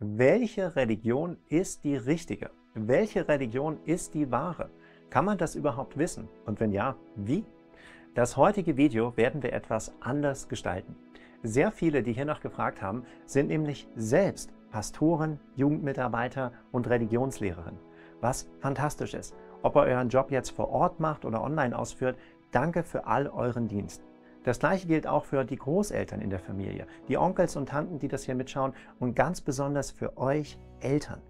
welche Religion ist die richtige? Welche Religion ist die wahre? Kann man das überhaupt wissen? Und wenn ja, wie? Das heutige Video werden wir etwas anders gestalten. Sehr viele, die hiernach gefragt haben, sind nämlich selbst Pastoren, Jugendmitarbeiter und Religionslehrerinnen. Was fantastisch ist. Ob ihr euren Job jetzt vor Ort macht oder online ausführt, danke für all euren Dienst. Das gleiche gilt auch für die Großeltern in der Familie, die Onkels und Tanten, die das hier mitschauen und ganz besonders für euch Eltern.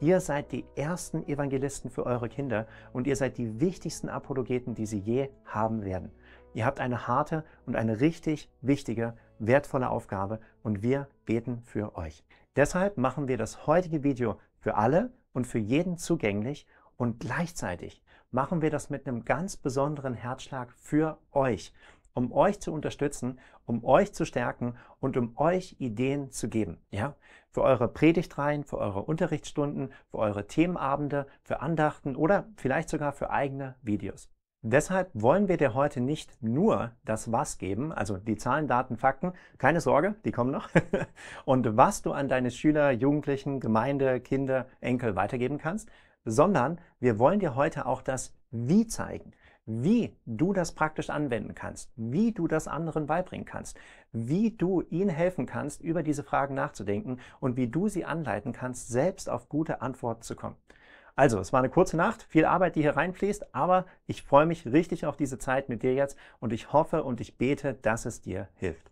Ihr seid die ersten Evangelisten für eure Kinder und ihr seid die wichtigsten Apologeten, die sie je haben werden. Ihr habt eine harte und eine richtig wichtige, wertvolle Aufgabe und wir beten für euch. Deshalb machen wir das heutige Video für alle und für jeden zugänglich und gleichzeitig machen wir das mit einem ganz besonderen Herzschlag für euch um euch zu unterstützen, um euch zu stärken und um euch Ideen zu geben. Ja? Für eure Predigtreihen, für eure Unterrichtsstunden, für eure Themenabende, für Andachten oder vielleicht sogar für eigene Videos. Deshalb wollen wir dir heute nicht nur das Was geben, also die Zahlen, Daten, Fakten, keine Sorge, die kommen noch, und was du an deine Schüler, Jugendlichen, Gemeinde, Kinder, Enkel weitergeben kannst, sondern wir wollen dir heute auch das Wie zeigen wie du das praktisch anwenden kannst, wie du das anderen beibringen kannst, wie du ihnen helfen kannst, über diese Fragen nachzudenken und wie du sie anleiten kannst, selbst auf gute Antworten zu kommen. Also, es war eine kurze Nacht, viel Arbeit, die hier reinfließt, aber ich freue mich richtig auf diese Zeit mit dir jetzt und ich hoffe und ich bete, dass es dir hilft.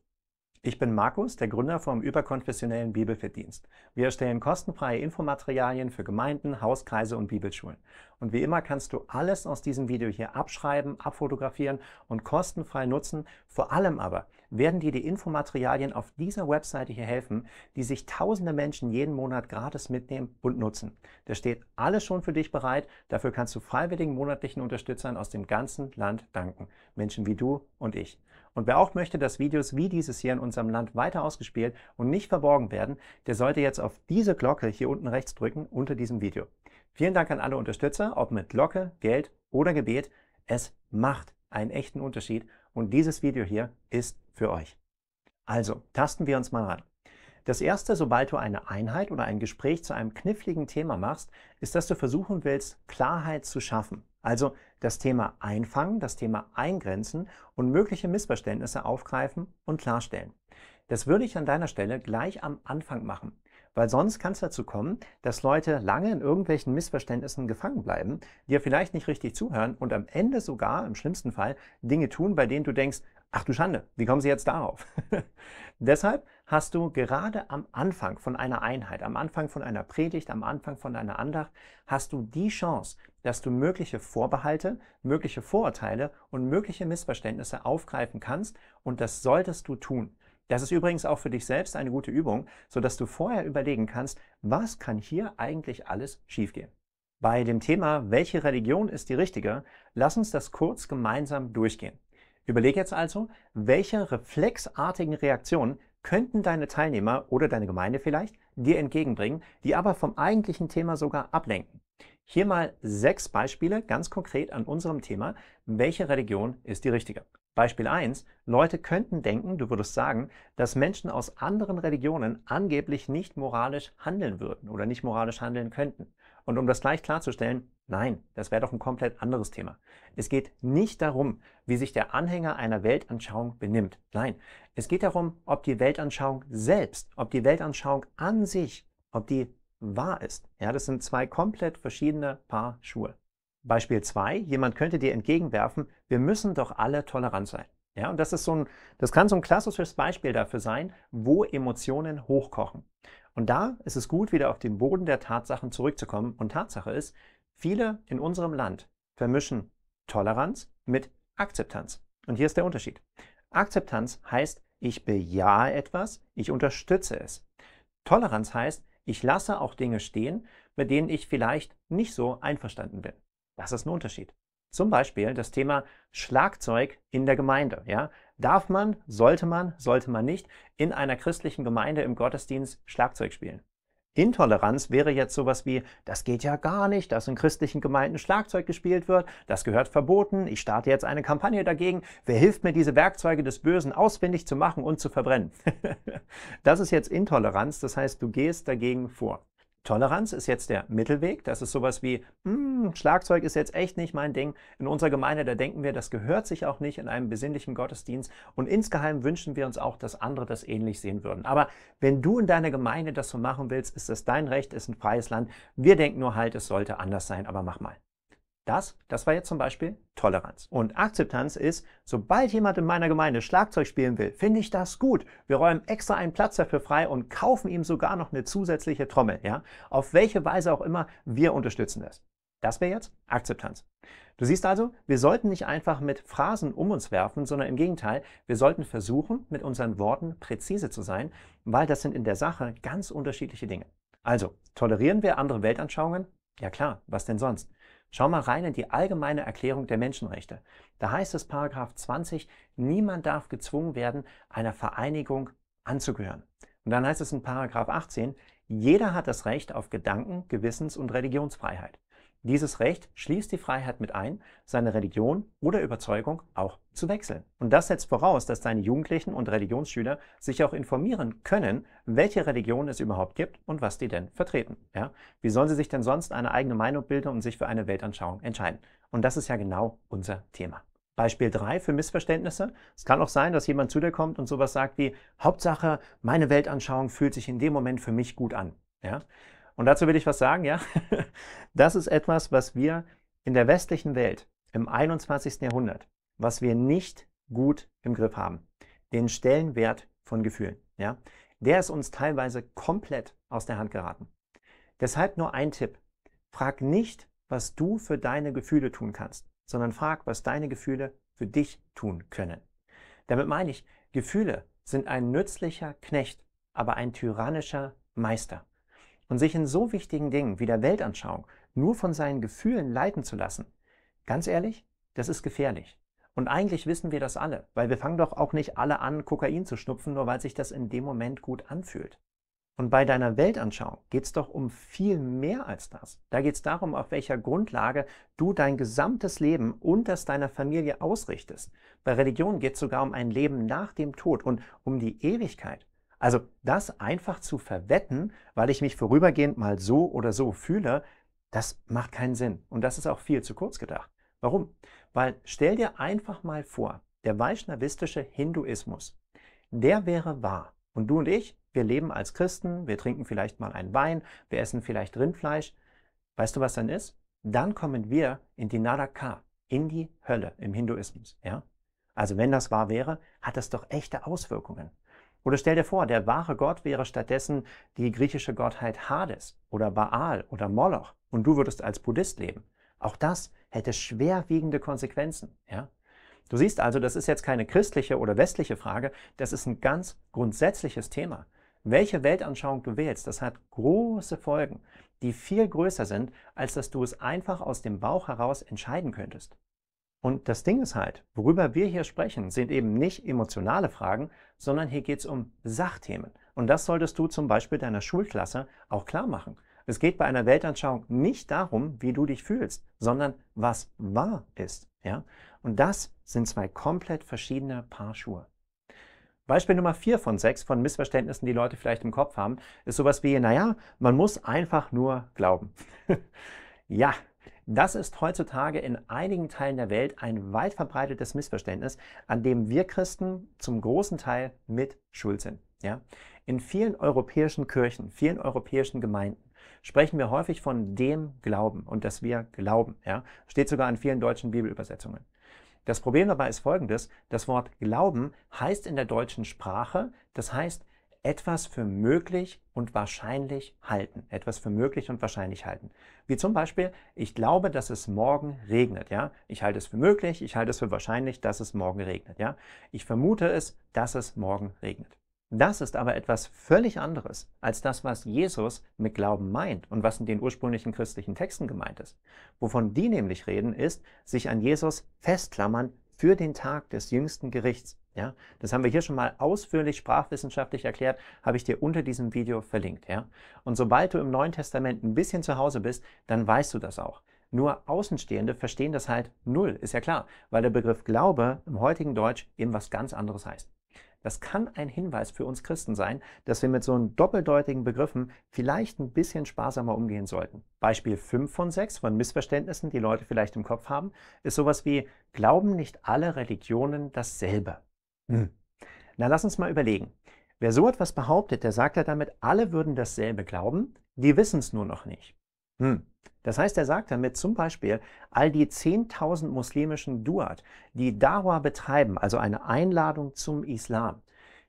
Ich bin Markus, der Gründer vom überkonfessionellen Bibelverdienst. Wir erstellen kostenfreie Infomaterialien für Gemeinden, Hauskreise und Bibelschulen. Und wie immer kannst du alles aus diesem Video hier abschreiben, abfotografieren und kostenfrei nutzen, vor allem aber werden dir die Infomaterialien auf dieser Webseite hier helfen, die sich tausende Menschen jeden Monat gratis mitnehmen und nutzen. Da steht alles schon für dich bereit. Dafür kannst du freiwilligen monatlichen Unterstützern aus dem ganzen Land danken. Menschen wie du und ich. Und wer auch möchte, dass Videos wie dieses hier in unserem Land weiter ausgespielt und nicht verborgen werden, der sollte jetzt auf diese Glocke hier unten rechts drücken unter diesem Video. Vielen Dank an alle Unterstützer, ob mit Glocke, Geld oder Gebet. Es macht einen echten Unterschied und dieses Video hier ist für euch. Also, tasten wir uns mal ran. Das erste, sobald du eine Einheit oder ein Gespräch zu einem kniffligen Thema machst, ist, dass du versuchen willst, Klarheit zu schaffen. Also das Thema einfangen, das Thema eingrenzen und mögliche Missverständnisse aufgreifen und klarstellen. Das würde ich an deiner Stelle gleich am Anfang machen, weil sonst kann es dazu kommen, dass Leute lange in irgendwelchen Missverständnissen gefangen bleiben, dir vielleicht nicht richtig zuhören und am Ende sogar im schlimmsten Fall Dinge tun, bei denen du denkst, Ach du Schande, wie kommen Sie jetzt darauf? Deshalb hast du gerade am Anfang von einer Einheit, am Anfang von einer Predigt, am Anfang von einer Andacht, hast du die Chance, dass du mögliche Vorbehalte, mögliche Vorurteile und mögliche Missverständnisse aufgreifen kannst und das solltest du tun. Das ist übrigens auch für dich selbst eine gute Übung, sodass du vorher überlegen kannst, was kann hier eigentlich alles schiefgehen. Bei dem Thema, welche Religion ist die richtige, lass uns das kurz gemeinsam durchgehen. Überleg jetzt also, welche reflexartigen Reaktionen könnten deine Teilnehmer oder deine Gemeinde vielleicht dir entgegenbringen, die aber vom eigentlichen Thema sogar ablenken. Hier mal sechs Beispiele ganz konkret an unserem Thema, welche Religion ist die richtige. Beispiel 1. Leute könnten denken, du würdest sagen, dass Menschen aus anderen Religionen angeblich nicht moralisch handeln würden oder nicht moralisch handeln könnten. Und um das gleich klarzustellen, nein, das wäre doch ein komplett anderes Thema. Es geht nicht darum, wie sich der Anhänger einer Weltanschauung benimmt. Nein, es geht darum, ob die Weltanschauung selbst, ob die Weltanschauung an sich, ob die wahr ist. Ja, das sind zwei komplett verschiedene Paar Schuhe. Beispiel 2. Jemand könnte dir entgegenwerfen, wir müssen doch alle tolerant sein. Ja, und das ist so ein, das kann so ein klassisches Beispiel dafür sein, wo Emotionen hochkochen. Und da ist es gut, wieder auf den Boden der Tatsachen zurückzukommen. Und Tatsache ist, viele in unserem Land vermischen Toleranz mit Akzeptanz. Und hier ist der Unterschied. Akzeptanz heißt, ich bejahe etwas, ich unterstütze es. Toleranz heißt, ich lasse auch Dinge stehen, mit denen ich vielleicht nicht so einverstanden bin. Das ist ein Unterschied. Zum Beispiel das Thema Schlagzeug in der Gemeinde. Ja? Darf man, sollte man, sollte man nicht in einer christlichen Gemeinde im Gottesdienst Schlagzeug spielen? Intoleranz wäre jetzt sowas wie, das geht ja gar nicht, dass in christlichen Gemeinden Schlagzeug gespielt wird, das gehört verboten, ich starte jetzt eine Kampagne dagegen, wer hilft mir, diese Werkzeuge des Bösen ausfindig zu machen und zu verbrennen? das ist jetzt Intoleranz, das heißt, du gehst dagegen vor. Toleranz ist jetzt der Mittelweg. Das ist sowas wie, mh, hm, Schlagzeug ist jetzt echt nicht mein Ding. In unserer Gemeinde, da denken wir, das gehört sich auch nicht in einem besinnlichen Gottesdienst. Und insgeheim wünschen wir uns auch, dass andere das ähnlich sehen würden. Aber wenn du in deiner Gemeinde das so machen willst, ist das dein Recht, ist ein freies Land. Wir denken nur halt, es sollte anders sein, aber mach mal. Das, das war jetzt zum Beispiel Toleranz. Und Akzeptanz ist, sobald jemand in meiner Gemeinde Schlagzeug spielen will, finde ich das gut. Wir räumen extra einen Platz dafür frei und kaufen ihm sogar noch eine zusätzliche Trommel. Ja? Auf welche Weise auch immer, wir unterstützen das. Das wäre jetzt Akzeptanz. Du siehst also, wir sollten nicht einfach mit Phrasen um uns werfen, sondern im Gegenteil, wir sollten versuchen, mit unseren Worten präzise zu sein, weil das sind in der Sache ganz unterschiedliche Dinge. Also, tolerieren wir andere Weltanschauungen? Ja klar, was denn sonst? Schau mal rein in die allgemeine Erklärung der Menschenrechte. Da heißt es Paragraph 20, niemand darf gezwungen werden, einer Vereinigung anzugehören. Und dann heißt es in Paragraph 18, jeder hat das Recht auf Gedanken, Gewissens- und Religionsfreiheit. Dieses Recht schließt die Freiheit mit ein, seine Religion oder Überzeugung auch zu wechseln. Und das setzt voraus, dass deine Jugendlichen und Religionsschüler sich auch informieren können, welche Religion es überhaupt gibt und was die denn vertreten. Ja? Wie sollen sie sich denn sonst eine eigene Meinung bilden und sich für eine Weltanschauung entscheiden? Und das ist ja genau unser Thema. Beispiel 3 für Missverständnisse. Es kann auch sein, dass jemand zu dir kommt und sowas sagt wie, Hauptsache, meine Weltanschauung fühlt sich in dem Moment für mich gut an. Ja? Und dazu will ich was sagen, ja. Das ist etwas, was wir in der westlichen Welt im 21. Jahrhundert, was wir nicht gut im Griff haben. Den Stellenwert von Gefühlen, ja. Der ist uns teilweise komplett aus der Hand geraten. Deshalb nur ein Tipp. Frag nicht, was du für deine Gefühle tun kannst, sondern frag, was deine Gefühle für dich tun können. Damit meine ich, Gefühle sind ein nützlicher Knecht, aber ein tyrannischer Meister. Und sich in so wichtigen Dingen wie der Weltanschauung nur von seinen Gefühlen leiten zu lassen, ganz ehrlich, das ist gefährlich. Und eigentlich wissen wir das alle, weil wir fangen doch auch nicht alle an, Kokain zu schnupfen, nur weil sich das in dem Moment gut anfühlt. Und bei deiner Weltanschauung geht es doch um viel mehr als das. Da geht es darum, auf welcher Grundlage du dein gesamtes Leben und das deiner Familie ausrichtest. Bei Religion geht es sogar um ein Leben nach dem Tod und um die Ewigkeit. Also das einfach zu verwetten, weil ich mich vorübergehend mal so oder so fühle, das macht keinen Sinn. Und das ist auch viel zu kurz gedacht. Warum? Weil stell dir einfach mal vor, der vaishnavistische Hinduismus, der wäre wahr. Und du und ich, wir leben als Christen, wir trinken vielleicht mal einen Wein, wir essen vielleicht Rindfleisch. Weißt du, was dann ist? Dann kommen wir in die Naraka, in die Hölle im Hinduismus. Ja? Also wenn das wahr wäre, hat das doch echte Auswirkungen. Oder stell dir vor, der wahre Gott wäre stattdessen die griechische Gottheit Hades oder Baal oder Moloch und du würdest als Buddhist leben. Auch das hätte schwerwiegende Konsequenzen. Ja? Du siehst also, das ist jetzt keine christliche oder westliche Frage, das ist ein ganz grundsätzliches Thema. Welche Weltanschauung du wählst, das hat große Folgen, die viel größer sind, als dass du es einfach aus dem Bauch heraus entscheiden könntest. Und das Ding ist halt, worüber wir hier sprechen, sind eben nicht emotionale Fragen, sondern hier geht es um Sachthemen. Und das solltest du zum Beispiel deiner Schulklasse auch klar machen. Es geht bei einer Weltanschauung nicht darum, wie du dich fühlst, sondern was wahr ist. Ja? Und das sind zwei komplett verschiedene Paar Schuhe. Beispiel Nummer 4 von 6 von Missverständnissen, die Leute vielleicht im Kopf haben, ist sowas wie, naja, man muss einfach nur glauben. ja, das ist heutzutage in einigen Teilen der Welt ein weit verbreitetes Missverständnis, an dem wir Christen zum großen Teil mit schuld sind. Ja? In vielen europäischen Kirchen, vielen europäischen Gemeinden sprechen wir häufig von dem Glauben und dass wir glauben. Ja? Steht sogar in vielen deutschen Bibelübersetzungen. Das Problem dabei ist folgendes, das Wort Glauben heißt in der deutschen Sprache, das heißt etwas für möglich und wahrscheinlich halten. Etwas für möglich und wahrscheinlich halten. Wie zum Beispiel, ich glaube, dass es morgen regnet. Ja? Ich halte es für möglich, ich halte es für wahrscheinlich, dass es morgen regnet. Ja? Ich vermute es, dass es morgen regnet. Das ist aber etwas völlig anderes als das, was Jesus mit Glauben meint und was in den ursprünglichen christlichen Texten gemeint ist. Wovon die nämlich reden, ist, sich an Jesus festklammern für den Tag des jüngsten Gerichts. Ja, das haben wir hier schon mal ausführlich sprachwissenschaftlich erklärt, habe ich dir unter diesem Video verlinkt. Ja? Und sobald du im Neuen Testament ein bisschen zu Hause bist, dann weißt du das auch. Nur Außenstehende verstehen das halt null, ist ja klar, weil der Begriff Glaube im heutigen Deutsch eben was ganz anderes heißt. Das kann ein Hinweis für uns Christen sein, dass wir mit so doppeldeutigen Begriffen vielleicht ein bisschen sparsamer umgehen sollten. Beispiel 5 von 6 von Missverständnissen, die Leute vielleicht im Kopf haben, ist sowas wie, glauben nicht alle Religionen dasselbe? Hm. Na, lass uns mal überlegen. Wer so etwas behauptet, der sagt ja damit, alle würden dasselbe glauben, die wissen es nur noch nicht. Hm. Das heißt, er sagt damit zum Beispiel, all die 10.000 muslimischen Duat, die Dawa betreiben, also eine Einladung zum Islam,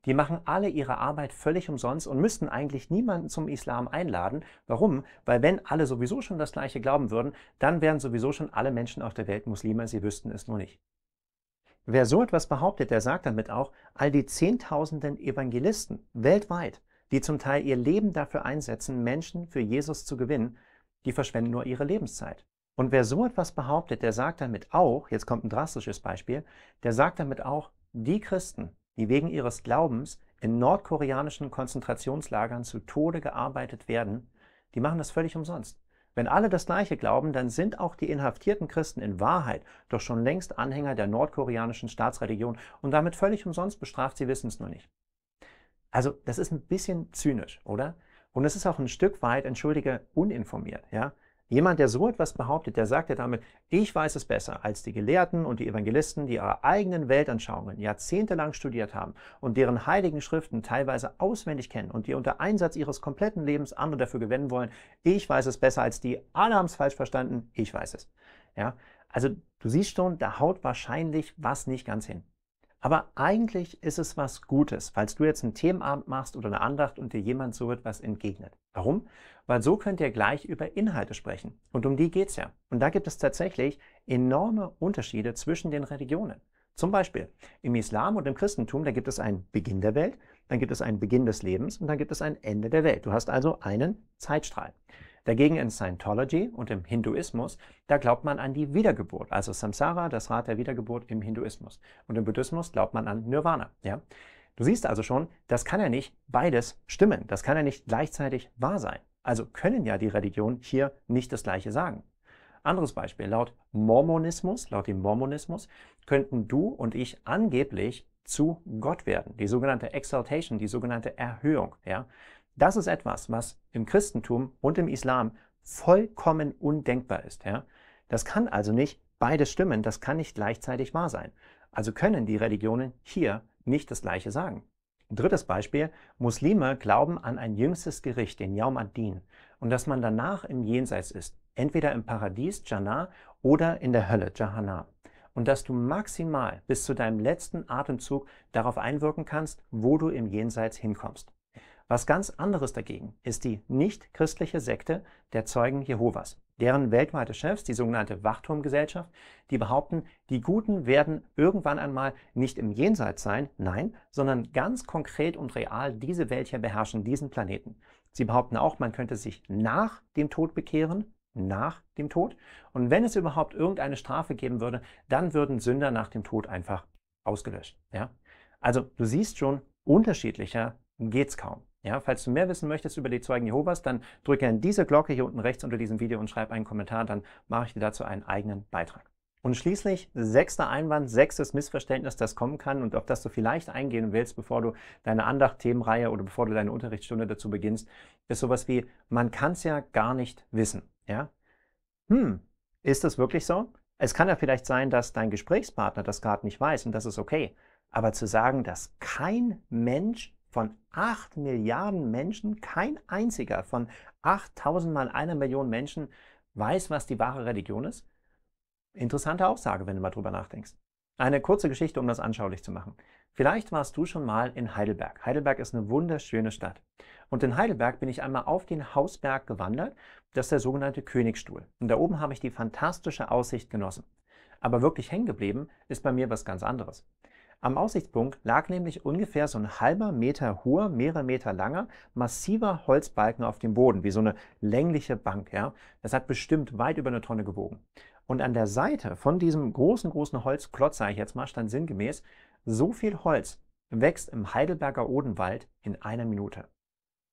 die machen alle ihre Arbeit völlig umsonst und müssten eigentlich niemanden zum Islam einladen. Warum? Weil wenn alle sowieso schon das Gleiche glauben würden, dann wären sowieso schon alle Menschen auf der Welt Muslime, sie wüssten es nur nicht. Wer so etwas behauptet, der sagt damit auch all die Zehntausenden Evangelisten weltweit, die zum Teil ihr Leben dafür einsetzen, Menschen für Jesus zu gewinnen, die verschwenden nur ihre Lebenszeit. Und wer so etwas behauptet, der sagt damit auch, jetzt kommt ein drastisches Beispiel, der sagt damit auch, die Christen, die wegen ihres Glaubens in nordkoreanischen Konzentrationslagern zu Tode gearbeitet werden, die machen das völlig umsonst. Wenn alle das Gleiche glauben, dann sind auch die inhaftierten Christen in Wahrheit doch schon längst Anhänger der nordkoreanischen Staatsreligion und damit völlig umsonst bestraft, sie wissen es nur nicht. Also das ist ein bisschen zynisch, oder? Und es ist auch ein Stück weit, entschuldige, uninformiert. Ja? Jemand, der so etwas behauptet, der sagt ja damit, ich weiß es besser als die Gelehrten und die Evangelisten, die ihre eigenen Weltanschauungen jahrzehntelang studiert haben und deren heiligen Schriften teilweise auswendig kennen und die unter Einsatz ihres kompletten Lebens andere dafür gewinnen wollen. Ich weiß es besser als die, alle haben es falsch verstanden, ich weiß es. Ja? Also du siehst schon, da haut wahrscheinlich was nicht ganz hin. Aber eigentlich ist es was Gutes, falls du jetzt einen Themenabend machst oder eine Andacht und dir jemand so etwas entgegnet. Warum? Weil so könnt ihr gleich über Inhalte sprechen. Und um die geht's ja. Und da gibt es tatsächlich enorme Unterschiede zwischen den Religionen. Zum Beispiel im Islam und im Christentum, da gibt es einen Beginn der Welt, dann gibt es einen Beginn des Lebens und dann gibt es ein Ende der Welt. Du hast also einen Zeitstrahl. Dagegen in Scientology und im Hinduismus, da glaubt man an die Wiedergeburt, also Samsara, das Rad der Wiedergeburt im Hinduismus. Und im Buddhismus glaubt man an Nirvana. Ja? Du siehst also schon, das kann ja nicht beides stimmen, das kann ja nicht gleichzeitig wahr sein. Also können ja die Religionen hier nicht das Gleiche sagen. Anderes Beispiel, laut Mormonismus, laut dem Mormonismus, könnten du und ich angeblich zu Gott werden. Die sogenannte Exaltation, die sogenannte Erhöhung. Ja? Das ist etwas, was im Christentum und im Islam vollkommen undenkbar ist. Ja? Das kann also nicht beides stimmen, das kann nicht gleichzeitig wahr sein. Also können die Religionen hier nicht das Gleiche sagen. Drittes Beispiel, Muslime glauben an ein jüngstes Gericht, den Yaum ad-Din, und dass man danach im Jenseits ist, entweder im Paradies, Jannah, oder in der Hölle, Jahannam. Und dass du maximal bis zu deinem letzten Atemzug darauf einwirken kannst, wo du im Jenseits hinkommst. Was ganz anderes dagegen ist die nichtchristliche Sekte der Zeugen Jehovas, deren weltweite Chefs, die sogenannte Wachturmgesellschaft, die behaupten, die Guten werden irgendwann einmal nicht im Jenseits sein, nein, sondern ganz konkret und real diese Welt hier beherrschen, diesen Planeten. Sie behaupten auch, man könnte sich nach dem Tod bekehren, nach dem Tod. Und wenn es überhaupt irgendeine Strafe geben würde, dann würden Sünder nach dem Tod einfach ausgelöscht. Ja? Also du siehst schon, unterschiedlicher geht's kaum. Ja, falls du mehr wissen möchtest über die Zeugen Jehovas, dann drücke an diese Glocke hier unten rechts unter diesem Video und schreib einen Kommentar, dann mache ich dir dazu einen eigenen Beitrag. Und schließlich sechster Einwand, sechstes Missverständnis, das kommen kann und auf das du vielleicht eingehen willst, bevor du deine Andacht-Themenreihe oder bevor du deine Unterrichtsstunde dazu beginnst, ist sowas wie, man kann es ja gar nicht wissen. Ja? Hm, ist das wirklich so? Es kann ja vielleicht sein, dass dein Gesprächspartner das gerade nicht weiß und das ist okay. Aber zu sagen, dass kein Mensch von 8 Milliarden Menschen, kein einziger von 8000 mal einer Million Menschen weiß, was die wahre Religion ist? Interessante Aussage, wenn du mal drüber nachdenkst. Eine kurze Geschichte, um das anschaulich zu machen. Vielleicht warst du schon mal in Heidelberg. Heidelberg ist eine wunderschöne Stadt. Und in Heidelberg bin ich einmal auf den Hausberg gewandert. Das ist der sogenannte Königstuhl. Und da oben habe ich die fantastische Aussicht genossen. Aber wirklich hängen geblieben ist bei mir was ganz anderes. Am Aussichtspunkt lag nämlich ungefähr so ein halber Meter hoher, mehrere Meter langer, massiver Holzbalken auf dem Boden, wie so eine längliche Bank. Ja? Das hat bestimmt weit über eine Tonne gewogen. Und an der Seite von diesem großen, großen Holzklotz, sage ich jetzt mal, stand sinngemäß, so viel Holz wächst im Heidelberger Odenwald in einer Minute.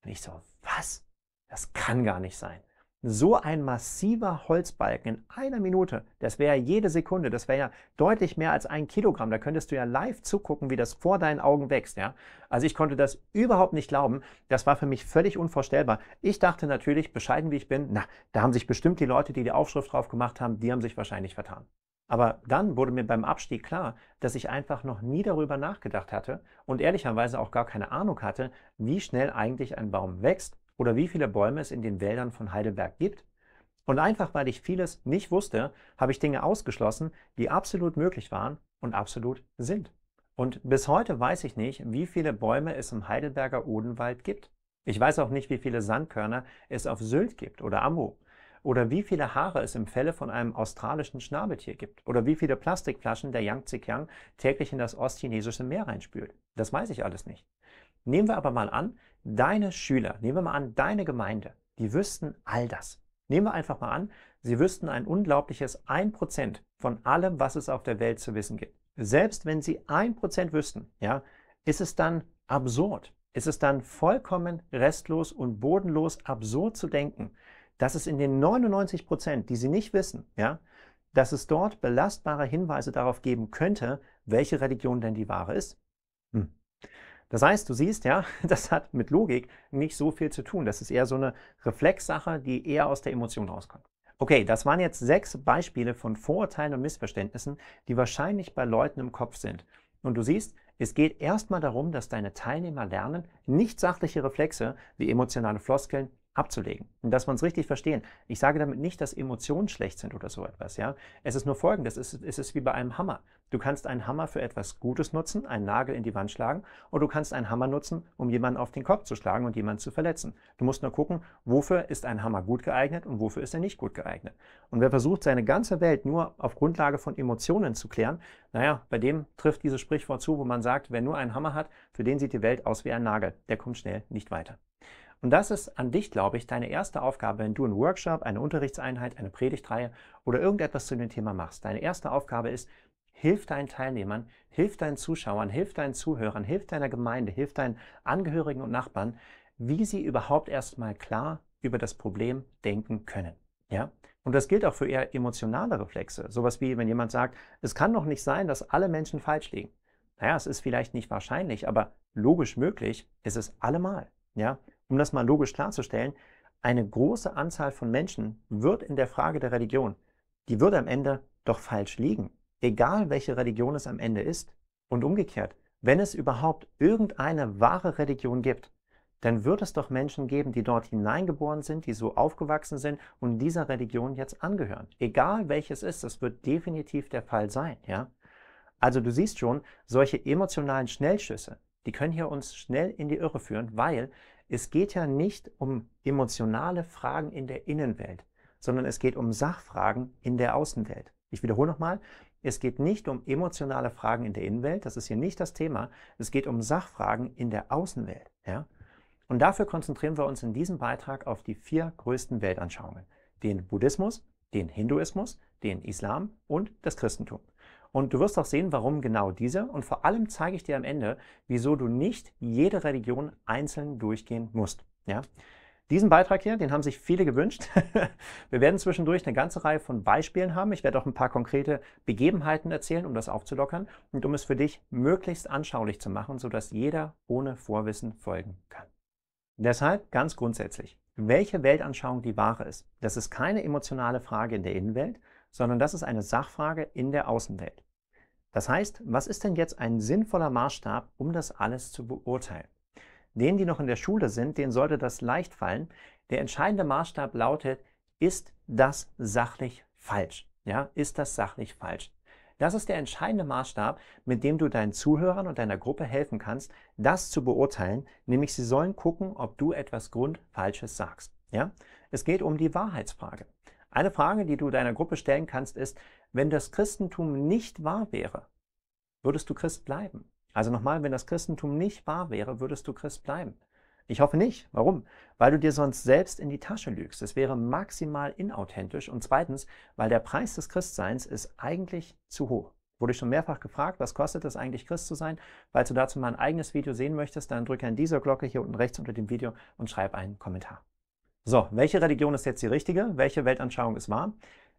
Und ich so, was? Das kann gar nicht sein so ein massiver Holzbalken in einer Minute, das wäre jede Sekunde, das wäre ja deutlich mehr als ein Kilogramm. Da könntest du ja live zugucken, wie das vor deinen Augen wächst. Ja? Also ich konnte das überhaupt nicht glauben. Das war für mich völlig unvorstellbar. Ich dachte natürlich, bescheiden wie ich bin, na, da haben sich bestimmt die Leute, die die Aufschrift drauf gemacht haben, die haben sich wahrscheinlich vertan. Aber dann wurde mir beim Abstieg klar, dass ich einfach noch nie darüber nachgedacht hatte und ehrlicherweise auch gar keine Ahnung hatte, wie schnell eigentlich ein Baum wächst oder wie viele Bäume es in den Wäldern von Heidelberg gibt. Und einfach weil ich vieles nicht wusste, habe ich Dinge ausgeschlossen, die absolut möglich waren und absolut sind. Und bis heute weiß ich nicht, wie viele Bäume es im Heidelberger Odenwald gibt. Ich weiß auch nicht, wie viele Sandkörner es auf Sylt gibt oder Ambo. Oder wie viele Haare es im Felle von einem australischen Schnabeltier gibt. Oder wie viele Plastikflaschen der Yangtze Kiang täglich in das ostchinesische Meer reinspült. Das weiß ich alles nicht. Nehmen wir aber mal an, deine Schüler, nehmen wir mal an, deine Gemeinde, die wüssten all das. Nehmen wir einfach mal an, sie wüssten ein unglaubliches 1% von allem, was es auf der Welt zu wissen gibt. Selbst wenn sie 1% wüssten, ja, ist es dann absurd. Ist es dann vollkommen restlos und bodenlos absurd zu denken, dass es in den 99%, die sie nicht wissen, ja, dass es dort belastbare Hinweise darauf geben könnte, welche Religion denn die wahre ist, das heißt, du siehst ja, das hat mit Logik nicht so viel zu tun. Das ist eher so eine Reflexsache, die eher aus der Emotion rauskommt. Okay, das waren jetzt sechs Beispiele von Vorurteilen und Missverständnissen, die wahrscheinlich bei Leuten im Kopf sind. Und du siehst, es geht erstmal darum, dass deine Teilnehmer lernen, nicht sachliche Reflexe wie emotionale Floskeln abzulegen. Und dass wir es richtig verstehen. Ich sage damit nicht, dass Emotionen schlecht sind oder so etwas. Ja? Es ist nur folgendes, es ist, es ist wie bei einem Hammer. Du kannst einen Hammer für etwas Gutes nutzen, einen Nagel in die Wand schlagen, oder du kannst einen Hammer nutzen, um jemanden auf den Kopf zu schlagen und jemanden zu verletzen. Du musst nur gucken, wofür ist ein Hammer gut geeignet und wofür ist er nicht gut geeignet. Und wer versucht, seine ganze Welt nur auf Grundlage von Emotionen zu klären, naja, bei dem trifft dieses Sprichwort zu, wo man sagt, wer nur einen Hammer hat, für den sieht die Welt aus wie ein Nagel. Der kommt schnell nicht weiter. Und das ist an dich, glaube ich, deine erste Aufgabe, wenn du einen Workshop, eine Unterrichtseinheit, eine Predigtreihe oder irgendetwas zu dem Thema machst. Deine erste Aufgabe ist, hilf deinen Teilnehmern, hilf deinen Zuschauern, hilf deinen Zuhörern, hilf deiner Gemeinde, hilf deinen Angehörigen und Nachbarn, wie sie überhaupt erstmal klar über das Problem denken können. Ja? Und das gilt auch für eher emotionale Reflexe. Sowas wie, wenn jemand sagt, es kann doch nicht sein, dass alle Menschen falsch liegen. Naja, es ist vielleicht nicht wahrscheinlich, aber logisch möglich ist es allemal. Ja? Um das mal logisch klarzustellen, eine große Anzahl von Menschen wird in der Frage der Religion, die wird am Ende doch falsch liegen, egal welche Religion es am Ende ist. Und umgekehrt, wenn es überhaupt irgendeine wahre Religion gibt, dann wird es doch Menschen geben, die dort hineingeboren sind, die so aufgewachsen sind und dieser Religion jetzt angehören. Egal welches ist, das wird definitiv der Fall sein. Ja? Also du siehst schon, solche emotionalen Schnellschüsse, die können hier uns schnell in die Irre führen, weil es geht ja nicht um emotionale Fragen in der Innenwelt, sondern es geht um Sachfragen in der Außenwelt. Ich wiederhole nochmal, es geht nicht um emotionale Fragen in der Innenwelt, das ist hier nicht das Thema, es geht um Sachfragen in der Außenwelt. Ja? Und dafür konzentrieren wir uns in diesem Beitrag auf die vier größten Weltanschauungen, den Buddhismus, den Hinduismus, den Islam und das Christentum. Und du wirst auch sehen, warum genau diese. Und vor allem zeige ich dir am Ende, wieso du nicht jede Religion einzeln durchgehen musst. Ja? Diesen Beitrag hier, den haben sich viele gewünscht. Wir werden zwischendurch eine ganze Reihe von Beispielen haben. Ich werde auch ein paar konkrete Begebenheiten erzählen, um das aufzulockern und um es für dich möglichst anschaulich zu machen, sodass jeder ohne Vorwissen folgen kann. Deshalb ganz grundsätzlich, welche Weltanschauung die wahre ist, das ist keine emotionale Frage in der Innenwelt, sondern das ist eine Sachfrage in der Außenwelt. Das heißt, was ist denn jetzt ein sinnvoller Maßstab, um das alles zu beurteilen? Denen, die noch in der Schule sind, denen sollte das leicht fallen. Der entscheidende Maßstab lautet, ist das sachlich falsch? Ja, ist das sachlich falsch? Das ist der entscheidende Maßstab, mit dem du deinen Zuhörern und deiner Gruppe helfen kannst, das zu beurteilen, nämlich sie sollen gucken, ob du etwas Grundfalsches sagst. Ja? Es geht um die Wahrheitsfrage. Eine Frage, die du deiner Gruppe stellen kannst, ist, wenn das Christentum nicht wahr wäre, würdest du Christ bleiben. Also nochmal, wenn das Christentum nicht wahr wäre, würdest du Christ bleiben. Ich hoffe nicht. Warum? Weil du dir sonst selbst in die Tasche lügst. Es wäre maximal inauthentisch. Und zweitens, weil der Preis des Christseins ist eigentlich zu hoch. Wurde ich schon mehrfach gefragt, was kostet es eigentlich, Christ zu sein? Falls du dazu mal ein eigenes Video sehen möchtest, dann drücke an dieser Glocke hier unten rechts unter dem Video und schreib einen Kommentar. So, welche Religion ist jetzt die richtige? Welche Weltanschauung ist wahr?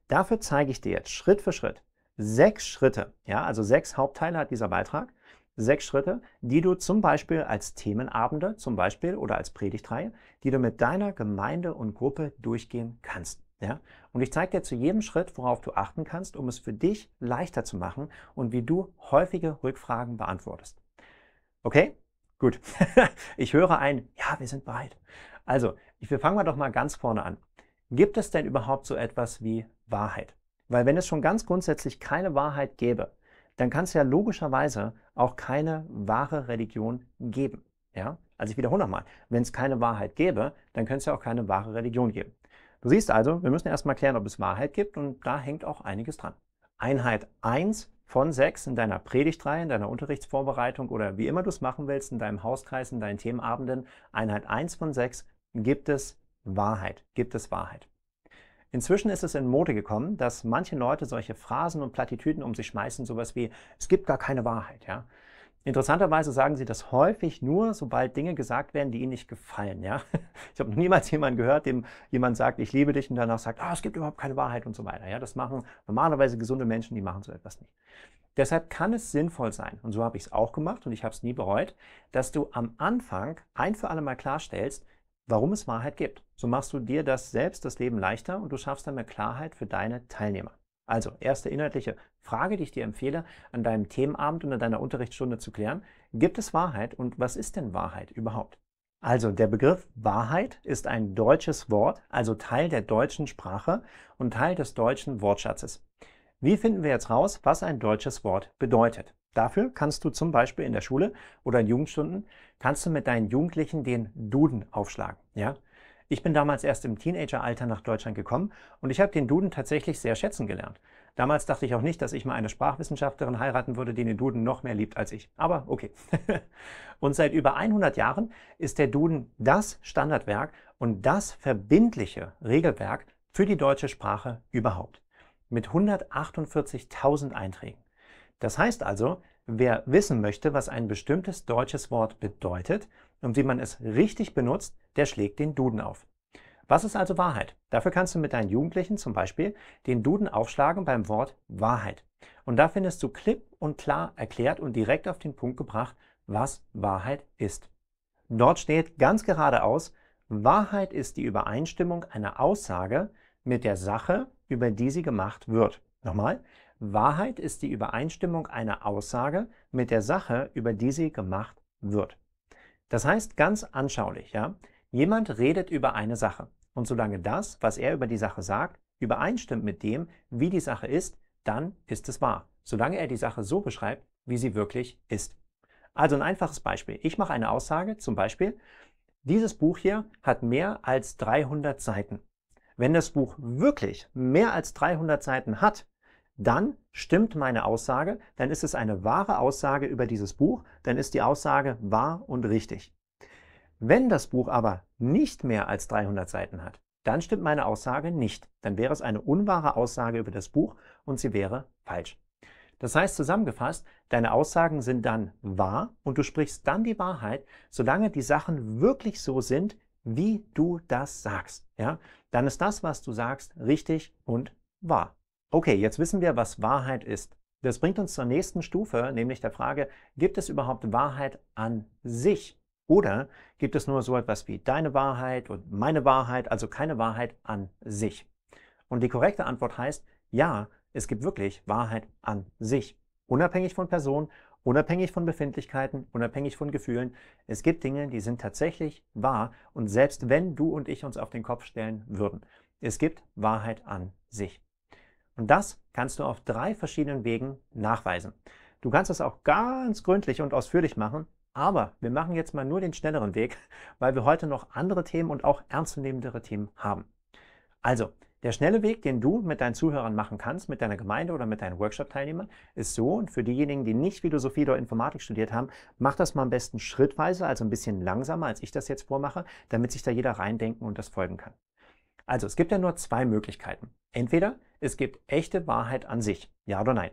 Dafür zeige ich dir jetzt Schritt für Schritt sechs Schritte, ja, also sechs Hauptteile hat dieser Beitrag, sechs Schritte, die du zum Beispiel als Themenabende zum Beispiel oder als Predigtreihe, die du mit deiner Gemeinde und Gruppe durchgehen kannst. Ja? Und ich zeige dir zu jedem Schritt, worauf du achten kannst, um es für dich leichter zu machen und wie du häufige Rückfragen beantwortest. Okay? Gut. ich höre ein, ja, wir sind bereit. Also, wir fangen mal doch mal ganz vorne an. Gibt es denn überhaupt so etwas wie Wahrheit. Weil wenn es schon ganz grundsätzlich keine Wahrheit gäbe, dann kann es ja logischerweise auch keine wahre Religion geben. Ja? Also ich wiederhole nochmal, wenn es keine Wahrheit gäbe, dann könnte es ja auch keine wahre Religion geben. Du siehst also, wir müssen erstmal klären, ob es Wahrheit gibt und da hängt auch einiges dran. Einheit 1 von 6 in deiner Predigtreihe, in deiner Unterrichtsvorbereitung oder wie immer du es machen willst, in deinem Hauskreis, in deinen Themenabenden, Einheit 1 von 6 gibt es Wahrheit, gibt es Wahrheit. Inzwischen ist es in Mode gekommen, dass manche Leute solche Phrasen und Plattitüden um sich schmeißen, sowas wie es gibt gar keine Wahrheit, ja. Interessanterweise sagen sie das häufig nur, sobald Dinge gesagt werden, die ihnen nicht gefallen. Ja? Ich habe niemals jemanden gehört, dem jemand sagt, ich liebe dich und danach sagt, ah, es gibt überhaupt keine Wahrheit und so weiter. Ja? Das machen normalerweise gesunde Menschen, die machen so etwas nicht. Deshalb kann es sinnvoll sein, und so habe ich es auch gemacht und ich habe es nie bereut, dass du am Anfang ein für alle Mal klarstellst, warum es Wahrheit gibt. So machst du dir das selbst das Leben leichter und du schaffst dann mehr Klarheit für deine Teilnehmer. Also, erste inhaltliche Frage, die ich dir empfehle, an deinem Themenabend und an deiner Unterrichtsstunde zu klären. Gibt es Wahrheit und was ist denn Wahrheit überhaupt? Also, der Begriff Wahrheit ist ein deutsches Wort, also Teil der deutschen Sprache und Teil des deutschen Wortschatzes. Wie finden wir jetzt raus, was ein deutsches Wort bedeutet? Dafür kannst du zum Beispiel in der Schule oder in Jugendstunden, kannst du mit deinen Jugendlichen den Duden aufschlagen. Ja? Ich bin damals erst im Teenageralter nach Deutschland gekommen und ich habe den Duden tatsächlich sehr schätzen gelernt. Damals dachte ich auch nicht, dass ich mal eine Sprachwissenschaftlerin heiraten würde, die den Duden noch mehr liebt als ich. Aber okay. und seit über 100 Jahren ist der Duden das Standardwerk und das verbindliche Regelwerk für die deutsche Sprache überhaupt. Mit 148.000 Einträgen. Das heißt also, wer wissen möchte, was ein bestimmtes deutsches Wort bedeutet und wie man es richtig benutzt, der schlägt den Duden auf. Was ist also Wahrheit? Dafür kannst du mit deinen Jugendlichen zum Beispiel den Duden aufschlagen beim Wort Wahrheit. Und da findest du klipp und klar erklärt und direkt auf den Punkt gebracht, was Wahrheit ist. Dort steht ganz geradeaus, Wahrheit ist die Übereinstimmung einer Aussage mit der Sache, über die sie gemacht wird. Nochmal, Wahrheit ist die Übereinstimmung einer Aussage mit der Sache, über die sie gemacht wird. Das heißt ganz anschaulich, ja, jemand redet über eine Sache und solange das, was er über die Sache sagt, übereinstimmt mit dem, wie die Sache ist, dann ist es wahr, solange er die Sache so beschreibt, wie sie wirklich ist. Also ein einfaches Beispiel. Ich mache eine Aussage, zum Beispiel, dieses Buch hier hat mehr als 300 Seiten. Wenn das Buch wirklich mehr als 300 Seiten hat, dann stimmt meine Aussage, dann ist es eine wahre Aussage über dieses Buch, dann ist die Aussage wahr und richtig. Wenn das Buch aber nicht mehr als 300 Seiten hat, dann stimmt meine Aussage nicht. Dann wäre es eine unwahre Aussage über das Buch und sie wäre falsch. Das heißt zusammengefasst, deine Aussagen sind dann wahr und du sprichst dann die Wahrheit, solange die Sachen wirklich so sind, wie du das sagst. Ja? Dann ist das, was du sagst, richtig und wahr. Okay, jetzt wissen wir, was Wahrheit ist. Das bringt uns zur nächsten Stufe, nämlich der Frage, gibt es überhaupt Wahrheit an sich? Oder gibt es nur so etwas wie deine Wahrheit und meine Wahrheit, also keine Wahrheit an sich? Und die korrekte Antwort heißt, ja, es gibt wirklich Wahrheit an sich. Unabhängig von Person, unabhängig von Befindlichkeiten, unabhängig von Gefühlen. Es gibt Dinge, die sind tatsächlich wahr und selbst wenn du und ich uns auf den Kopf stellen würden, es gibt Wahrheit an sich. Und das kannst du auf drei verschiedenen Wegen nachweisen. Du kannst das auch ganz gründlich und ausführlich machen, aber wir machen jetzt mal nur den schnelleren Weg, weil wir heute noch andere Themen und auch ernstzunehmendere Themen haben. Also, der schnelle Weg, den du mit deinen Zuhörern machen kannst, mit deiner Gemeinde oder mit deinen Workshop-Teilnehmern, ist so, und für diejenigen, die nicht Philosophie oder Informatik studiert haben, mach das mal am besten schrittweise, also ein bisschen langsamer, als ich das jetzt vormache, damit sich da jeder reindenken und das folgen kann. Also es gibt ja nur zwei Möglichkeiten. Entweder es gibt echte Wahrheit an sich, ja oder nein.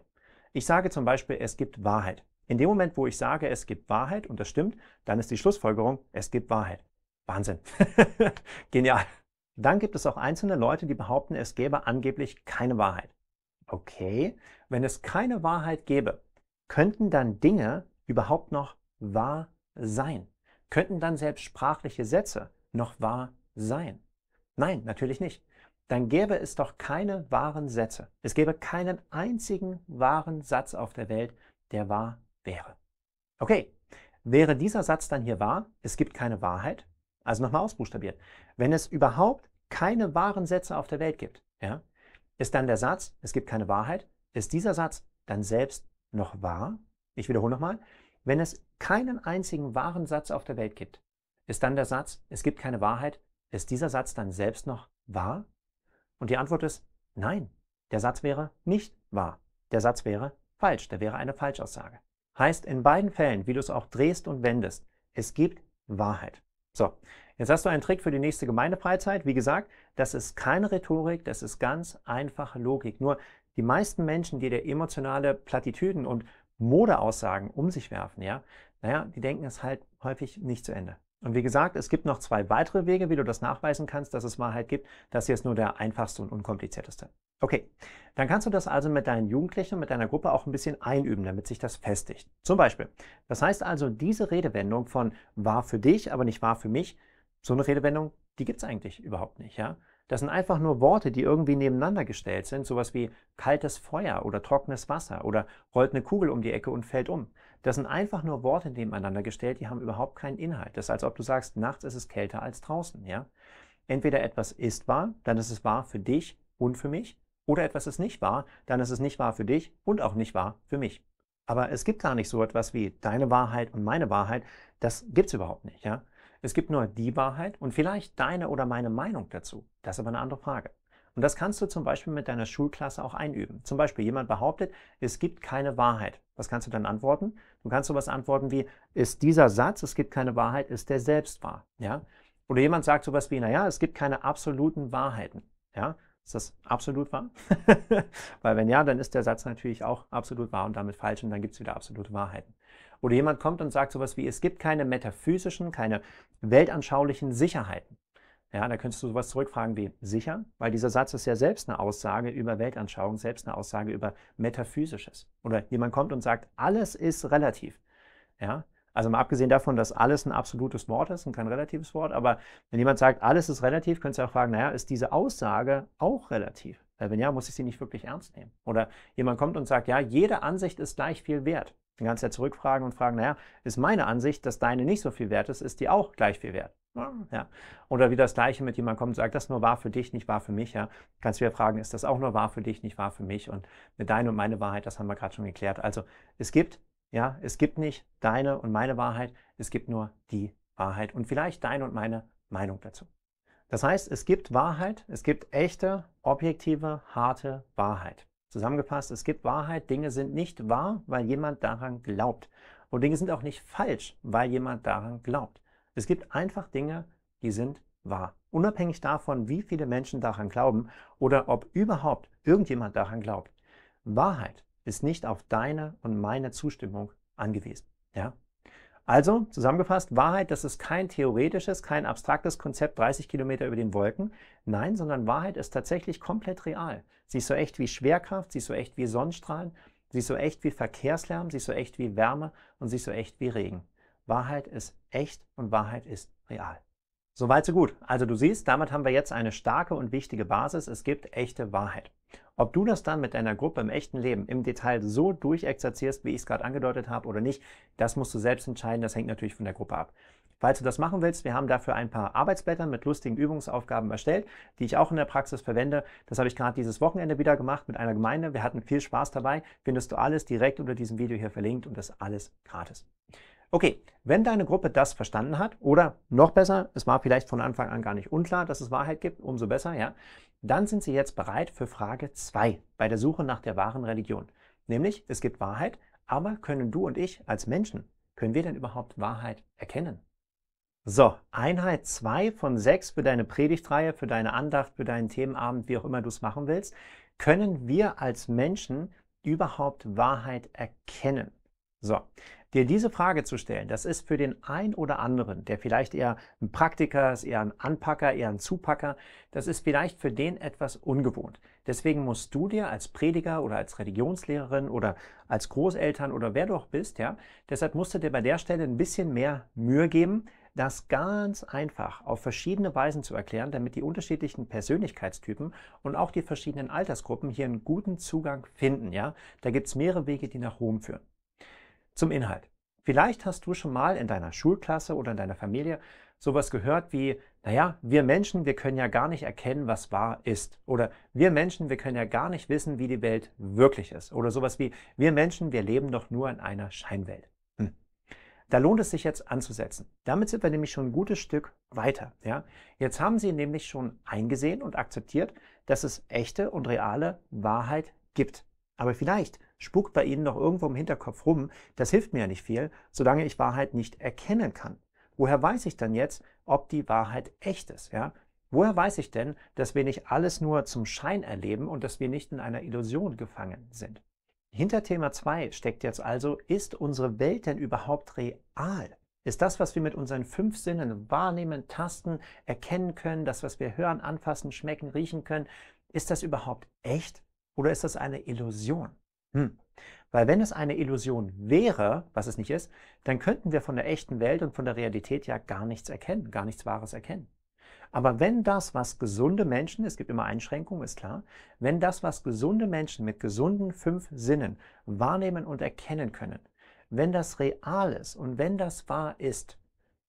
Ich sage zum Beispiel, es gibt Wahrheit. In dem Moment, wo ich sage, es gibt Wahrheit und das stimmt, dann ist die Schlussfolgerung, es gibt Wahrheit. Wahnsinn. Genial. Dann gibt es auch einzelne Leute, die behaupten, es gäbe angeblich keine Wahrheit. Okay, wenn es keine Wahrheit gäbe, könnten dann Dinge überhaupt noch wahr sein? Könnten dann selbst sprachliche Sätze noch wahr sein? Nein, natürlich nicht. Dann gäbe es doch keine wahren Sätze. Es gäbe keinen einzigen wahren Satz auf der Welt, der wahr wäre. Okay, wäre dieser Satz dann hier wahr, es gibt keine Wahrheit? Also nochmal ausbuchstabiert. Wenn es überhaupt keine wahren Sätze auf der Welt gibt, ja, ist dann der Satz, es gibt keine Wahrheit, ist dieser Satz dann selbst noch wahr? Ich wiederhole nochmal. Wenn es keinen einzigen wahren Satz auf der Welt gibt, ist dann der Satz, es gibt keine Wahrheit, ist dieser Satz dann selbst noch wahr? Und die Antwort ist nein. Der Satz wäre nicht wahr. Der Satz wäre falsch. Der wäre eine Falschaussage. Heißt in beiden Fällen, wie du es auch drehst und wendest, es gibt Wahrheit. So, jetzt hast du einen Trick für die nächste Gemeindefreizeit. Wie gesagt, das ist keine Rhetorik, das ist ganz einfache Logik. Nur die meisten Menschen, die dir emotionale Plattitüden und Modeaussagen um sich werfen, ja, naja, die denken es halt häufig nicht zu Ende. Und wie gesagt, es gibt noch zwei weitere Wege, wie du das nachweisen kannst, dass es Wahrheit gibt. Das hier ist nur der einfachste und unkomplizierteste. Okay, dann kannst du das also mit deinen Jugendlichen und mit deiner Gruppe auch ein bisschen einüben, damit sich das festigt. Zum Beispiel, das heißt also, diese Redewendung von war für dich, aber nicht war für mich, so eine Redewendung, die gibt es eigentlich überhaupt nicht. Ja? Das sind einfach nur Worte, die irgendwie nebeneinander gestellt sind, sowas wie kaltes Feuer oder trockenes Wasser oder rollt eine Kugel um die Ecke und fällt um. Das sind einfach nur Worte nebeneinander gestellt, die haben überhaupt keinen Inhalt. Das ist, als ob du sagst, nachts ist es kälter als draußen. Ja? Entweder etwas ist wahr, dann ist es wahr für dich und für mich, oder etwas ist nicht wahr, dann ist es nicht wahr für dich und auch nicht wahr für mich. Aber es gibt gar nicht so etwas wie deine Wahrheit und meine Wahrheit. Das gibt es überhaupt nicht. Ja? Es gibt nur die Wahrheit und vielleicht deine oder meine Meinung dazu. Das ist aber eine andere Frage. Und das kannst du zum Beispiel mit deiner Schulklasse auch einüben. Zum Beispiel jemand behauptet, es gibt keine Wahrheit. Was kannst du dann antworten? Du kannst sowas antworten wie, ist dieser Satz, es gibt keine Wahrheit, ist der selbst wahr? Ja? Oder jemand sagt sowas wie, naja, es gibt keine absoluten Wahrheiten. Ja? Ist das absolut wahr? Weil wenn ja, dann ist der Satz natürlich auch absolut wahr und damit falsch und dann gibt es wieder absolute Wahrheiten. Oder jemand kommt und sagt sowas wie, es gibt keine metaphysischen, keine weltanschaulichen Sicherheiten. Ja, da könntest du sowas zurückfragen wie sicher, weil dieser Satz ist ja selbst eine Aussage über Weltanschauung, selbst eine Aussage über Metaphysisches. Oder jemand kommt und sagt, alles ist relativ. Ja, also mal abgesehen davon, dass alles ein absolutes Wort ist und kein relatives Wort, aber wenn jemand sagt, alles ist relativ, könntest du auch fragen, naja, ist diese Aussage auch relativ? Weil wenn ja, muss ich sie nicht wirklich ernst nehmen. Oder jemand kommt und sagt, ja, jede Ansicht ist gleich viel wert. Dann kannst du ja zurückfragen und fragen, naja, ist meine Ansicht, dass deine nicht so viel wert ist, ist die auch gleich viel wert? Ja. Oder wie das Gleiche mit jemandem kommt und sagt, das ist nur wahr für dich, nicht wahr für mich. Ja. Kannst du wieder fragen, ist das auch nur wahr für dich, nicht wahr für mich? Und mit deine und meine Wahrheit, das haben wir gerade schon geklärt. Also es gibt, ja, es gibt nicht deine und meine Wahrheit, es gibt nur die Wahrheit und vielleicht deine und meine Meinung dazu. Das heißt, es gibt Wahrheit, es gibt echte, objektive, harte Wahrheit. Zusammengefasst, es gibt Wahrheit, Dinge sind nicht wahr, weil jemand daran glaubt. Und Dinge sind auch nicht falsch, weil jemand daran glaubt. Es gibt einfach Dinge, die sind wahr. Unabhängig davon, wie viele Menschen daran glauben oder ob überhaupt irgendjemand daran glaubt. Wahrheit ist nicht auf deine und meine Zustimmung angewiesen. Ja? Also, zusammengefasst, Wahrheit, das ist kein theoretisches, kein abstraktes Konzept 30 Kilometer über den Wolken. Nein, sondern Wahrheit ist tatsächlich komplett real. Sie ist so echt wie Schwerkraft, sie ist so echt wie Sonnenstrahlen, sie ist so echt wie Verkehrslärm, sie ist so echt wie Wärme und sie ist so echt wie Regen. Wahrheit ist echt und Wahrheit ist real. Soweit so gut. Also du siehst, damit haben wir jetzt eine starke und wichtige Basis. Es gibt echte Wahrheit. Ob du das dann mit deiner Gruppe im echten Leben im Detail so durchexerzierst, wie ich es gerade angedeutet habe oder nicht, das musst du selbst entscheiden. Das hängt natürlich von der Gruppe ab. Falls du das machen willst, wir haben dafür ein paar Arbeitsblätter mit lustigen Übungsaufgaben erstellt, die ich auch in der Praxis verwende. Das habe ich gerade dieses Wochenende wieder gemacht mit einer Gemeinde. Wir hatten viel Spaß dabei. Findest du alles direkt unter diesem Video hier verlinkt und das alles gratis. Okay, wenn deine Gruppe das verstanden hat, oder noch besser, es war vielleicht von Anfang an gar nicht unklar, dass es Wahrheit gibt, umso besser, ja, dann sind sie jetzt bereit für Frage 2 bei der Suche nach der wahren Religion. Nämlich, es gibt Wahrheit, aber können du und ich als Menschen, können wir denn überhaupt Wahrheit erkennen? So, Einheit 2 von 6 für deine Predigtreihe, für deine Andacht, für deinen Themenabend, wie auch immer du es machen willst. Können wir als Menschen überhaupt Wahrheit erkennen? So, Dir diese Frage zu stellen, das ist für den ein oder anderen, der vielleicht eher ein Praktiker ist, eher ein Anpacker, eher ein Zupacker, das ist vielleicht für den etwas ungewohnt. Deswegen musst du dir als Prediger oder als Religionslehrerin oder als Großeltern oder wer du auch bist, ja, deshalb musst du dir bei der Stelle ein bisschen mehr Mühe geben, das ganz einfach auf verschiedene Weisen zu erklären, damit die unterschiedlichen Persönlichkeitstypen und auch die verschiedenen Altersgruppen hier einen guten Zugang finden, ja. Da gibt's mehrere Wege, die nach Rom führen. Zum Inhalt. Vielleicht hast du schon mal in deiner Schulklasse oder in deiner Familie sowas gehört wie, naja, wir Menschen, wir können ja gar nicht erkennen, was wahr ist. Oder wir Menschen, wir können ja gar nicht wissen, wie die Welt wirklich ist. Oder sowas wie, wir Menschen, wir leben doch nur in einer Scheinwelt. Hm. Da lohnt es sich jetzt anzusetzen. Damit sind wir nämlich schon ein gutes Stück weiter. Ja? Jetzt haben sie nämlich schon eingesehen und akzeptiert, dass es echte und reale Wahrheit gibt. Aber vielleicht spukt bei Ihnen noch irgendwo im Hinterkopf rum, das hilft mir ja nicht viel, solange ich Wahrheit nicht erkennen kann. Woher weiß ich dann jetzt, ob die Wahrheit echt ist? Ja? Woher weiß ich denn, dass wir nicht alles nur zum Schein erleben und dass wir nicht in einer Illusion gefangen sind? Hinter Thema 2 steckt jetzt also, ist unsere Welt denn überhaupt real? Ist das, was wir mit unseren fünf Sinnen wahrnehmen, tasten, erkennen können, das, was wir hören, anfassen, schmecken, riechen können, ist das überhaupt echt oder ist das eine Illusion? Hm. Weil wenn es eine Illusion wäre, was es nicht ist, dann könnten wir von der echten Welt und von der Realität ja gar nichts erkennen, gar nichts Wahres erkennen. Aber wenn das, was gesunde Menschen, es gibt immer Einschränkungen, ist klar, wenn das, was gesunde Menschen mit gesunden fünf Sinnen wahrnehmen und erkennen können, wenn das real ist und wenn das wahr ist,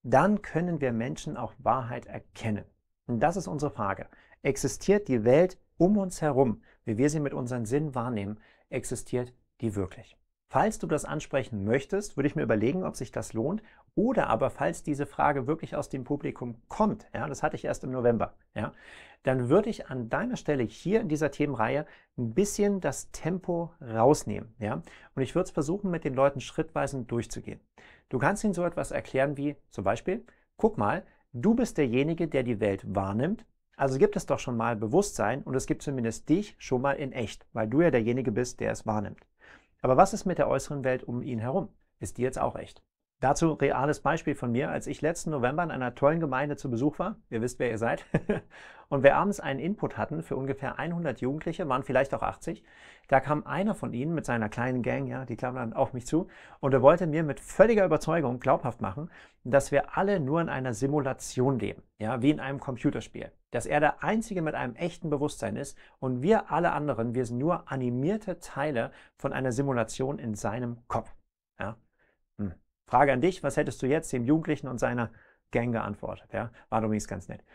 dann können wir Menschen auch Wahrheit erkennen. Und das ist unsere Frage. Existiert die Welt um uns herum, wie wir sie mit unseren Sinnen wahrnehmen, existiert die wirklich. Falls du das ansprechen möchtest, würde ich mir überlegen, ob sich das lohnt. Oder aber, falls diese Frage wirklich aus dem Publikum kommt, ja, das hatte ich erst im November, ja, dann würde ich an deiner Stelle hier in dieser Themenreihe ein bisschen das Tempo rausnehmen. Ja, und ich würde es versuchen, mit den Leuten schrittweise durchzugehen. Du kannst ihnen so etwas erklären wie zum Beispiel, guck mal, du bist derjenige, der die Welt wahrnimmt also gibt es doch schon mal Bewusstsein und es gibt zumindest dich schon mal in echt, weil du ja derjenige bist, der es wahrnimmt. Aber was ist mit der äußeren Welt um ihn herum? Ist die jetzt auch echt? Dazu reales Beispiel von mir, als ich letzten November in einer tollen Gemeinde zu Besuch war, ihr wisst, wer ihr seid, und wir abends einen Input hatten für ungefähr 100 Jugendliche, waren vielleicht auch 80, da kam einer von ihnen mit seiner kleinen Gang, ja, die klammern auf mich zu, und er wollte mir mit völliger Überzeugung glaubhaft machen, dass wir alle nur in einer Simulation leben, ja, wie in einem Computerspiel dass er der Einzige mit einem echten Bewusstsein ist und wir alle anderen, wir sind nur animierte Teile von einer Simulation in seinem Kopf. Ja? Hm. Frage an dich, was hättest du jetzt dem Jugendlichen und seiner Gang geantwortet? Ja? War übrigens ganz nett.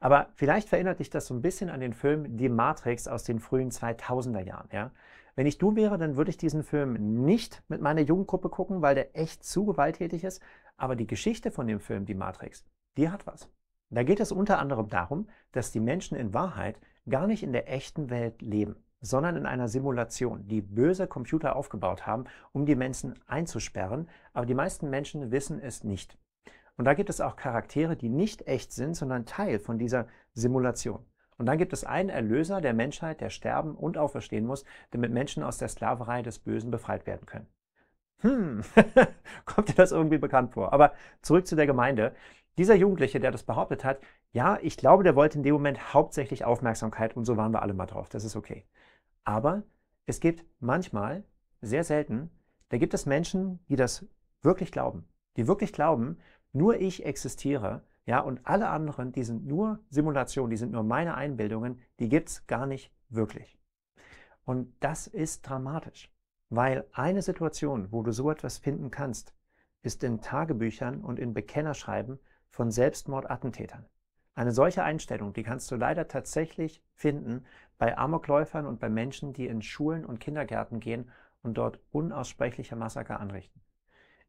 Aber vielleicht verinnert dich das so ein bisschen an den Film Die Matrix aus den frühen 2000er Jahren. Ja? Wenn ich du wäre, dann würde ich diesen Film nicht mit meiner Jugendgruppe gucken, weil der echt zu gewalttätig ist. Aber die Geschichte von dem Film Die Matrix, die hat was. Da geht es unter anderem darum, dass die Menschen in Wahrheit gar nicht in der echten Welt leben, sondern in einer Simulation, die böse Computer aufgebaut haben, um die Menschen einzusperren, aber die meisten Menschen wissen es nicht. Und da gibt es auch Charaktere, die nicht echt sind, sondern Teil von dieser Simulation. Und dann gibt es einen Erlöser der Menschheit, der sterben und auferstehen muss, damit Menschen aus der Sklaverei des Bösen befreit werden können. Hm, kommt dir das irgendwie bekannt vor? Aber zurück zu der Gemeinde. Dieser Jugendliche, der das behauptet hat, ja, ich glaube, der wollte in dem Moment hauptsächlich Aufmerksamkeit und so waren wir alle mal drauf, das ist okay. Aber es gibt manchmal, sehr selten, da gibt es Menschen, die das wirklich glauben, die wirklich glauben, nur ich existiere, ja, und alle anderen, die sind nur Simulationen, die sind nur meine Einbildungen, die gibt es gar nicht wirklich. Und das ist dramatisch, weil eine Situation, wo du so etwas finden kannst, ist in Tagebüchern und in Bekennerschreiben von Selbstmordattentätern. Eine solche Einstellung, die kannst du leider tatsächlich finden bei Amokläufern und bei Menschen, die in Schulen und Kindergärten gehen und dort unaussprechliche Massaker anrichten.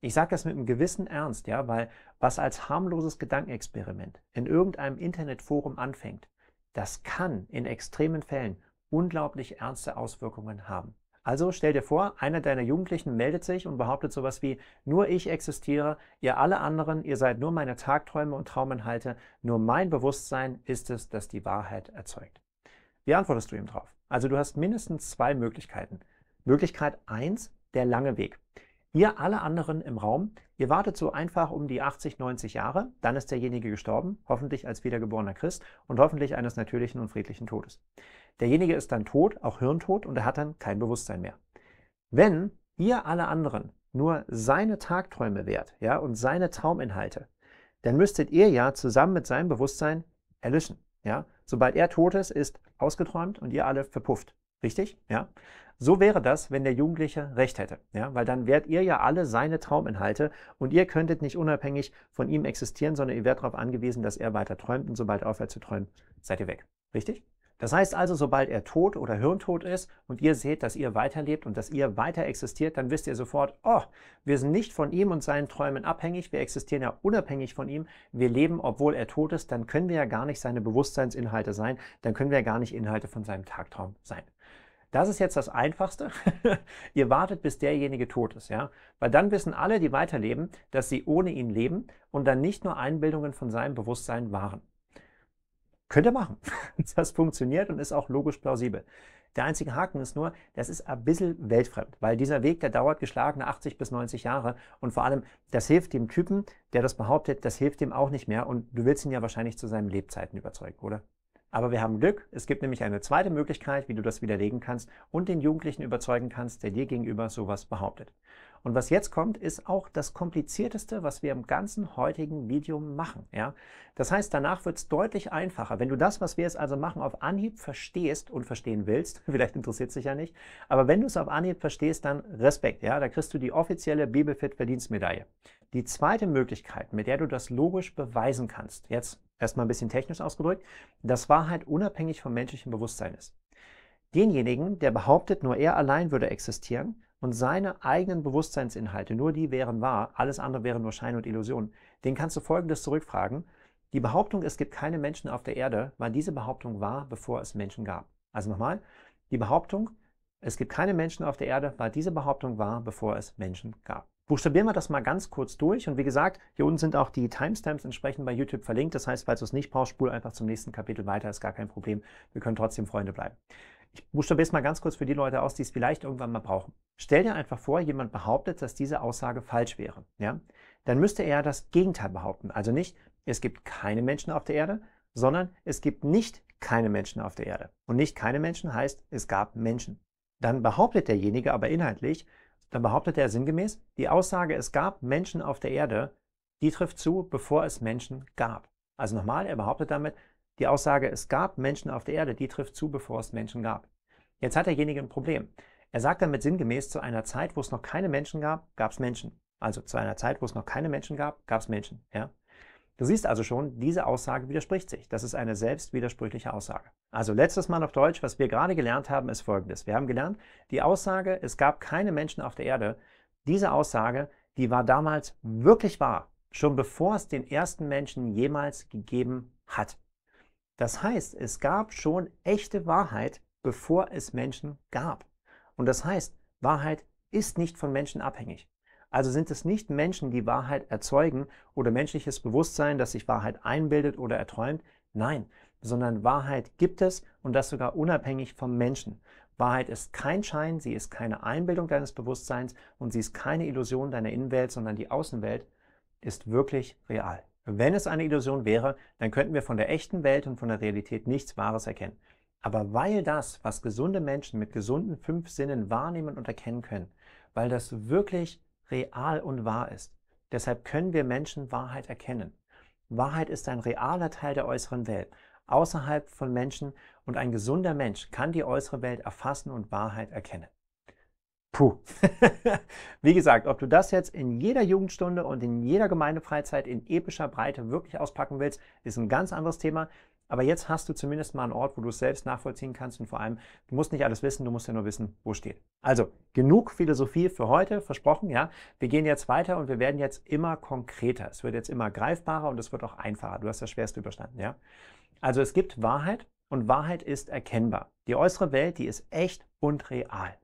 Ich sage das mit einem gewissen Ernst, ja, weil was als harmloses Gedankenexperiment in irgendeinem Internetforum anfängt, das kann in extremen Fällen unglaublich ernste Auswirkungen haben. Also stell dir vor, einer deiner Jugendlichen meldet sich und behauptet sowas wie, nur ich existiere, ihr alle anderen, ihr seid nur meine Tagträume und Trauminhalte, nur mein Bewusstsein ist es, das die Wahrheit erzeugt. Wie antwortest du ihm drauf? Also du hast mindestens zwei Möglichkeiten. Möglichkeit eins: der lange Weg. Ihr alle anderen im Raum, ihr wartet so einfach um die 80, 90 Jahre, dann ist derjenige gestorben, hoffentlich als wiedergeborener Christ und hoffentlich eines natürlichen und friedlichen Todes. Derjenige ist dann tot, auch hirntot, und er hat dann kein Bewusstsein mehr. Wenn ihr alle anderen nur seine Tagträume wärt ja, und seine Trauminhalte, dann müsstet ihr ja zusammen mit seinem Bewusstsein erlöschen. Ja? Sobald er tot ist, ist ausgeträumt und ihr alle verpufft. Richtig? Ja? So wäre das, wenn der Jugendliche recht hätte. Ja? Weil dann wärt ihr ja alle seine Trauminhalte und ihr könntet nicht unabhängig von ihm existieren, sondern ihr wärt darauf angewiesen, dass er weiter träumt und sobald aufhört zu träumen, seid ihr weg. Richtig? Das heißt also, sobald er tot oder hirntot ist und ihr seht, dass ihr weiterlebt und dass ihr weiter existiert, dann wisst ihr sofort, oh, wir sind nicht von ihm und seinen Träumen abhängig, wir existieren ja unabhängig von ihm, wir leben, obwohl er tot ist, dann können wir ja gar nicht seine Bewusstseinsinhalte sein, dann können wir ja gar nicht Inhalte von seinem Tagtraum sein. Das ist jetzt das Einfachste. ihr wartet, bis derjenige tot ist, ja? Weil dann wissen alle, die weiterleben, dass sie ohne ihn leben und dann nicht nur Einbildungen von seinem Bewusstsein waren. Könnt ihr machen. Das funktioniert und ist auch logisch plausibel. Der einzige Haken ist nur, das ist ein bisschen weltfremd, weil dieser Weg, der dauert geschlagene 80 bis 90 Jahre und vor allem, das hilft dem Typen, der das behauptet, das hilft dem auch nicht mehr und du willst ihn ja wahrscheinlich zu seinen Lebzeiten überzeugen, oder? Aber wir haben Glück, es gibt nämlich eine zweite Möglichkeit, wie du das widerlegen kannst und den Jugendlichen überzeugen kannst, der dir gegenüber sowas behauptet. Und was jetzt kommt, ist auch das komplizierteste, was wir im ganzen heutigen Video machen. Ja? Das heißt, danach wird es deutlich einfacher. Wenn du das, was wir jetzt also machen, auf Anhieb verstehst und verstehen willst, vielleicht interessiert es dich ja nicht, aber wenn du es auf Anhieb verstehst, dann Respekt. Ja? Da kriegst du die offizielle Bibelfit-Verdienstmedaille. Die zweite Möglichkeit, mit der du das logisch beweisen kannst, jetzt erstmal ein bisschen technisch ausgedrückt, dass Wahrheit unabhängig vom menschlichen Bewusstsein ist. Denjenigen, der behauptet, nur er allein würde existieren, und seine eigenen Bewusstseinsinhalte, nur die wären wahr, alles andere wäre nur Schein und Illusion, den kannst du Folgendes zurückfragen. Die Behauptung, es gibt keine Menschen auf der Erde, war diese Behauptung wahr, bevor es Menschen gab. Also nochmal, die Behauptung, es gibt keine Menschen auf der Erde, war diese Behauptung wahr, bevor es Menschen gab. Buchstabieren wir das mal ganz kurz durch. Und wie gesagt, hier unten sind auch die Timestamps entsprechend bei YouTube verlinkt. Das heißt, falls du es nicht brauchst, spul einfach zum nächsten Kapitel weiter, ist gar kein Problem. Wir können trotzdem Freunde bleiben. Ich buchstabe es mal ganz kurz für die Leute aus, die es vielleicht irgendwann mal brauchen. Stell dir einfach vor, jemand behauptet, dass diese Aussage falsch wäre. Ja? Dann müsste er das Gegenteil behaupten. Also nicht, es gibt keine Menschen auf der Erde, sondern es gibt nicht keine Menschen auf der Erde. Und nicht keine Menschen heißt, es gab Menschen. Dann behauptet derjenige aber inhaltlich, dann behauptet er sinngemäß, die Aussage, es gab Menschen auf der Erde, die trifft zu, bevor es Menschen gab. Also nochmal, er behauptet damit, die Aussage, es gab Menschen auf der Erde, die trifft zu, bevor es Menschen gab. Jetzt hat derjenige ein Problem. Er sagt damit sinngemäß, zu einer Zeit, wo es noch keine Menschen gab, gab es Menschen. Also zu einer Zeit, wo es noch keine Menschen gab, gab es Menschen. Ja? Du siehst also schon, diese Aussage widerspricht sich. Das ist eine selbstwidersprüchliche Aussage. Also letztes Mal auf Deutsch, was wir gerade gelernt haben, ist folgendes. Wir haben gelernt, die Aussage, es gab keine Menschen auf der Erde, diese Aussage, die war damals wirklich wahr, schon bevor es den ersten Menschen jemals gegeben hat. Das heißt, es gab schon echte Wahrheit, bevor es Menschen gab. Und das heißt, Wahrheit ist nicht von Menschen abhängig. Also sind es nicht Menschen, die Wahrheit erzeugen oder menschliches Bewusstsein, das sich Wahrheit einbildet oder erträumt. Nein, sondern Wahrheit gibt es und das sogar unabhängig vom Menschen. Wahrheit ist kein Schein, sie ist keine Einbildung deines Bewusstseins und sie ist keine Illusion deiner Innenwelt, sondern die Außenwelt ist wirklich real. Wenn es eine Illusion wäre, dann könnten wir von der echten Welt und von der Realität nichts Wahres erkennen. Aber weil das, was gesunde Menschen mit gesunden fünf Sinnen wahrnehmen und erkennen können, weil das wirklich real und wahr ist, deshalb können wir Menschen Wahrheit erkennen. Wahrheit ist ein realer Teil der äußeren Welt, außerhalb von Menschen und ein gesunder Mensch kann die äußere Welt erfassen und Wahrheit erkennen. Puh. Wie gesagt, ob du das jetzt in jeder Jugendstunde und in jeder Gemeindefreizeit in epischer Breite wirklich auspacken willst, ist ein ganz anderes Thema. Aber jetzt hast du zumindest mal einen Ort, wo du es selbst nachvollziehen kannst und vor allem, du musst nicht alles wissen, du musst ja nur wissen, wo steht. Also, genug Philosophie für heute, versprochen, ja. Wir gehen jetzt weiter und wir werden jetzt immer konkreter. Es wird jetzt immer greifbarer und es wird auch einfacher. Du hast das Schwerste überstanden, ja. Also, es gibt Wahrheit und Wahrheit ist erkennbar. Die äußere Welt, die ist echt und real.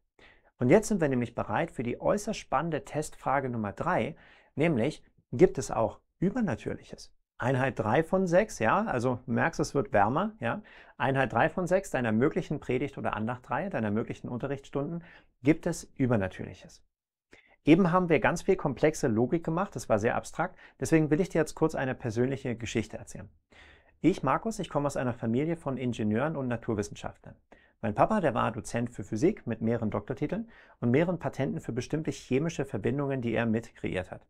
Und jetzt sind wir nämlich bereit für die äußerst spannende Testfrage Nummer 3, nämlich gibt es auch Übernatürliches? Einheit 3 von 6, ja, also merkst, es wird wärmer, ja. Einheit 3 von 6 deiner möglichen Predigt oder Andachtreihe, deiner möglichen Unterrichtsstunden, gibt es Übernatürliches. Eben haben wir ganz viel komplexe Logik gemacht, das war sehr abstrakt, deswegen will ich dir jetzt kurz eine persönliche Geschichte erzählen. Ich, Markus, ich komme aus einer Familie von Ingenieuren und Naturwissenschaftlern. Mein Papa, der war Dozent für Physik mit mehreren Doktortiteln und mehreren Patenten für bestimmte chemische Verbindungen, die er mit kreiert hat.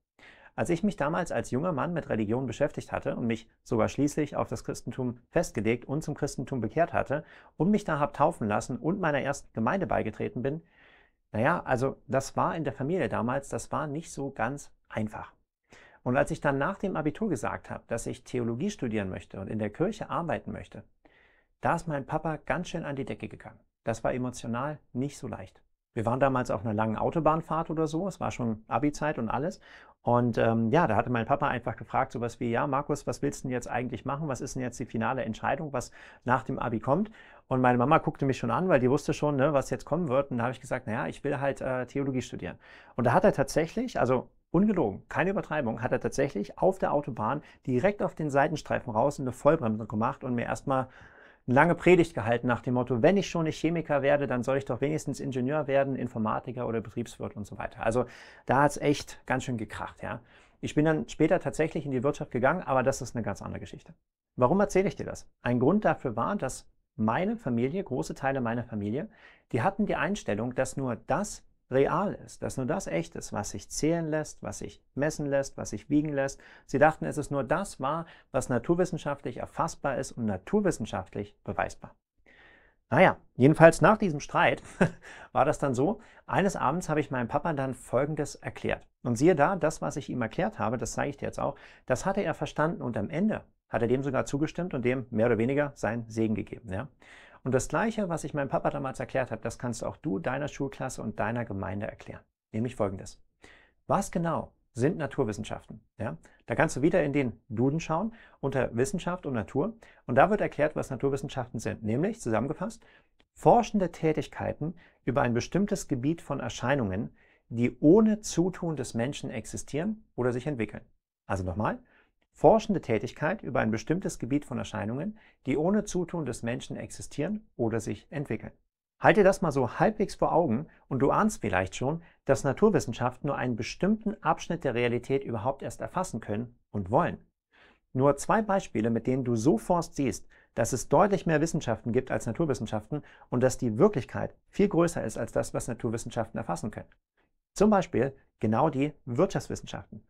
Als ich mich damals als junger Mann mit Religion beschäftigt hatte und mich sogar schließlich auf das Christentum festgelegt und zum Christentum bekehrt hatte und mich da hab taufen lassen und meiner ersten Gemeinde beigetreten bin, naja, also das war in der Familie damals, das war nicht so ganz einfach. Und als ich dann nach dem Abitur gesagt habe, dass ich Theologie studieren möchte und in der Kirche arbeiten möchte, da ist mein Papa ganz schön an die Decke gegangen. Das war emotional nicht so leicht. Wir waren damals auf einer langen Autobahnfahrt oder so. Es war schon Abi-Zeit und alles. Und ähm, ja, da hatte mein Papa einfach gefragt, so was wie, ja, Markus, was willst du denn jetzt eigentlich machen? Was ist denn jetzt die finale Entscheidung, was nach dem Abi kommt? Und meine Mama guckte mich schon an, weil die wusste schon, ne, was jetzt kommen wird. Und da habe ich gesagt, naja, ich will halt äh, Theologie studieren. Und da hat er tatsächlich, also ungelogen, keine Übertreibung, hat er tatsächlich auf der Autobahn direkt auf den Seitenstreifen raus eine Vollbremsung gemacht und mir erstmal lange Predigt gehalten nach dem Motto, wenn ich schon nicht Chemiker werde, dann soll ich doch wenigstens Ingenieur werden, Informatiker oder Betriebswirt und so weiter. Also da hat es echt ganz schön gekracht. Ja? Ich bin dann später tatsächlich in die Wirtschaft gegangen, aber das ist eine ganz andere Geschichte. Warum erzähle ich dir das? Ein Grund dafür war, dass meine Familie, große Teile meiner Familie, die hatten die Einstellung, dass nur das real ist, dass nur das echt ist, was sich zählen lässt, was sich messen lässt, was sich wiegen lässt. Sie dachten, es ist nur das wahr, was naturwissenschaftlich erfassbar ist und naturwissenschaftlich beweisbar. Naja, jedenfalls nach diesem Streit war das dann so, eines Abends habe ich meinem Papa dann Folgendes erklärt. Und siehe da, das, was ich ihm erklärt habe, das zeige ich dir jetzt auch, das hatte er verstanden und am Ende hat er dem sogar zugestimmt und dem mehr oder weniger seinen Segen gegeben. Ja? Und das Gleiche, was ich meinem Papa damals erklärt habe, das kannst auch du deiner Schulklasse und deiner Gemeinde erklären. Nämlich folgendes. Was genau sind Naturwissenschaften? Ja? Da kannst du wieder in den Duden schauen unter Wissenschaft und Natur. Und da wird erklärt, was Naturwissenschaften sind. Nämlich, zusammengefasst, forschende Tätigkeiten über ein bestimmtes Gebiet von Erscheinungen, die ohne Zutun des Menschen existieren oder sich entwickeln. Also nochmal, Forschende Tätigkeit über ein bestimmtes Gebiet von Erscheinungen, die ohne Zutun des Menschen existieren oder sich entwickeln. Halte das mal so halbwegs vor Augen und du ahnst vielleicht schon, dass Naturwissenschaften nur einen bestimmten Abschnitt der Realität überhaupt erst erfassen können und wollen. Nur zwei Beispiele, mit denen du sofort siehst, dass es deutlich mehr Wissenschaften gibt als Naturwissenschaften und dass die Wirklichkeit viel größer ist als das, was Naturwissenschaften erfassen können. Zum Beispiel genau die Wirtschaftswissenschaften.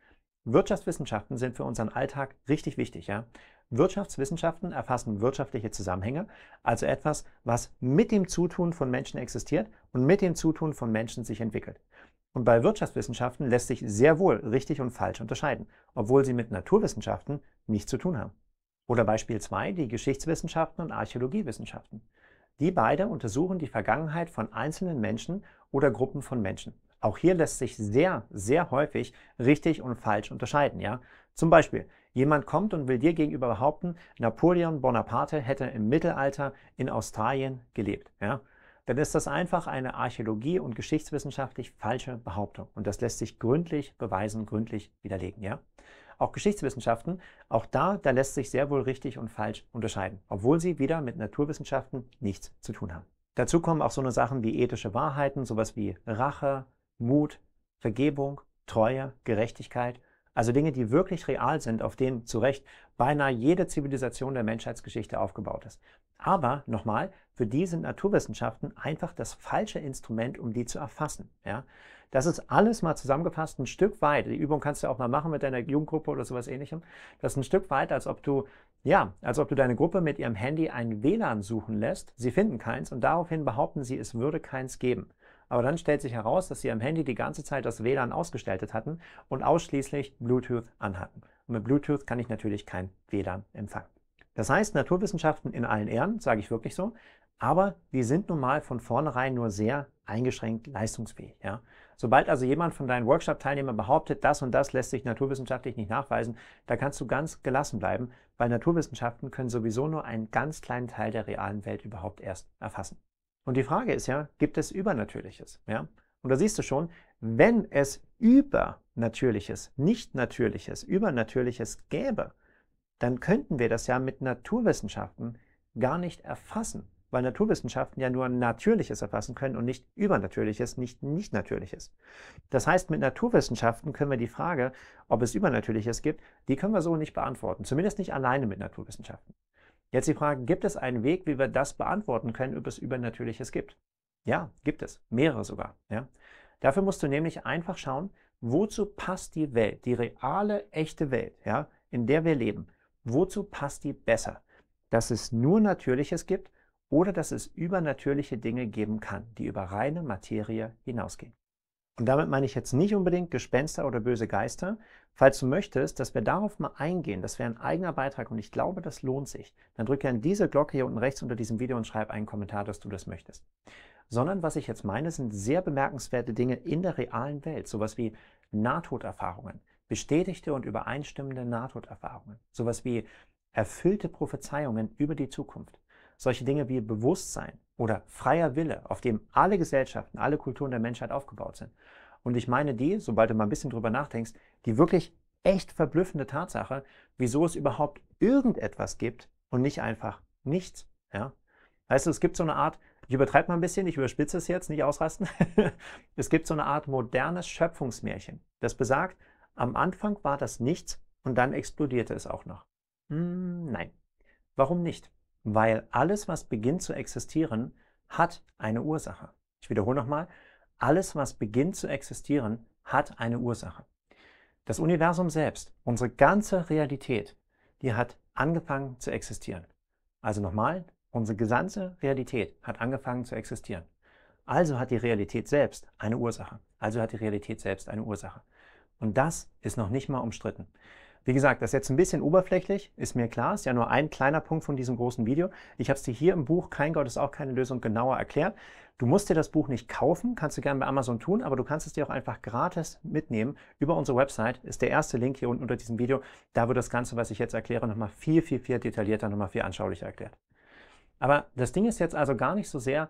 Wirtschaftswissenschaften sind für unseren Alltag richtig wichtig. Ja? Wirtschaftswissenschaften erfassen wirtschaftliche Zusammenhänge, also etwas, was mit dem Zutun von Menschen existiert und mit dem Zutun von Menschen sich entwickelt. Und bei Wirtschaftswissenschaften lässt sich sehr wohl richtig und falsch unterscheiden, obwohl sie mit Naturwissenschaften nichts zu tun haben. Oder Beispiel 2, die Geschichtswissenschaften und Archäologiewissenschaften. Die beide untersuchen die Vergangenheit von einzelnen Menschen oder Gruppen von Menschen. Auch hier lässt sich sehr, sehr häufig richtig und falsch unterscheiden. Ja? Zum Beispiel, jemand kommt und will dir gegenüber behaupten, Napoleon Bonaparte hätte im Mittelalter in Australien gelebt. Ja? Dann ist das einfach eine archäologie- und geschichtswissenschaftlich falsche Behauptung. Und das lässt sich gründlich beweisen, gründlich widerlegen. Ja? Auch Geschichtswissenschaften, auch da, da lässt sich sehr wohl richtig und falsch unterscheiden, obwohl sie wieder mit Naturwissenschaften nichts zu tun haben. Dazu kommen auch so eine Sachen wie ethische Wahrheiten, sowas wie Rache, Mut, Vergebung, Treue, Gerechtigkeit, also Dinge, die wirklich real sind, auf denen zu Recht beinahe jede Zivilisation der Menschheitsgeschichte aufgebaut ist. Aber nochmal, für die sind Naturwissenschaften einfach das falsche Instrument, um die zu erfassen. Ja? Das ist alles mal zusammengefasst ein Stück weit. Die Übung kannst du auch mal machen mit deiner Jugendgruppe oder sowas ähnlichem. Das ist ein Stück weit, als ob du, ja, als ob du deine Gruppe mit ihrem Handy ein WLAN suchen lässt. Sie finden keins und daraufhin behaupten sie, es würde keins geben. Aber dann stellt sich heraus, dass sie am Handy die ganze Zeit das WLAN ausgestaltet hatten und ausschließlich Bluetooth anhatten. Und mit Bluetooth kann ich natürlich kein WLAN empfangen. Das heißt, Naturwissenschaften in allen Ehren, sage ich wirklich so, aber die sind nun mal von vornherein nur sehr eingeschränkt leistungsfähig. Ja? Sobald also jemand von deinen Workshop-Teilnehmern behauptet, das und das lässt sich naturwissenschaftlich nicht nachweisen, da kannst du ganz gelassen bleiben, weil Naturwissenschaften können sowieso nur einen ganz kleinen Teil der realen Welt überhaupt erst erfassen. Und die Frage ist ja, gibt es Übernatürliches? Ja? Und da siehst du schon, wenn es Übernatürliches, Nichtnatürliches, Übernatürliches gäbe, dann könnten wir das ja mit Naturwissenschaften gar nicht erfassen, weil Naturwissenschaften ja nur Natürliches erfassen können und nicht Übernatürliches, nicht Nichtnatürliches. Das heißt, mit Naturwissenschaften können wir die Frage, ob es Übernatürliches gibt, die können wir so nicht beantworten, zumindest nicht alleine mit Naturwissenschaften. Jetzt die Frage, gibt es einen Weg, wie wir das beantworten können, ob es Übernatürliches gibt? Ja, gibt es. Mehrere sogar. Ja. Dafür musst du nämlich einfach schauen, wozu passt die Welt, die reale, echte Welt, ja, in der wir leben, wozu passt die besser? Dass es nur Natürliches gibt oder dass es übernatürliche Dinge geben kann, die über reine Materie hinausgehen. Und damit meine ich jetzt nicht unbedingt Gespenster oder böse Geister. Falls du möchtest, dass wir darauf mal eingehen, das wäre ein eigener Beitrag und ich glaube, das lohnt sich, dann drücke an diese Glocke hier unten rechts unter diesem Video und schreib einen Kommentar, dass du das möchtest. Sondern was ich jetzt meine, sind sehr bemerkenswerte Dinge in der realen Welt, sowas wie Nahtoderfahrungen, bestätigte und übereinstimmende Nahtoderfahrungen, sowas wie erfüllte Prophezeiungen über die Zukunft, solche Dinge wie Bewusstsein, oder freier Wille, auf dem alle Gesellschaften, alle Kulturen der Menschheit aufgebaut sind. Und ich meine die, sobald du mal ein bisschen drüber nachdenkst, die wirklich echt verblüffende Tatsache, wieso es überhaupt irgendetwas gibt und nicht einfach nichts. Ja? Weißt du, es gibt so eine Art, ich übertreibe mal ein bisschen, ich überspitze es jetzt, nicht ausrasten. es gibt so eine Art modernes Schöpfungsmärchen, das besagt, am Anfang war das nichts und dann explodierte es auch noch. Hm, nein. Warum nicht? weil alles, was beginnt zu existieren, hat eine Ursache. Ich wiederhole nochmal, alles, was beginnt zu existieren, hat eine Ursache. Das Universum selbst, unsere ganze Realität, die hat angefangen zu existieren. Also nochmal, unsere gesamte Realität hat angefangen zu existieren. Also hat die Realität selbst eine Ursache. Also hat die Realität selbst eine Ursache. Und das ist noch nicht mal umstritten. Wie gesagt, das ist jetzt ein bisschen oberflächlich, ist mir klar, ist ja nur ein kleiner Punkt von diesem großen Video. Ich habe es dir hier im Buch Kein Gott ist auch keine Lösung genauer erklärt. Du musst dir das Buch nicht kaufen, kannst du gerne bei Amazon tun, aber du kannst es dir auch einfach gratis mitnehmen über unsere Website, ist der erste Link hier unten unter diesem Video. Da wird das Ganze, was ich jetzt erkläre, nochmal viel, viel, viel detaillierter, nochmal viel anschaulicher erklärt. Aber das Ding ist jetzt also gar nicht so sehr,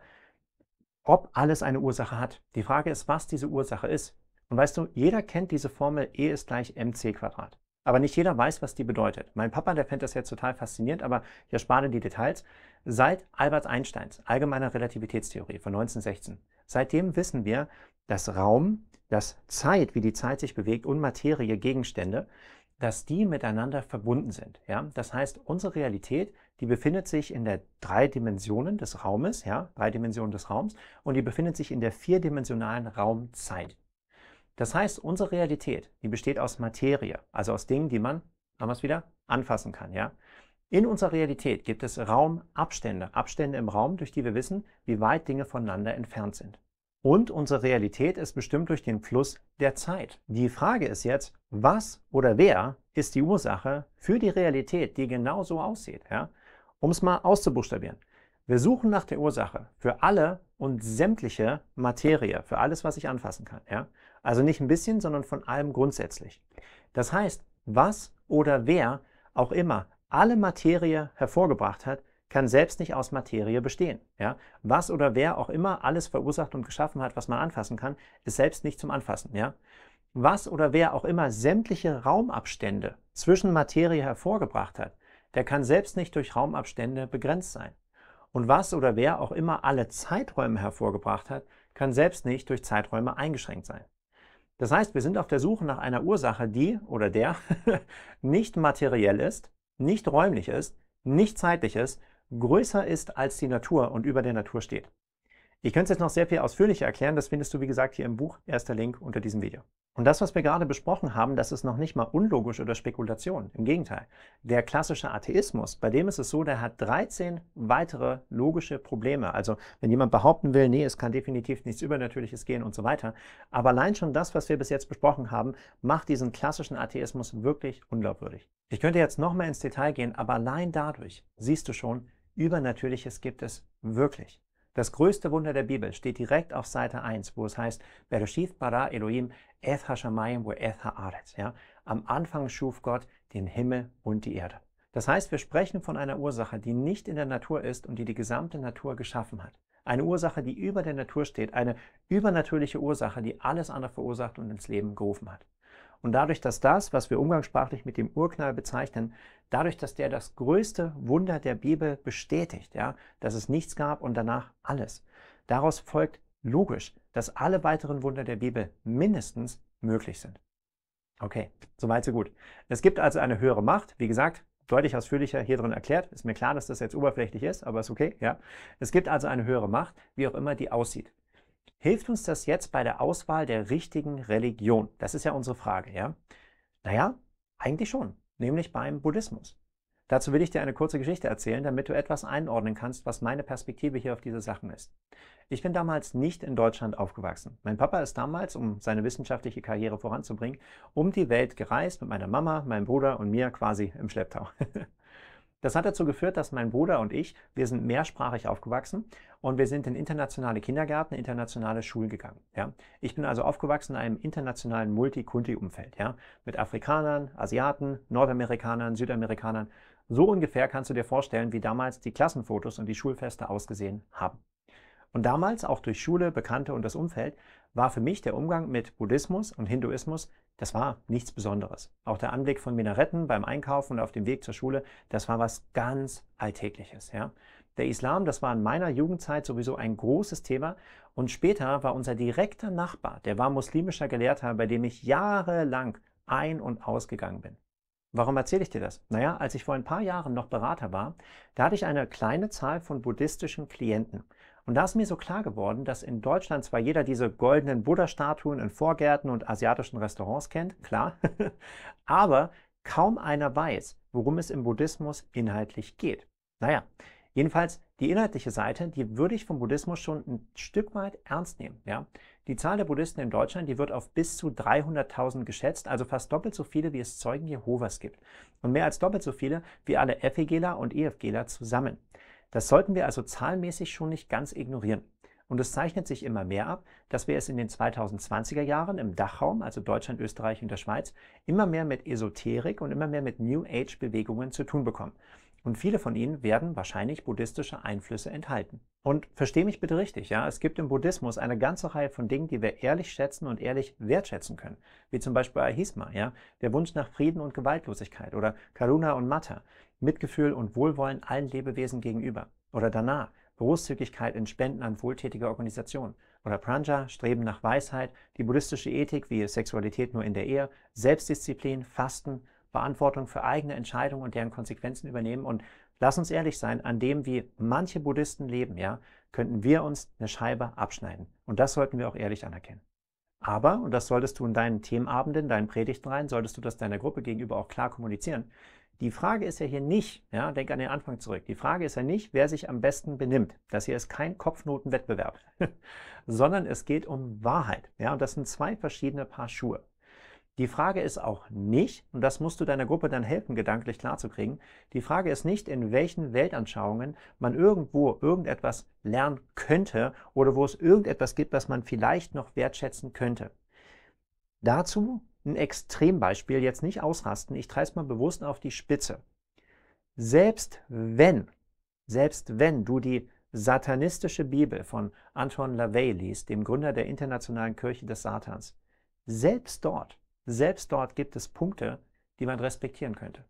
ob alles eine Ursache hat. Die Frage ist, was diese Ursache ist. Und weißt du, jeder kennt diese Formel E ist gleich mc Quadrat. Aber nicht jeder weiß, was die bedeutet. Mein Papa, der fände das jetzt total faszinierend, aber ich erspare die Details. Seit Albert Einsteins allgemeiner Relativitätstheorie von 1916, seitdem wissen wir, dass Raum, dass Zeit, wie die Zeit sich bewegt und Materie, Gegenstände, dass die miteinander verbunden sind. Ja? Das heißt, unsere Realität, die befindet sich in der drei Dimensionen des Raumes, ja? drei Dimensionen des Raums, und die befindet sich in der vierdimensionalen Raumzeit. Das heißt, unsere Realität, die besteht aus Materie, also aus Dingen, die man, haben wir es wieder, anfassen kann. Ja? In unserer Realität gibt es Raumabstände, Abstände im Raum, durch die wir wissen, wie weit Dinge voneinander entfernt sind. Und unsere Realität ist bestimmt durch den Fluss der Zeit. Die Frage ist jetzt, was oder wer ist die Ursache für die Realität, die genau so aussieht? Ja? Um es mal auszubuchstabieren. Wir suchen nach der Ursache für alle und sämtliche Materie, für alles, was ich anfassen kann. Ja? Also nicht ein bisschen, sondern von allem grundsätzlich. Das heißt, was oder wer auch immer alle Materie hervorgebracht hat, kann selbst nicht aus Materie bestehen. Ja? Was oder wer auch immer alles verursacht und geschaffen hat, was man anfassen kann, ist selbst nicht zum Anfassen. Ja? Was oder wer auch immer sämtliche Raumabstände zwischen Materie hervorgebracht hat, der kann selbst nicht durch Raumabstände begrenzt sein. Und was oder wer auch immer alle Zeiträume hervorgebracht hat, kann selbst nicht durch Zeiträume eingeschränkt sein. Das heißt, wir sind auf der Suche nach einer Ursache, die oder der nicht materiell ist, nicht räumlich ist, nicht zeitlich ist, größer ist als die Natur und über der Natur steht. Ich könnte es jetzt noch sehr viel ausführlicher erklären, das findest du wie gesagt hier im Buch, erster Link unter diesem Video. Und das, was wir gerade besprochen haben, das ist noch nicht mal unlogisch oder Spekulation, im Gegenteil. Der klassische Atheismus, bei dem ist es so, der hat 13 weitere logische Probleme. Also wenn jemand behaupten will, nee, es kann definitiv nichts Übernatürliches gehen und so weiter, aber allein schon das, was wir bis jetzt besprochen haben, macht diesen klassischen Atheismus wirklich unglaubwürdig. Ich könnte jetzt noch mehr ins Detail gehen, aber allein dadurch siehst du schon, Übernatürliches gibt es wirklich. Das größte Wunder der Bibel steht direkt auf Seite 1, wo es heißt, Bereshith bara Elohim eth hashamayim wo eth haaretz. Ja? Am Anfang schuf Gott den Himmel und die Erde. Das heißt, wir sprechen von einer Ursache, die nicht in der Natur ist und die die gesamte Natur geschaffen hat. Eine Ursache, die über der Natur steht, eine übernatürliche Ursache, die alles andere verursacht und ins Leben gerufen hat. Und dadurch, dass das, was wir umgangssprachlich mit dem Urknall bezeichnen, dadurch, dass der das größte Wunder der Bibel bestätigt, ja, dass es nichts gab und danach alles, daraus folgt logisch, dass alle weiteren Wunder der Bibel mindestens möglich sind. Okay, soweit so gut. Es gibt also eine höhere Macht, wie gesagt, deutlich ausführlicher hier drin erklärt. Ist mir klar, dass das jetzt oberflächlich ist, aber ist okay, ja. Es gibt also eine höhere Macht, wie auch immer die aussieht. Hilft uns das jetzt bei der Auswahl der richtigen Religion? Das ist ja unsere Frage, ja? Naja, eigentlich schon, nämlich beim Buddhismus. Dazu will ich dir eine kurze Geschichte erzählen, damit du etwas einordnen kannst, was meine Perspektive hier auf diese Sachen ist. Ich bin damals nicht in Deutschland aufgewachsen. Mein Papa ist damals, um seine wissenschaftliche Karriere voranzubringen, um die Welt gereist mit meiner Mama, meinem Bruder und mir quasi im Schlepptau. Das hat dazu geführt, dass mein Bruder und ich, wir sind mehrsprachig aufgewachsen und wir sind in internationale Kindergärten, internationale Schulen gegangen. Ja. Ich bin also aufgewachsen in einem internationalen multikulti umfeld ja, mit Afrikanern, Asiaten, Nordamerikanern, Südamerikanern. So ungefähr kannst du dir vorstellen, wie damals die Klassenfotos und die Schulfeste ausgesehen haben. Und damals, auch durch Schule, Bekannte und das Umfeld, war für mich der Umgang mit Buddhismus und Hinduismus das war nichts Besonderes. Auch der Anblick von Minaretten beim Einkaufen und auf dem Weg zur Schule, das war was ganz Alltägliches. Ja? Der Islam, das war in meiner Jugendzeit sowieso ein großes Thema und später war unser direkter Nachbar, der war muslimischer Gelehrter, bei dem ich jahrelang ein- und ausgegangen bin. Warum erzähle ich dir das? Naja, als ich vor ein paar Jahren noch Berater war, da hatte ich eine kleine Zahl von buddhistischen Klienten. Und da ist mir so klar geworden, dass in Deutschland zwar jeder diese goldenen Buddha-Statuen in Vorgärten und asiatischen Restaurants kennt, klar, aber kaum einer weiß, worum es im Buddhismus inhaltlich geht. Naja, jedenfalls die inhaltliche Seite, die würde ich vom Buddhismus schon ein Stück weit ernst nehmen. Ja? Die Zahl der Buddhisten in Deutschland, die wird auf bis zu 300.000 geschätzt, also fast doppelt so viele, wie es Zeugen Jehovas gibt. Und mehr als doppelt so viele wie alle FEGler und EFGler zusammen. Das sollten wir also zahlenmäßig schon nicht ganz ignorieren. Und es zeichnet sich immer mehr ab, dass wir es in den 2020er Jahren im Dachraum, also Deutschland, Österreich und der Schweiz, immer mehr mit Esoterik und immer mehr mit New Age-Bewegungen zu tun bekommen. Und viele von ihnen werden wahrscheinlich buddhistische Einflüsse enthalten. Und verstehe mich bitte richtig, ja, es gibt im Buddhismus eine ganze Reihe von Dingen, die wir ehrlich schätzen und ehrlich wertschätzen können. Wie zum Beispiel Ahisma, ja, der Wunsch nach Frieden und Gewaltlosigkeit oder Karuna und Mata. Mitgefühl und Wohlwollen allen Lebewesen gegenüber oder danach, Großzügigkeit in Spenden an wohltätige Organisationen oder Pranja, Streben nach Weisheit, die buddhistische Ethik wie Sexualität nur in der Ehe, Selbstdisziplin, Fasten, Verantwortung für eigene Entscheidungen und deren Konsequenzen übernehmen und lass uns ehrlich sein, an dem wie manche Buddhisten leben, ja, könnten wir uns eine Scheibe abschneiden und das sollten wir auch ehrlich anerkennen. Aber, und das solltest du in deinen Themenabenden, deinen Predigten rein, solltest du das deiner Gruppe gegenüber auch klar kommunizieren, die Frage ist ja hier nicht, ja, denk an den Anfang zurück, die Frage ist ja nicht, wer sich am besten benimmt. Das hier ist kein Kopfnotenwettbewerb, sondern es geht um Wahrheit. Ja, und das sind zwei verschiedene Paar Schuhe. Die Frage ist auch nicht, und das musst du deiner Gruppe dann helfen, gedanklich klarzukriegen, die Frage ist nicht, in welchen Weltanschauungen man irgendwo irgendetwas lernen könnte oder wo es irgendetwas gibt, was man vielleicht noch wertschätzen könnte. Dazu ein Extrembeispiel, jetzt nicht ausrasten, ich treibe es mal bewusst auf die Spitze. Selbst wenn, selbst wenn du die satanistische Bibel von Anton LaVey liest, dem Gründer der Internationalen Kirche des Satans, selbst dort, selbst dort gibt es Punkte, die man respektieren könnte.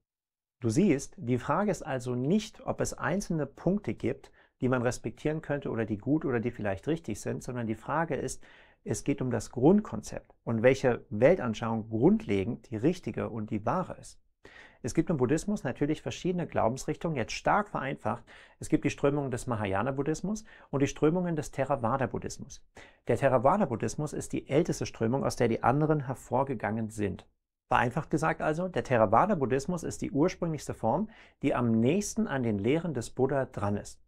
Du siehst, die Frage ist also nicht, ob es einzelne Punkte gibt, die man respektieren könnte oder die gut oder die vielleicht richtig sind, sondern die Frage ist, es geht um das Grundkonzept und welche Weltanschauung grundlegend die richtige und die wahre ist. Es gibt im Buddhismus natürlich verschiedene Glaubensrichtungen, jetzt stark vereinfacht. Es gibt die Strömungen des Mahayana-Buddhismus und die Strömungen des Theravada-Buddhismus. Der Theravada-Buddhismus ist die älteste Strömung, aus der die anderen hervorgegangen sind. Vereinfacht gesagt also, der Theravada-Buddhismus ist die ursprünglichste Form, die am nächsten an den Lehren des Buddha dran ist.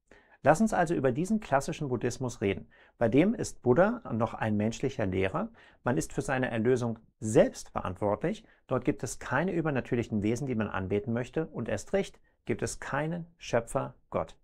Lass uns also über diesen klassischen Buddhismus reden. Bei dem ist Buddha noch ein menschlicher Lehrer. Man ist für seine Erlösung selbst verantwortlich. Dort gibt es keine übernatürlichen Wesen, die man anbeten möchte. Und erst recht gibt es keinen Schöpfer Gott.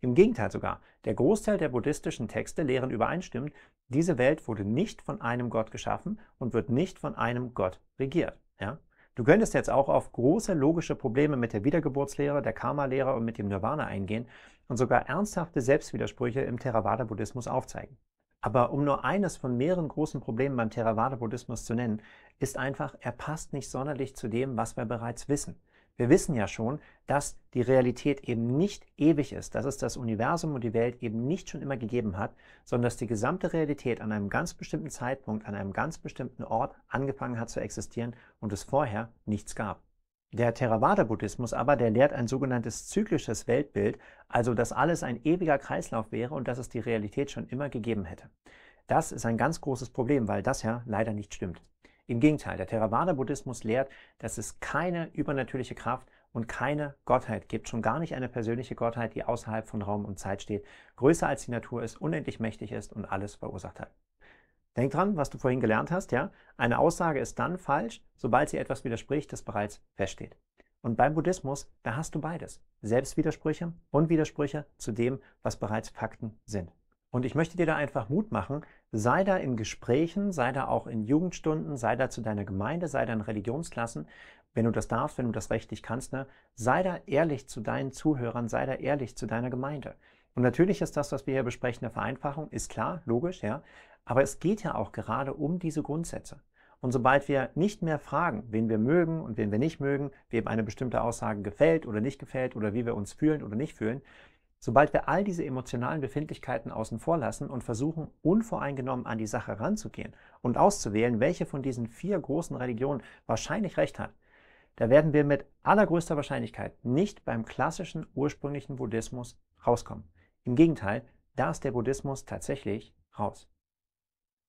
Im Gegenteil sogar, der Großteil der buddhistischen Texte lehren übereinstimmend, diese Welt wurde nicht von einem Gott geschaffen und wird nicht von einem Gott regiert. Ja? Du könntest jetzt auch auf große logische Probleme mit der Wiedergeburtslehre, der Karma-Lehre und mit dem Nirvana eingehen, und sogar ernsthafte Selbstwidersprüche im Theravada-Buddhismus aufzeigen. Aber um nur eines von mehreren großen Problemen beim Theravada-Buddhismus zu nennen, ist einfach, er passt nicht sonderlich zu dem, was wir bereits wissen. Wir wissen ja schon, dass die Realität eben nicht ewig ist, dass es das Universum und die Welt eben nicht schon immer gegeben hat, sondern dass die gesamte Realität an einem ganz bestimmten Zeitpunkt, an einem ganz bestimmten Ort angefangen hat zu existieren und es vorher nichts gab. Der Theravada-Buddhismus aber, der lehrt ein sogenanntes zyklisches Weltbild, also dass alles ein ewiger Kreislauf wäre und dass es die Realität schon immer gegeben hätte. Das ist ein ganz großes Problem, weil das ja leider nicht stimmt. Im Gegenteil, der Theravada-Buddhismus lehrt, dass es keine übernatürliche Kraft und keine Gottheit gibt, schon gar nicht eine persönliche Gottheit, die außerhalb von Raum und Zeit steht, größer als die Natur ist, unendlich mächtig ist und alles verursacht hat. Denk dran, was du vorhin gelernt hast, ja? Eine Aussage ist dann falsch, sobald sie etwas widerspricht, das bereits feststeht. Und beim Buddhismus, da hast du beides. Selbstwidersprüche und Widersprüche zu dem, was bereits Fakten sind. Und ich möchte dir da einfach Mut machen, sei da in Gesprächen, sei da auch in Jugendstunden, sei da zu deiner Gemeinde, sei da in Religionsklassen, wenn du das darfst, wenn du das rechtlich kannst, ne? sei da ehrlich zu deinen Zuhörern, sei da ehrlich zu deiner Gemeinde. Und natürlich ist das, was wir hier besprechen, eine Vereinfachung, ist klar, logisch, ja. Aber es geht ja auch gerade um diese Grundsätze. Und sobald wir nicht mehr fragen, wen wir mögen und wen wir nicht mögen, wem eine bestimmte Aussage gefällt oder nicht gefällt oder wie wir uns fühlen oder nicht fühlen, sobald wir all diese emotionalen Befindlichkeiten außen vor lassen und versuchen, unvoreingenommen an die Sache ranzugehen und auszuwählen, welche von diesen vier großen Religionen wahrscheinlich recht hat, da werden wir mit allergrößter Wahrscheinlichkeit nicht beim klassischen ursprünglichen Buddhismus rauskommen. Im Gegenteil, da ist der Buddhismus tatsächlich raus.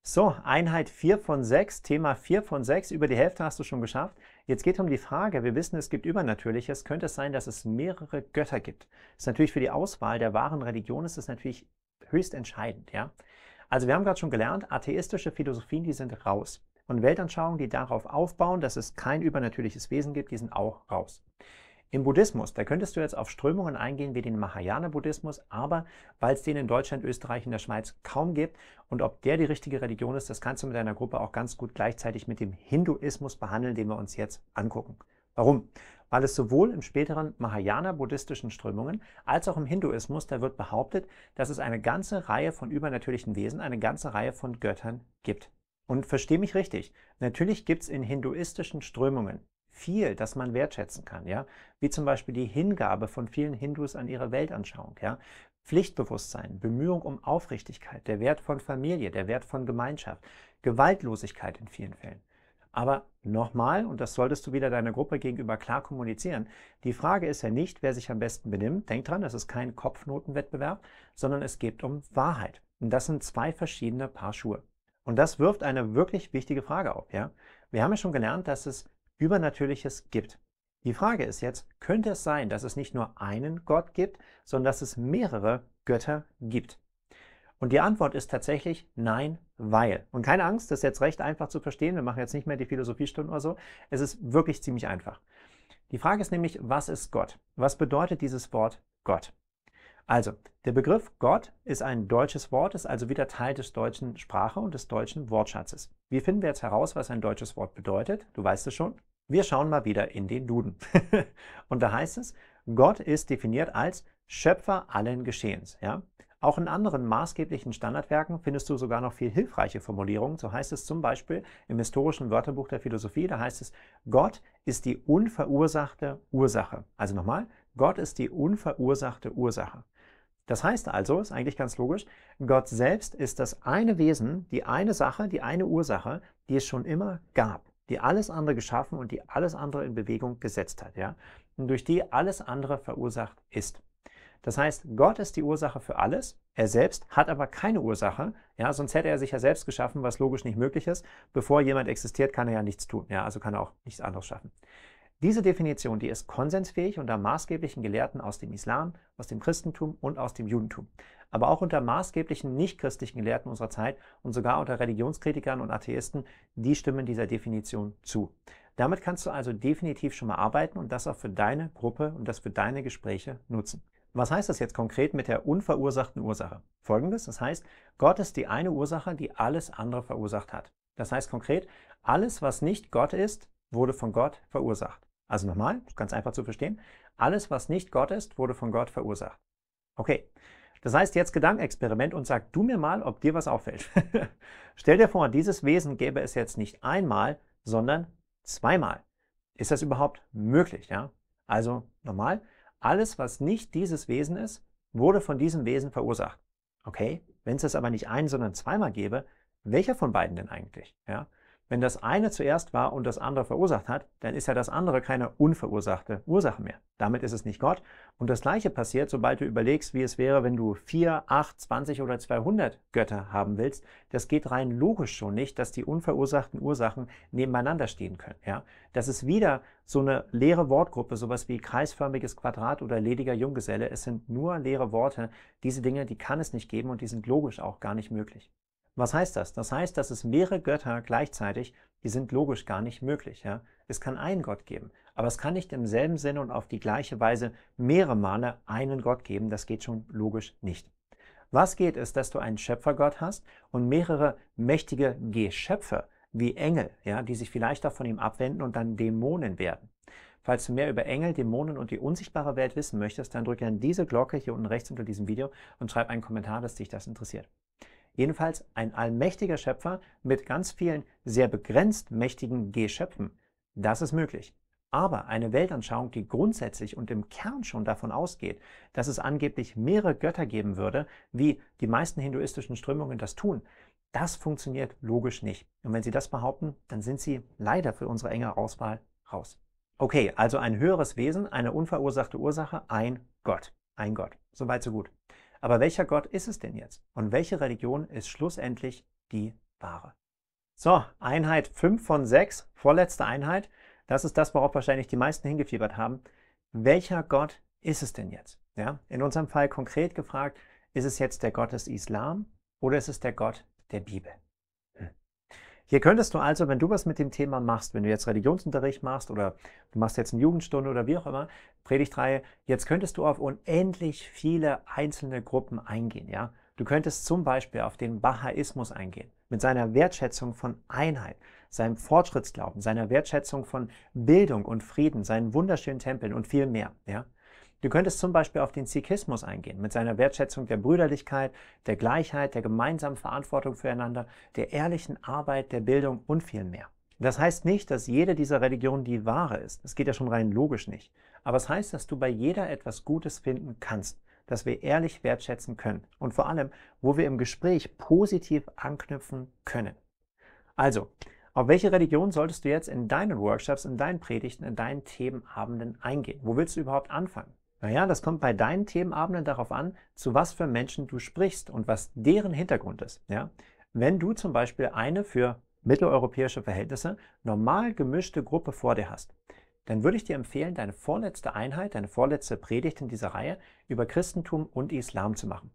So, Einheit 4 von 6, Thema 4 von 6, über die Hälfte hast du schon geschafft. Jetzt geht es um die Frage, wir wissen, es gibt Übernatürliches, könnte es sein, dass es mehrere Götter gibt? Das ist natürlich für die Auswahl der wahren Religion ist das natürlich höchst entscheidend. Ja? Also wir haben gerade schon gelernt, atheistische Philosophien, die sind raus. Und Weltanschauungen, die darauf aufbauen, dass es kein übernatürliches Wesen gibt, die sind auch raus. Im Buddhismus, da könntest du jetzt auf Strömungen eingehen wie den Mahayana-Buddhismus, aber weil es den in Deutschland, Österreich in der Schweiz kaum gibt und ob der die richtige Religion ist, das kannst du mit deiner Gruppe auch ganz gut gleichzeitig mit dem Hinduismus behandeln, den wir uns jetzt angucken. Warum? Weil es sowohl im späteren Mahayana-buddhistischen Strömungen als auch im Hinduismus, da wird behauptet, dass es eine ganze Reihe von übernatürlichen Wesen, eine ganze Reihe von Göttern gibt. Und verstehe mich richtig, natürlich gibt es in hinduistischen Strömungen viel, das man wertschätzen kann, ja, wie zum Beispiel die Hingabe von vielen Hindus an ihre Weltanschauung, ja, Pflichtbewusstsein, Bemühung um Aufrichtigkeit, der Wert von Familie, der Wert von Gemeinschaft, Gewaltlosigkeit in vielen Fällen. Aber nochmal, und das solltest du wieder deiner Gruppe gegenüber klar kommunizieren, die Frage ist ja nicht, wer sich am besten benimmt. Denk dran, das ist kein Kopfnotenwettbewerb, sondern es geht um Wahrheit. Und das sind zwei verschiedene Paar Schuhe. Und das wirft eine wirklich wichtige Frage auf. Ja? Wir haben ja schon gelernt, dass es Übernatürliches gibt. Die Frage ist jetzt, könnte es sein, dass es nicht nur einen Gott gibt, sondern dass es mehrere Götter gibt? Und die Antwort ist tatsächlich nein, weil. Und keine Angst, das ist jetzt recht einfach zu verstehen. Wir machen jetzt nicht mehr die Philosophiestunden oder so. Es ist wirklich ziemlich einfach. Die Frage ist nämlich, was ist Gott? Was bedeutet dieses Wort Gott? Also, der Begriff Gott ist ein deutsches Wort, ist also wieder Teil des deutschen Sprache und des deutschen Wortschatzes. Wie finden wir jetzt heraus, was ein deutsches Wort bedeutet? Du weißt es schon, wir schauen mal wieder in den Duden. und da heißt es, Gott ist definiert als Schöpfer allen Geschehens. Ja? Auch in anderen maßgeblichen Standardwerken findest du sogar noch viel hilfreiche Formulierungen. So heißt es zum Beispiel im historischen Wörterbuch der Philosophie, da heißt es, Gott ist die unverursachte Ursache. Also nochmal, Gott ist die unverursachte Ursache. Das heißt also, ist eigentlich ganz logisch, Gott selbst ist das eine Wesen, die eine Sache, die eine Ursache, die es schon immer gab die alles andere geschaffen und die alles andere in Bewegung gesetzt hat, ja, und durch die alles andere verursacht ist. Das heißt, Gott ist die Ursache für alles, er selbst hat aber keine Ursache, ja, sonst hätte er sich ja selbst geschaffen, was logisch nicht möglich ist. Bevor jemand existiert, kann er ja nichts tun, ja, also kann er auch nichts anderes schaffen. Diese Definition, die ist konsensfähig unter maßgeblichen Gelehrten aus dem Islam, aus dem Christentum und aus dem Judentum aber auch unter maßgeblichen nichtchristlichen Gelehrten unserer Zeit und sogar unter Religionskritikern und Atheisten, die stimmen dieser Definition zu. Damit kannst du also definitiv schon mal arbeiten und das auch für deine Gruppe und das für deine Gespräche nutzen. Was heißt das jetzt konkret mit der unverursachten Ursache? Folgendes, das heißt, Gott ist die eine Ursache, die alles andere verursacht hat. Das heißt konkret, alles, was nicht Gott ist, wurde von Gott verursacht. Also nochmal, ganz einfach zu verstehen, alles, was nicht Gott ist, wurde von Gott verursacht. Okay, das heißt jetzt Gedankenexperiment und sag du mir mal, ob dir was auffällt. Stell dir vor, dieses Wesen gäbe es jetzt nicht einmal, sondern zweimal. Ist das überhaupt möglich? Ja? Also nochmal, alles, was nicht dieses Wesen ist, wurde von diesem Wesen verursacht. Okay, wenn es das aber nicht ein, sondern zweimal gäbe, welcher von beiden denn eigentlich? Ja? Wenn das eine zuerst war und das andere verursacht hat, dann ist ja das andere keine unverursachte Ursache mehr. Damit ist es nicht Gott. Und das gleiche passiert, sobald du überlegst, wie es wäre, wenn du 4, 8, 20 oder 200 Götter haben willst. Das geht rein logisch schon nicht, dass die unverursachten Ursachen nebeneinander stehen können. Ja? Das ist wieder so eine leere Wortgruppe, sowas wie kreisförmiges Quadrat oder lediger Junggeselle. Es sind nur leere Worte. Diese Dinge, die kann es nicht geben und die sind logisch auch gar nicht möglich. Was heißt das? Das heißt, dass es mehrere Götter gleichzeitig, die sind logisch gar nicht möglich. Ja? Es kann einen Gott geben, aber es kann nicht im selben Sinne und auf die gleiche Weise mehrere Male einen Gott geben. Das geht schon logisch nicht. Was geht, ist, dass du einen Schöpfergott hast und mehrere mächtige Geschöpfe wie Engel, ja, die sich vielleicht auch von ihm abwenden und dann Dämonen werden. Falls du mehr über Engel, Dämonen und die unsichtbare Welt wissen möchtest, dann drücke gerne diese Glocke hier unten rechts unter diesem Video und schreib einen Kommentar, dass dich das interessiert. Jedenfalls ein allmächtiger Schöpfer mit ganz vielen sehr begrenzt mächtigen Geschöpfen. Das ist möglich. Aber eine Weltanschauung, die grundsätzlich und im Kern schon davon ausgeht, dass es angeblich mehrere Götter geben würde, wie die meisten hinduistischen Strömungen das tun, das funktioniert logisch nicht. Und wenn Sie das behaupten, dann sind Sie leider für unsere enge Auswahl raus. Okay, also ein höheres Wesen, eine unverursachte Ursache, ein Gott. Ein Gott. Soweit, so gut. Aber welcher Gott ist es denn jetzt? Und welche Religion ist schlussendlich die wahre? So, Einheit 5 von 6, vorletzte Einheit. Das ist das, worauf wahrscheinlich die meisten hingefiebert haben. Welcher Gott ist es denn jetzt? Ja, in unserem Fall konkret gefragt, ist es jetzt der Gott des Islam oder ist es der Gott der Bibel? Hier könntest du also, wenn du was mit dem Thema machst, wenn du jetzt Religionsunterricht machst oder du machst jetzt eine Jugendstunde oder wie auch immer, Predigtreihe, jetzt könntest du auf unendlich viele einzelne Gruppen eingehen, ja? Du könntest zum Beispiel auf den Bahaismus eingehen, mit seiner Wertschätzung von Einheit, seinem Fortschrittsglauben, seiner Wertschätzung von Bildung und Frieden, seinen wunderschönen Tempeln und viel mehr, ja? Du könntest zum Beispiel auf den Sikhismus eingehen, mit seiner Wertschätzung der Brüderlichkeit, der Gleichheit, der gemeinsamen Verantwortung füreinander, der ehrlichen Arbeit, der Bildung und viel mehr. Das heißt nicht, dass jede dieser Religionen die wahre ist. Das geht ja schon rein logisch nicht. Aber es heißt, dass du bei jeder etwas Gutes finden kannst, dass wir ehrlich wertschätzen können und vor allem, wo wir im Gespräch positiv anknüpfen können. Also, auf welche Religion solltest du jetzt in deinen Workshops, in deinen Predigten, in deinen Themenabenden eingehen? Wo willst du überhaupt anfangen? Naja, das kommt bei deinen Themenabenden darauf an, zu was für Menschen du sprichst und was deren Hintergrund ist. Ja? Wenn du zum Beispiel eine für mitteleuropäische Verhältnisse normal gemischte Gruppe vor dir hast, dann würde ich dir empfehlen, deine vorletzte Einheit, deine vorletzte Predigt in dieser Reihe über Christentum und Islam zu machen.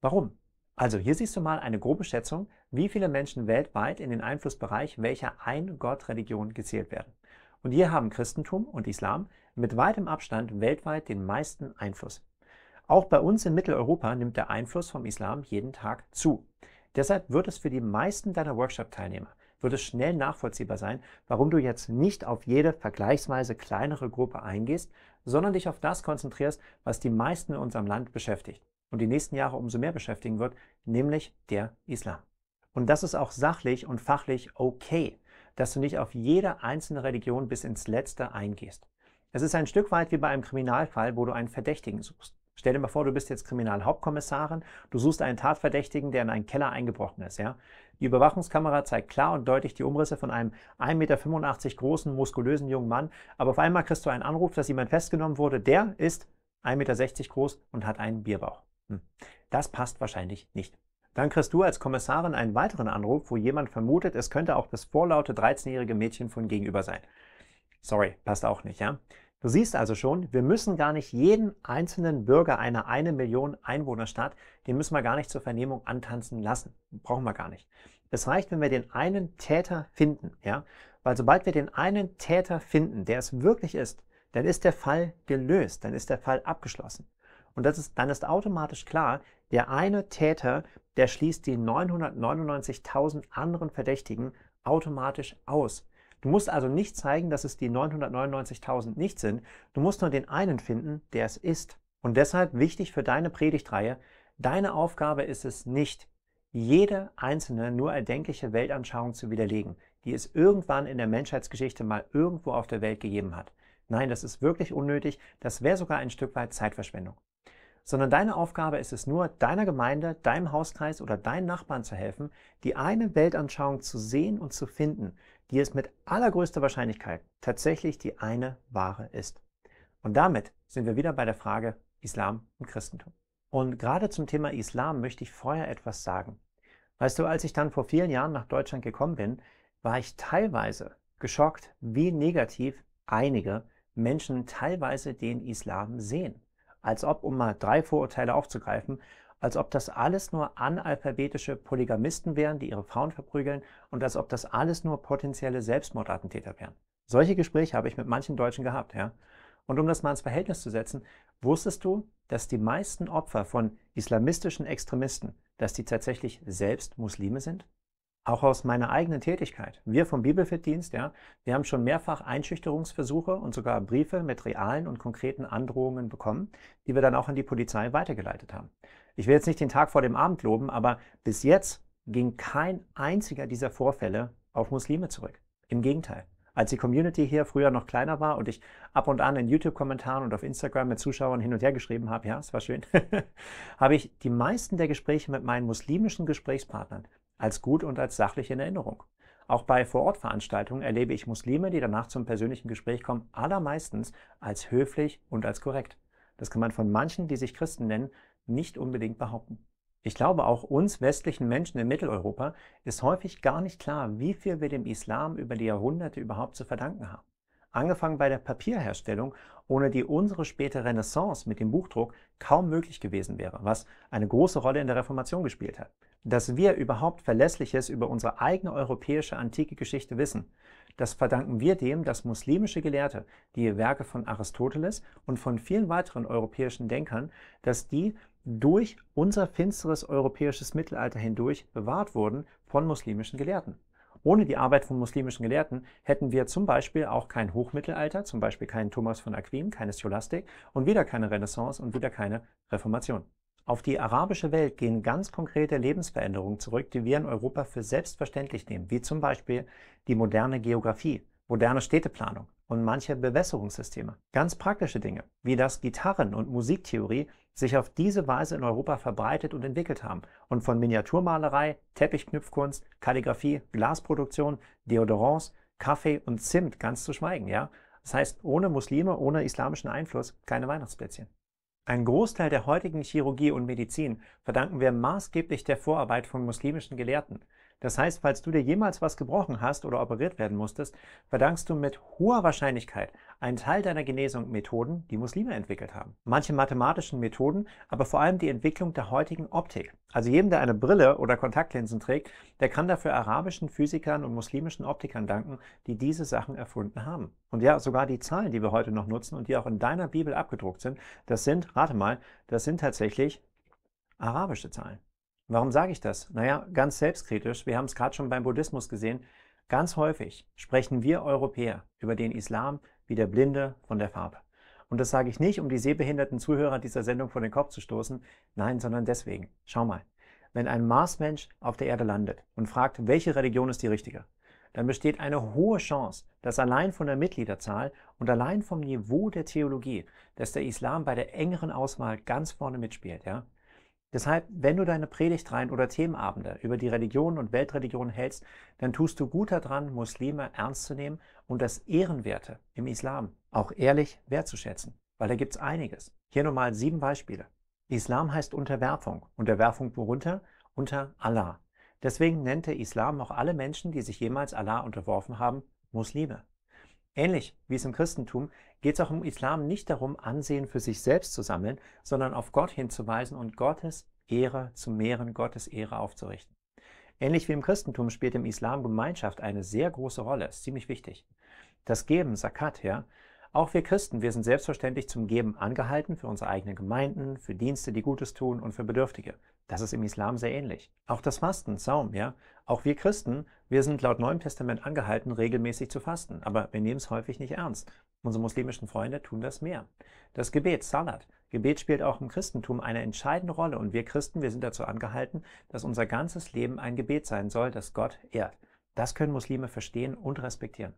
Warum? Also hier siehst du mal eine grobe Schätzung, wie viele Menschen weltweit in den Einflussbereich welcher Ein-Gott-Religion gezählt werden. Und hier haben Christentum und Islam mit weitem Abstand weltweit den meisten Einfluss. Auch bei uns in Mitteleuropa nimmt der Einfluss vom Islam jeden Tag zu. Deshalb wird es für die meisten deiner Workshop-Teilnehmer wird es schnell nachvollziehbar sein, warum du jetzt nicht auf jede vergleichsweise kleinere Gruppe eingehst, sondern dich auf das konzentrierst, was die meisten in unserem Land beschäftigt und die nächsten Jahre umso mehr beschäftigen wird, nämlich der Islam. Und das ist auch sachlich und fachlich okay, dass du nicht auf jede einzelne Religion bis ins Letzte eingehst. Es ist ein Stück weit wie bei einem Kriminalfall, wo du einen Verdächtigen suchst. Stell dir mal vor, du bist jetzt Kriminalhauptkommissarin, du suchst einen Tatverdächtigen, der in einen Keller eingebrochen ist. Ja? Die Überwachungskamera zeigt klar und deutlich die Umrisse von einem 1,85 Meter großen, muskulösen jungen Mann, aber auf einmal kriegst du einen Anruf, dass jemand festgenommen wurde, der ist 1,60 Meter groß und hat einen Bierbauch. Hm. Das passt wahrscheinlich nicht. Dann kriegst du als Kommissarin einen weiteren Anruf, wo jemand vermutet, es könnte auch das vorlaute 13-jährige Mädchen von gegenüber sein. Sorry, passt auch nicht, ja? Du siehst also schon, wir müssen gar nicht jeden einzelnen Bürger einer eine Million Einwohnerstadt, den müssen wir gar nicht zur Vernehmung antanzen lassen. Brauchen wir gar nicht. Es reicht, wenn wir den einen Täter finden, ja? Weil sobald wir den einen Täter finden, der es wirklich ist, dann ist der Fall gelöst, dann ist der Fall abgeschlossen. Und das ist, dann ist automatisch klar, der eine Täter, der schließt die 999.000 anderen Verdächtigen automatisch aus. Du musst also nicht zeigen, dass es die 999.000 nicht sind. Du musst nur den einen finden, der es ist. Und deshalb wichtig für deine Predigtreihe, deine Aufgabe ist es nicht, jede einzelne nur erdenkliche Weltanschauung zu widerlegen, die es irgendwann in der Menschheitsgeschichte mal irgendwo auf der Welt gegeben hat. Nein, das ist wirklich unnötig, das wäre sogar ein Stück weit Zeitverschwendung. Sondern deine Aufgabe ist es nur, deiner Gemeinde, deinem Hauskreis oder deinen Nachbarn zu helfen, die eine Weltanschauung zu sehen und zu finden, die es mit allergrößter Wahrscheinlichkeit tatsächlich die eine wahre ist. Und damit sind wir wieder bei der Frage Islam und Christentum. Und gerade zum Thema Islam möchte ich vorher etwas sagen. Weißt du, als ich dann vor vielen Jahren nach Deutschland gekommen bin, war ich teilweise geschockt, wie negativ einige Menschen teilweise den Islam sehen. Als ob, um mal drei Vorurteile aufzugreifen, als ob das alles nur analphabetische Polygamisten wären, die ihre Frauen verprügeln und als ob das alles nur potenzielle Selbstmordattentäter wären. Solche Gespräche habe ich mit manchen Deutschen gehabt, ja. Und um das mal ins Verhältnis zu setzen, wusstest du, dass die meisten Opfer von islamistischen Extremisten, dass die tatsächlich selbst Muslime sind? Auch aus meiner eigenen Tätigkeit. Wir vom Bibelfitdienst, ja, wir haben schon mehrfach Einschüchterungsversuche und sogar Briefe mit realen und konkreten Androhungen bekommen, die wir dann auch an die Polizei weitergeleitet haben. Ich will jetzt nicht den Tag vor dem Abend loben, aber bis jetzt ging kein einziger dieser Vorfälle auf Muslime zurück. Im Gegenteil. Als die Community hier früher noch kleiner war und ich ab und an in YouTube-Kommentaren und auf Instagram mit Zuschauern hin und her geschrieben habe, ja, es war schön, habe ich die meisten der Gespräche mit meinen muslimischen Gesprächspartnern als gut und als sachlich in Erinnerung. Auch bei Vorortveranstaltungen erlebe ich Muslime, die danach zum persönlichen Gespräch kommen, allermeistens als höflich und als korrekt. Das kann man von manchen, die sich Christen nennen, nicht unbedingt behaupten. Ich glaube, auch uns westlichen Menschen in Mitteleuropa ist häufig gar nicht klar, wie viel wir dem Islam über die Jahrhunderte überhaupt zu verdanken haben. Angefangen bei der Papierherstellung, ohne die unsere späte Renaissance mit dem Buchdruck kaum möglich gewesen wäre, was eine große Rolle in der Reformation gespielt hat. Dass wir überhaupt Verlässliches über unsere eigene europäische antike Geschichte wissen, das verdanken wir dem, dass muslimische Gelehrte, die Werke von Aristoteles und von vielen weiteren europäischen Denkern, dass die durch unser finsteres europäisches Mittelalter hindurch bewahrt wurden von muslimischen Gelehrten. Ohne die Arbeit von muslimischen Gelehrten hätten wir zum Beispiel auch kein Hochmittelalter, zum Beispiel keinen Thomas von Aquin, keine Scholastik und wieder keine Renaissance und wieder keine Reformation. Auf die arabische Welt gehen ganz konkrete Lebensveränderungen zurück, die wir in Europa für selbstverständlich nehmen, wie zum Beispiel die moderne Geografie, moderne Städteplanung, und mancher Bewässerungssysteme. Ganz praktische Dinge, wie das Gitarren- und Musiktheorie sich auf diese Weise in Europa verbreitet und entwickelt haben und von Miniaturmalerei, Teppichknüpfkunst, Kalligrafie, Glasproduktion, Deodorants, Kaffee und Zimt ganz zu schweigen, ja? Das heißt, ohne Muslime, ohne islamischen Einfluss keine Weihnachtsplätzchen. Einen Großteil der heutigen Chirurgie und Medizin verdanken wir maßgeblich der Vorarbeit von muslimischen Gelehrten, das heißt, falls du dir jemals was gebrochen hast oder operiert werden musstest, verdankst du mit hoher Wahrscheinlichkeit einen Teil deiner Genesung Methoden, die Muslime entwickelt haben. Manche mathematischen Methoden, aber vor allem die Entwicklung der heutigen Optik. Also jedem, der eine Brille oder Kontaktlinsen trägt, der kann dafür arabischen Physikern und muslimischen Optikern danken, die diese Sachen erfunden haben. Und ja, sogar die Zahlen, die wir heute noch nutzen und die auch in deiner Bibel abgedruckt sind, das sind, rate mal, das sind tatsächlich arabische Zahlen. Warum sage ich das? Naja, ganz selbstkritisch, wir haben es gerade schon beim Buddhismus gesehen, ganz häufig sprechen wir Europäer über den Islam wie der Blinde von der Farbe. Und das sage ich nicht, um die sehbehinderten Zuhörer dieser Sendung vor den Kopf zu stoßen, nein, sondern deswegen. Schau mal, wenn ein Marsmensch auf der Erde landet und fragt, welche Religion ist die richtige, dann besteht eine hohe Chance, dass allein von der Mitgliederzahl und allein vom Niveau der Theologie, dass der Islam bei der engeren Auswahl ganz vorne mitspielt. Ja? Deshalb, wenn du deine Predigtreihen oder Themenabende über die Religion und Weltreligion hältst, dann tust du gut daran, Muslime ernst zu nehmen und das Ehrenwerte im Islam auch ehrlich wertzuschätzen, weil da gibt es einiges. Hier nur mal sieben Beispiele. Islam heißt Unterwerfung. Unterwerfung worunter? Unter Allah. Deswegen nennt der Islam auch alle Menschen, die sich jemals Allah unterworfen haben, Muslime. Ähnlich wie es im Christentum geht es auch im Islam nicht darum, Ansehen für sich selbst zu sammeln, sondern auf Gott hinzuweisen und Gottes Ehre zu mehren, Gottes Ehre aufzurichten. Ähnlich wie im Christentum spielt im Islam Gemeinschaft eine sehr große Rolle, ist ziemlich wichtig. Das Geben, Sakat, ja. Auch wir Christen, wir sind selbstverständlich zum Geben angehalten für unsere eigenen Gemeinden, für Dienste, die Gutes tun und für Bedürftige. Das ist im Islam sehr ähnlich. Auch das Fasten, Saum, ja. Auch wir Christen, wir sind laut Neuem Testament angehalten, regelmäßig zu fasten, aber wir nehmen es häufig nicht ernst. Unsere muslimischen Freunde tun das mehr. Das Gebet, Salat. Gebet spielt auch im Christentum eine entscheidende Rolle und wir Christen, wir sind dazu angehalten, dass unser ganzes Leben ein Gebet sein soll, das Gott ehrt. Das können Muslime verstehen und respektieren.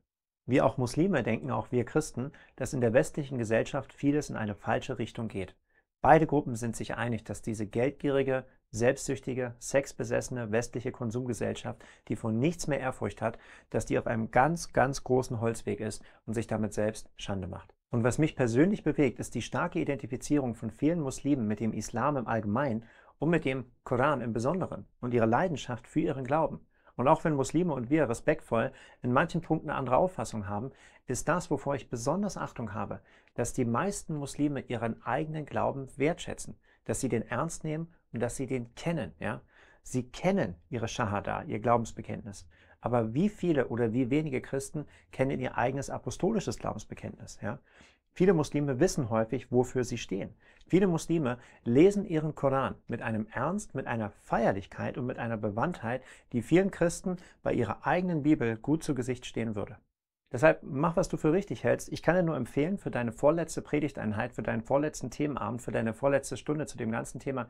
Wie auch Muslime denken auch wir Christen, dass in der westlichen Gesellschaft vieles in eine falsche Richtung geht. Beide Gruppen sind sich einig, dass diese geldgierige, selbstsüchtige, sexbesessene westliche Konsumgesellschaft, die vor nichts mehr Ehrfurcht hat, dass die auf einem ganz, ganz großen Holzweg ist und sich damit selbst Schande macht. Und was mich persönlich bewegt, ist die starke Identifizierung von vielen Muslimen mit dem Islam im Allgemeinen und mit dem Koran im Besonderen und ihre Leidenschaft für ihren Glauben. Und auch wenn Muslime und wir respektvoll in manchen Punkten eine andere Auffassung haben, ist das, wovor ich besonders Achtung habe, dass die meisten Muslime ihren eigenen Glauben wertschätzen, dass sie den ernst nehmen und dass sie den kennen. Ja? Sie kennen ihre Shahada, ihr Glaubensbekenntnis. Aber wie viele oder wie wenige Christen kennen ihr eigenes apostolisches Glaubensbekenntnis? Ja? Viele Muslime wissen häufig, wofür sie stehen. Viele Muslime lesen ihren Koran mit einem Ernst, mit einer Feierlichkeit und mit einer Bewandtheit, die vielen Christen bei ihrer eigenen Bibel gut zu Gesicht stehen würde. Deshalb mach, was du für richtig hältst. Ich kann dir nur empfehlen, für deine vorletzte Predigteinheit, für deinen vorletzten Themenabend, für deine vorletzte Stunde zu dem ganzen Thema,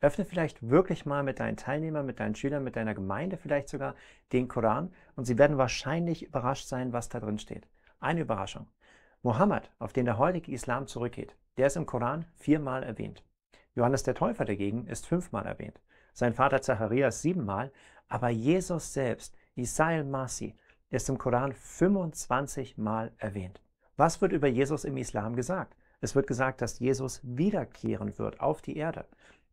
öffne vielleicht wirklich mal mit deinen Teilnehmern, mit deinen Schülern, mit deiner Gemeinde vielleicht sogar den Koran und sie werden wahrscheinlich überrascht sein, was da drin steht. Eine Überraschung. Mohammed, auf den der heutige Islam zurückgeht, der ist im Koran viermal erwähnt. Johannes der Täufer dagegen ist fünfmal erwähnt, sein Vater Zacharias siebenmal, aber Jesus selbst, Isa Masi, ist im Koran 25 Mal erwähnt. Was wird über Jesus im Islam gesagt? Es wird gesagt, dass Jesus wiederkehren wird auf die Erde.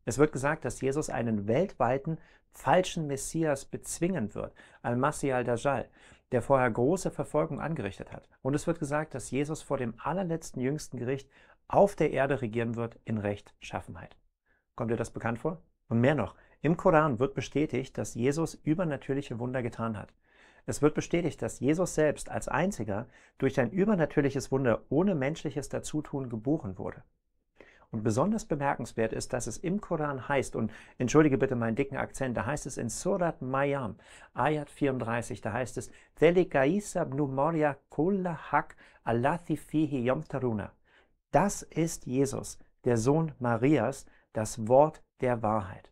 Es wird gesagt, dass Jesus einen weltweiten falschen Messias bezwingen wird, Al-Masih al-Dajjal, der vorher große Verfolgung angerichtet hat. Und es wird gesagt, dass Jesus vor dem allerletzten jüngsten Gericht auf der Erde regieren wird in Rechtschaffenheit. Kommt dir das bekannt vor? Und mehr noch, im Koran wird bestätigt, dass Jesus übernatürliche Wunder getan hat. Es wird bestätigt, dass Jesus selbst als einziger durch ein übernatürliches Wunder ohne menschliches Dazutun geboren wurde. Und besonders bemerkenswert ist, dass es im Koran heißt, und entschuldige bitte meinen dicken Akzent, da heißt es in Surat Mayam, Ayat 34, da heißt es, Das ist Jesus, der Sohn Marias, das Wort der Wahrheit.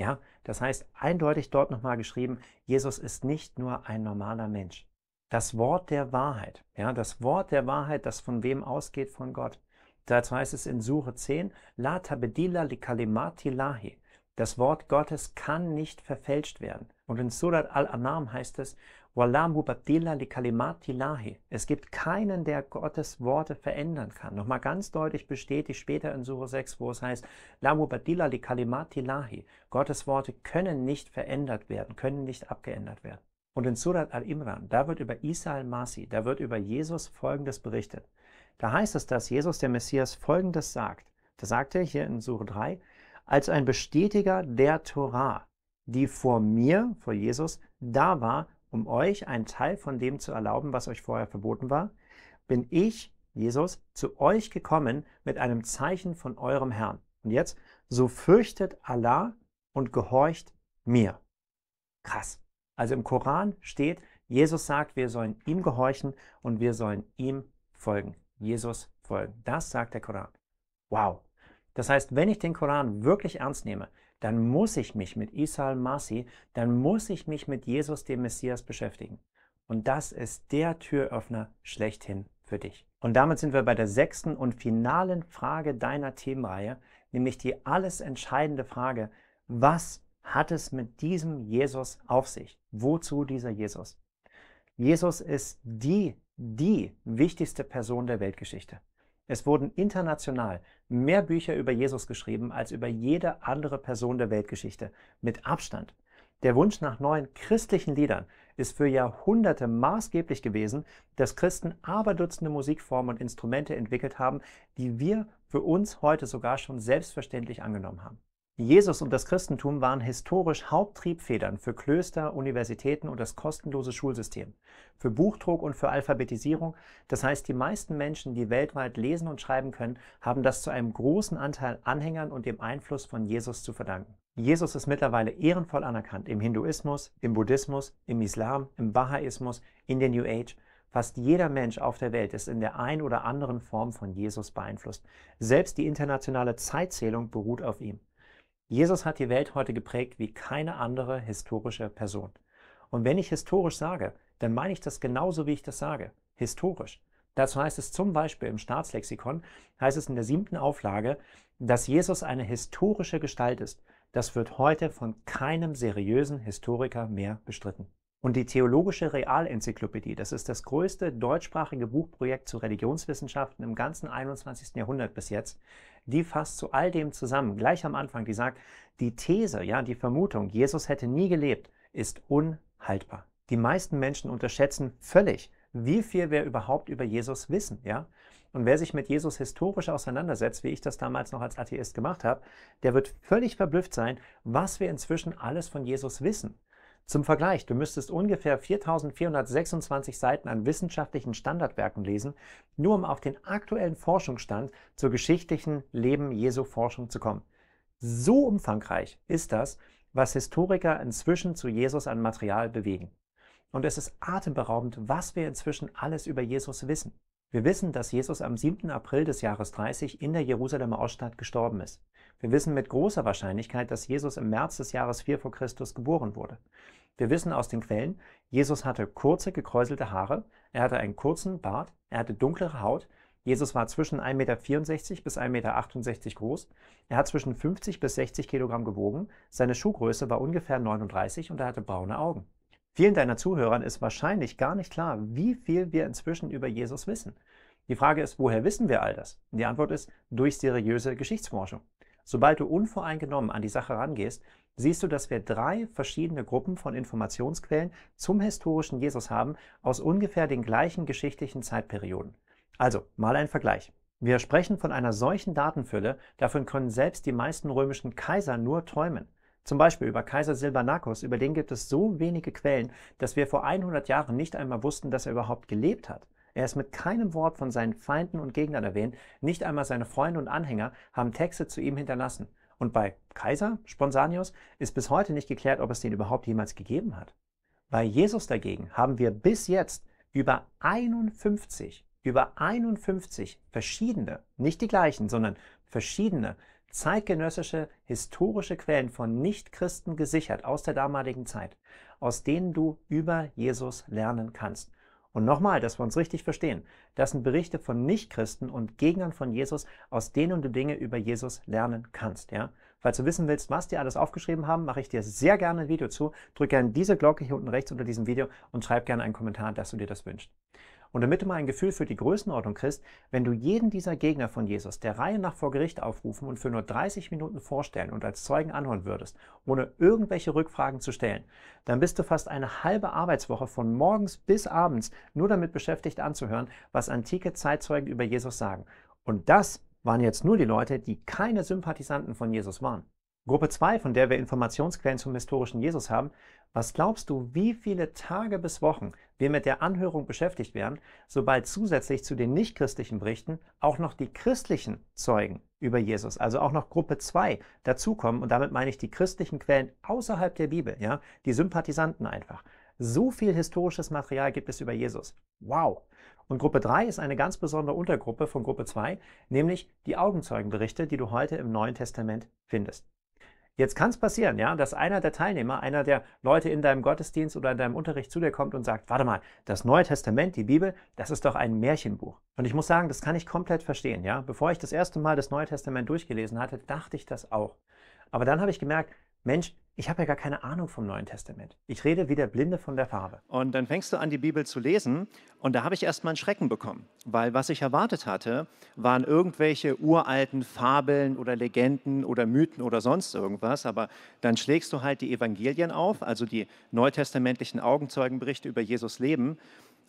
Ja, das heißt eindeutig dort nochmal geschrieben, Jesus ist nicht nur ein normaler Mensch. Das Wort der Wahrheit, ja, das Wort der Wahrheit, das von wem ausgeht, von Gott. Dazu heißt es in Sure 10, La tabedila li lahi. Das Wort Gottes kann nicht verfälscht werden. Und in Surat al-Anam heißt es, es gibt keinen, der Gottes Worte verändern kann. Nochmal ganz deutlich bestätigt später in Sura 6, wo es heißt, Gottes Worte können nicht verändert werden, können nicht abgeändert werden. Und in Surat al-Imran, da wird über Isa al masi da wird über Jesus Folgendes berichtet. Da heißt es, dass Jesus, der Messias, Folgendes sagt. Da sagt er hier in Sura 3, als ein Bestätiger der Torah, die vor mir, vor Jesus, da war um euch einen Teil von dem zu erlauben, was euch vorher verboten war, bin ich, Jesus, zu euch gekommen mit einem Zeichen von eurem Herrn. Und jetzt, so fürchtet Allah und gehorcht mir. Krass. Also im Koran steht, Jesus sagt, wir sollen ihm gehorchen und wir sollen ihm folgen. Jesus folgen. Das sagt der Koran. Wow. Das heißt, wenn ich den Koran wirklich ernst nehme, dann muss ich mich mit Isal Masi, dann muss ich mich mit Jesus, dem Messias, beschäftigen. Und das ist der Türöffner schlechthin für dich. Und damit sind wir bei der sechsten und finalen Frage deiner Themenreihe, nämlich die alles entscheidende Frage, was hat es mit diesem Jesus auf sich? Wozu dieser Jesus? Jesus ist die, die wichtigste Person der Weltgeschichte. Es wurden international mehr Bücher über Jesus geschrieben als über jede andere Person der Weltgeschichte, mit Abstand. Der Wunsch nach neuen christlichen Liedern ist für Jahrhunderte maßgeblich gewesen, dass Christen aberdutzende Musikformen und Instrumente entwickelt haben, die wir für uns heute sogar schon selbstverständlich angenommen haben. Jesus und das Christentum waren historisch Haupttriebfedern für Klöster, Universitäten und das kostenlose Schulsystem, für Buchdruck und für Alphabetisierung, das heißt die meisten Menschen, die weltweit lesen und schreiben können, haben das zu einem großen Anteil Anhängern und dem Einfluss von Jesus zu verdanken. Jesus ist mittlerweile ehrenvoll anerkannt im Hinduismus, im Buddhismus, im Islam, im Bahaismus, in der New Age, Fast jeder Mensch auf der Welt ist in der ein oder anderen Form von Jesus beeinflusst. Selbst die internationale Zeitzählung beruht auf ihm. Jesus hat die Welt heute geprägt wie keine andere historische Person. Und wenn ich historisch sage, dann meine ich das genauso, wie ich das sage. Historisch. Dazu heißt es zum Beispiel im Staatslexikon, heißt es in der siebten Auflage, dass Jesus eine historische Gestalt ist. Das wird heute von keinem seriösen Historiker mehr bestritten. Und die Theologische Realenzyklopädie, das ist das größte deutschsprachige Buchprojekt zu Religionswissenschaften im ganzen 21. Jahrhundert bis jetzt, die fasst zu all dem zusammen, gleich am Anfang, die sagt, die These, ja, die Vermutung, Jesus hätte nie gelebt, ist unhaltbar. Die meisten Menschen unterschätzen völlig, wie viel wir überhaupt über Jesus wissen, ja? Und wer sich mit Jesus historisch auseinandersetzt, wie ich das damals noch als Atheist gemacht habe, der wird völlig verblüfft sein, was wir inzwischen alles von Jesus wissen. Zum Vergleich, du müsstest ungefähr 4426 Seiten an wissenschaftlichen Standardwerken lesen, nur um auf den aktuellen Forschungsstand zur geschichtlichen Leben Jesu Forschung zu kommen. So umfangreich ist das, was Historiker inzwischen zu Jesus an Material bewegen. Und es ist atemberaubend, was wir inzwischen alles über Jesus wissen. Wir wissen, dass Jesus am 7. April des Jahres 30 in der Jerusalemer Oststadt gestorben ist. Wir wissen mit großer Wahrscheinlichkeit, dass Jesus im März des Jahres 4 vor Christus geboren wurde. Wir wissen aus den Quellen, Jesus hatte kurze gekräuselte Haare, er hatte einen kurzen Bart, er hatte dunklere Haut, Jesus war zwischen 1,64 Meter bis 1,68 Meter groß, er hat zwischen 50 bis 60 Kilogramm gewogen, seine Schuhgröße war ungefähr 39 und er hatte braune Augen. Vielen deiner Zuhörern ist wahrscheinlich gar nicht klar, wie viel wir inzwischen über Jesus wissen. Die Frage ist, woher wissen wir all das? Die Antwort ist, durch seriöse Geschichtsforschung. Sobald du unvoreingenommen an die Sache rangehst, siehst du, dass wir drei verschiedene Gruppen von Informationsquellen zum historischen Jesus haben, aus ungefähr den gleichen geschichtlichen Zeitperioden. Also, mal ein Vergleich. Wir sprechen von einer solchen Datenfülle, davon können selbst die meisten römischen Kaiser nur träumen. Zum Beispiel über Kaiser Silvanakos, über den gibt es so wenige Quellen, dass wir vor 100 Jahren nicht einmal wussten, dass er überhaupt gelebt hat. Er ist mit keinem Wort von seinen Feinden und Gegnern erwähnt, nicht einmal seine Freunde und Anhänger haben Texte zu ihm hinterlassen. Und bei Kaiser Sponsanius ist bis heute nicht geklärt, ob es den überhaupt jemals gegeben hat. Bei Jesus dagegen haben wir bis jetzt über 51, über 51 verschiedene, nicht die gleichen, sondern verschiedene zeitgenössische historische Quellen von Nichtchristen gesichert aus der damaligen Zeit, aus denen du über Jesus lernen kannst. Und nochmal, dass wir uns richtig verstehen, das sind Berichte von Nichtchristen und Gegnern von Jesus, aus denen du Dinge über Jesus lernen kannst. Ja? Falls du wissen willst, was die alles aufgeschrieben haben, mache ich dir sehr gerne ein Video zu. Drück gerne diese Glocke hier unten rechts unter diesem Video und schreib gerne einen Kommentar, dass du dir das wünschst. Und damit du mal ein Gefühl für die Größenordnung kriegst, wenn du jeden dieser Gegner von Jesus der Reihe nach vor Gericht aufrufen und für nur 30 Minuten vorstellen und als Zeugen anhören würdest, ohne irgendwelche Rückfragen zu stellen, dann bist du fast eine halbe Arbeitswoche von morgens bis abends nur damit beschäftigt anzuhören, was antike Zeitzeugen über Jesus sagen. Und das waren jetzt nur die Leute, die keine Sympathisanten von Jesus waren. Gruppe 2, von der wir Informationsquellen zum historischen Jesus haben, was glaubst du, wie viele Tage bis Wochen wir mit der Anhörung beschäftigt werden, sobald zusätzlich zu den nichtchristlichen Berichten auch noch die christlichen Zeugen über Jesus, also auch noch Gruppe 2 dazukommen. Und damit meine ich die christlichen Quellen außerhalb der Bibel, ja, die Sympathisanten einfach. So viel historisches Material gibt es über Jesus. Wow! Und Gruppe 3 ist eine ganz besondere Untergruppe von Gruppe 2, nämlich die Augenzeugenberichte, die du heute im Neuen Testament findest. Jetzt kann es passieren, ja, dass einer der Teilnehmer, einer der Leute in deinem Gottesdienst oder in deinem Unterricht zu dir kommt und sagt, warte mal, das Neue Testament, die Bibel, das ist doch ein Märchenbuch. Und ich muss sagen, das kann ich komplett verstehen, ja. Bevor ich das erste Mal das Neue Testament durchgelesen hatte, dachte ich das auch. Aber dann habe ich gemerkt, Mensch, ich habe ja gar keine Ahnung vom Neuen Testament. Ich rede wie der Blinde von der Farbe. Und dann fängst du an, die Bibel zu lesen und da habe ich erstmal einen Schrecken bekommen, weil was ich erwartet hatte, waren irgendwelche uralten Fabeln oder Legenden oder Mythen oder sonst irgendwas, aber dann schlägst du halt die Evangelien auf, also die neutestamentlichen Augenzeugenberichte über Jesus Leben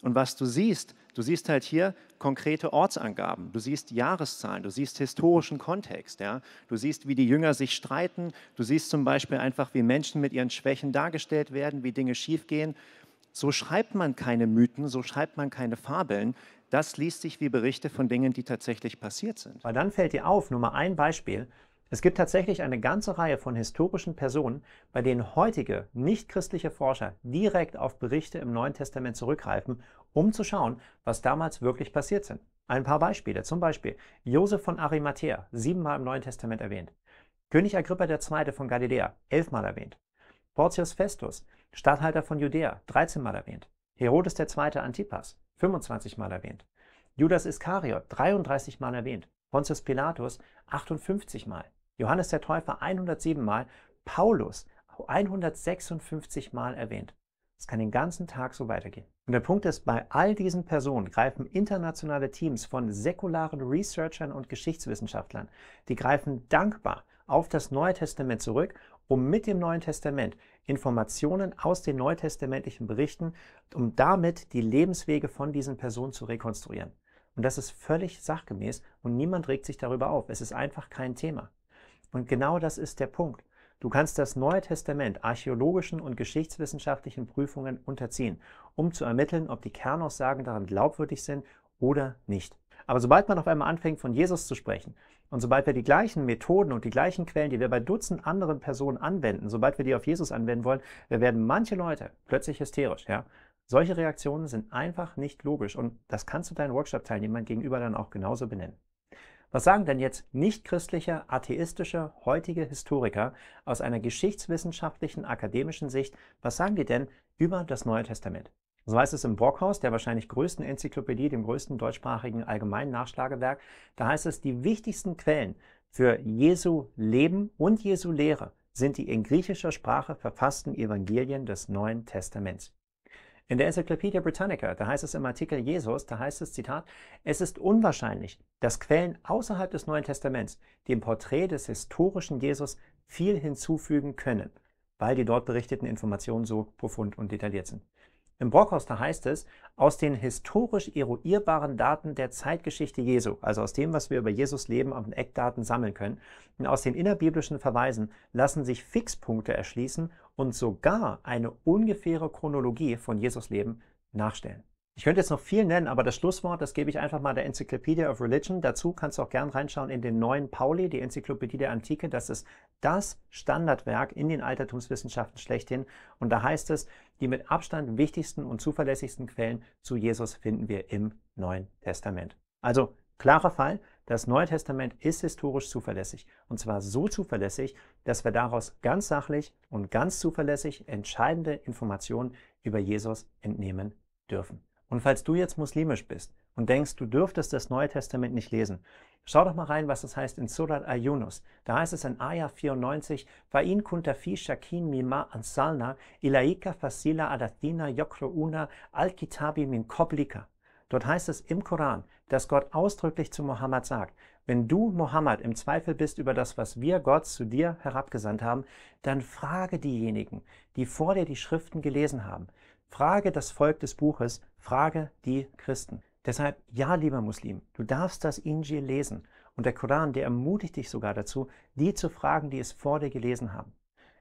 und was du siehst, du siehst halt hier konkrete Ortsangaben, du siehst Jahreszahlen, du siehst historischen Kontext, ja? du siehst, wie die Jünger sich streiten, du siehst zum Beispiel einfach, wie Menschen mit ihren Schwächen dargestellt werden, wie Dinge schiefgehen. So schreibt man keine Mythen, so schreibt man keine Fabeln. Das liest sich wie Berichte von Dingen, die tatsächlich passiert sind. Weil dann fällt dir auf, nur mal ein Beispiel, es gibt tatsächlich eine ganze Reihe von historischen Personen, bei denen heutige nichtchristliche Forscher direkt auf Berichte im Neuen Testament zurückgreifen, um zu schauen, was damals wirklich passiert sind. Ein paar Beispiele, zum Beispiel Josef von Arimathea, siebenmal im Neuen Testament erwähnt, König Agrippa II. von Galiläa, elfmal erwähnt, Porcius Festus, Statthalter von Judäa, 13 Mal erwähnt, Herodes II. Antipas, 25 Mal erwähnt, Judas Iskariot, 33 Mal erwähnt, Pontius Pilatus, 58 Mal, Johannes der Täufer 107 Mal, Paulus 156 Mal erwähnt. Es kann den ganzen Tag so weitergehen. Und der Punkt ist, bei all diesen Personen greifen internationale Teams von säkularen Researchern und Geschichtswissenschaftlern, die greifen dankbar auf das Neue Testament zurück, um mit dem Neuen Testament Informationen aus den neutestamentlichen Berichten, um damit die Lebenswege von diesen Personen zu rekonstruieren. Und das ist völlig sachgemäß und niemand regt sich darüber auf. Es ist einfach kein Thema. Und genau das ist der Punkt. Du kannst das Neue Testament archäologischen und geschichtswissenschaftlichen Prüfungen unterziehen, um zu ermitteln, ob die Kernaussagen daran glaubwürdig sind oder nicht. Aber sobald man auf einmal anfängt, von Jesus zu sprechen, und sobald wir die gleichen Methoden und die gleichen Quellen, die wir bei Dutzend anderen Personen anwenden, sobald wir die auf Jesus anwenden wollen, werden manche Leute plötzlich hysterisch. Ja? Solche Reaktionen sind einfach nicht logisch und das kannst du deinen Workshop-Teilnehmern gegenüber dann auch genauso benennen. Was sagen denn jetzt nichtchristliche, atheistische, heutige Historiker aus einer geschichtswissenschaftlichen, akademischen Sicht, was sagen die denn über das Neue Testament? So heißt es im Brockhaus, der wahrscheinlich größten Enzyklopädie, dem größten deutschsprachigen allgemeinen Nachschlagewerk, da heißt es, die wichtigsten Quellen für Jesu Leben und Jesu Lehre sind die in griechischer Sprache verfassten Evangelien des Neuen Testaments. In der Encyclopedia Britannica, da heißt es im Artikel Jesus, da heißt es, Zitat, es ist unwahrscheinlich, dass Quellen außerhalb des Neuen Testaments dem Porträt des historischen Jesus viel hinzufügen können, weil die dort berichteten Informationen so profund und detailliert sind. Im Brockhaus, da heißt es, aus den historisch eruierbaren Daten der Zeitgeschichte Jesu, also aus dem, was wir über Jesus Leben und Eckdaten sammeln können, und aus den innerbiblischen Verweisen lassen sich Fixpunkte erschließen, und sogar eine ungefähre Chronologie von Jesus Leben nachstellen. Ich könnte jetzt noch viel nennen, aber das Schlusswort, das gebe ich einfach mal der Encyclopedia of Religion. Dazu kannst du auch gern reinschauen in den neuen Pauli, die Enzyklopädie der Antike. Das ist das Standardwerk in den Altertumswissenschaften schlechthin. Und da heißt es, die mit Abstand wichtigsten und zuverlässigsten Quellen zu Jesus finden wir im Neuen Testament. Also klarer Fall, das Neue Testament ist historisch zuverlässig. Und zwar so zuverlässig, dass wir daraus ganz sachlich und ganz zuverlässig entscheidende Informationen über Jesus entnehmen dürfen. Und falls du jetzt muslimisch bist und denkst, du dürftest das Neue Testament nicht lesen, schau doch mal rein, was das heißt in Surat al-Yunus. Da heißt es in Ayah 94, فَإِن كُنْتَ فِي شَكِينْ مِمَا أَنْسَالْنَا إِلَيْكَ فَسِيلَ أَدَثِينَ يَقْرُؤُونَ الْكِتَابِ مِنْ قَبْلِكَ Dort heißt es im Koran, dass Gott ausdrücklich zu Mohammed sagt, wenn du, Mohammed, im Zweifel bist über das, was wir, Gott, zu dir herabgesandt haben, dann frage diejenigen, die vor dir die Schriften gelesen haben. Frage das Volk des Buches, frage die Christen. Deshalb, ja, lieber Muslim, du darfst das Injil lesen. Und der Koran, der ermutigt dich sogar dazu, die zu fragen, die es vor dir gelesen haben.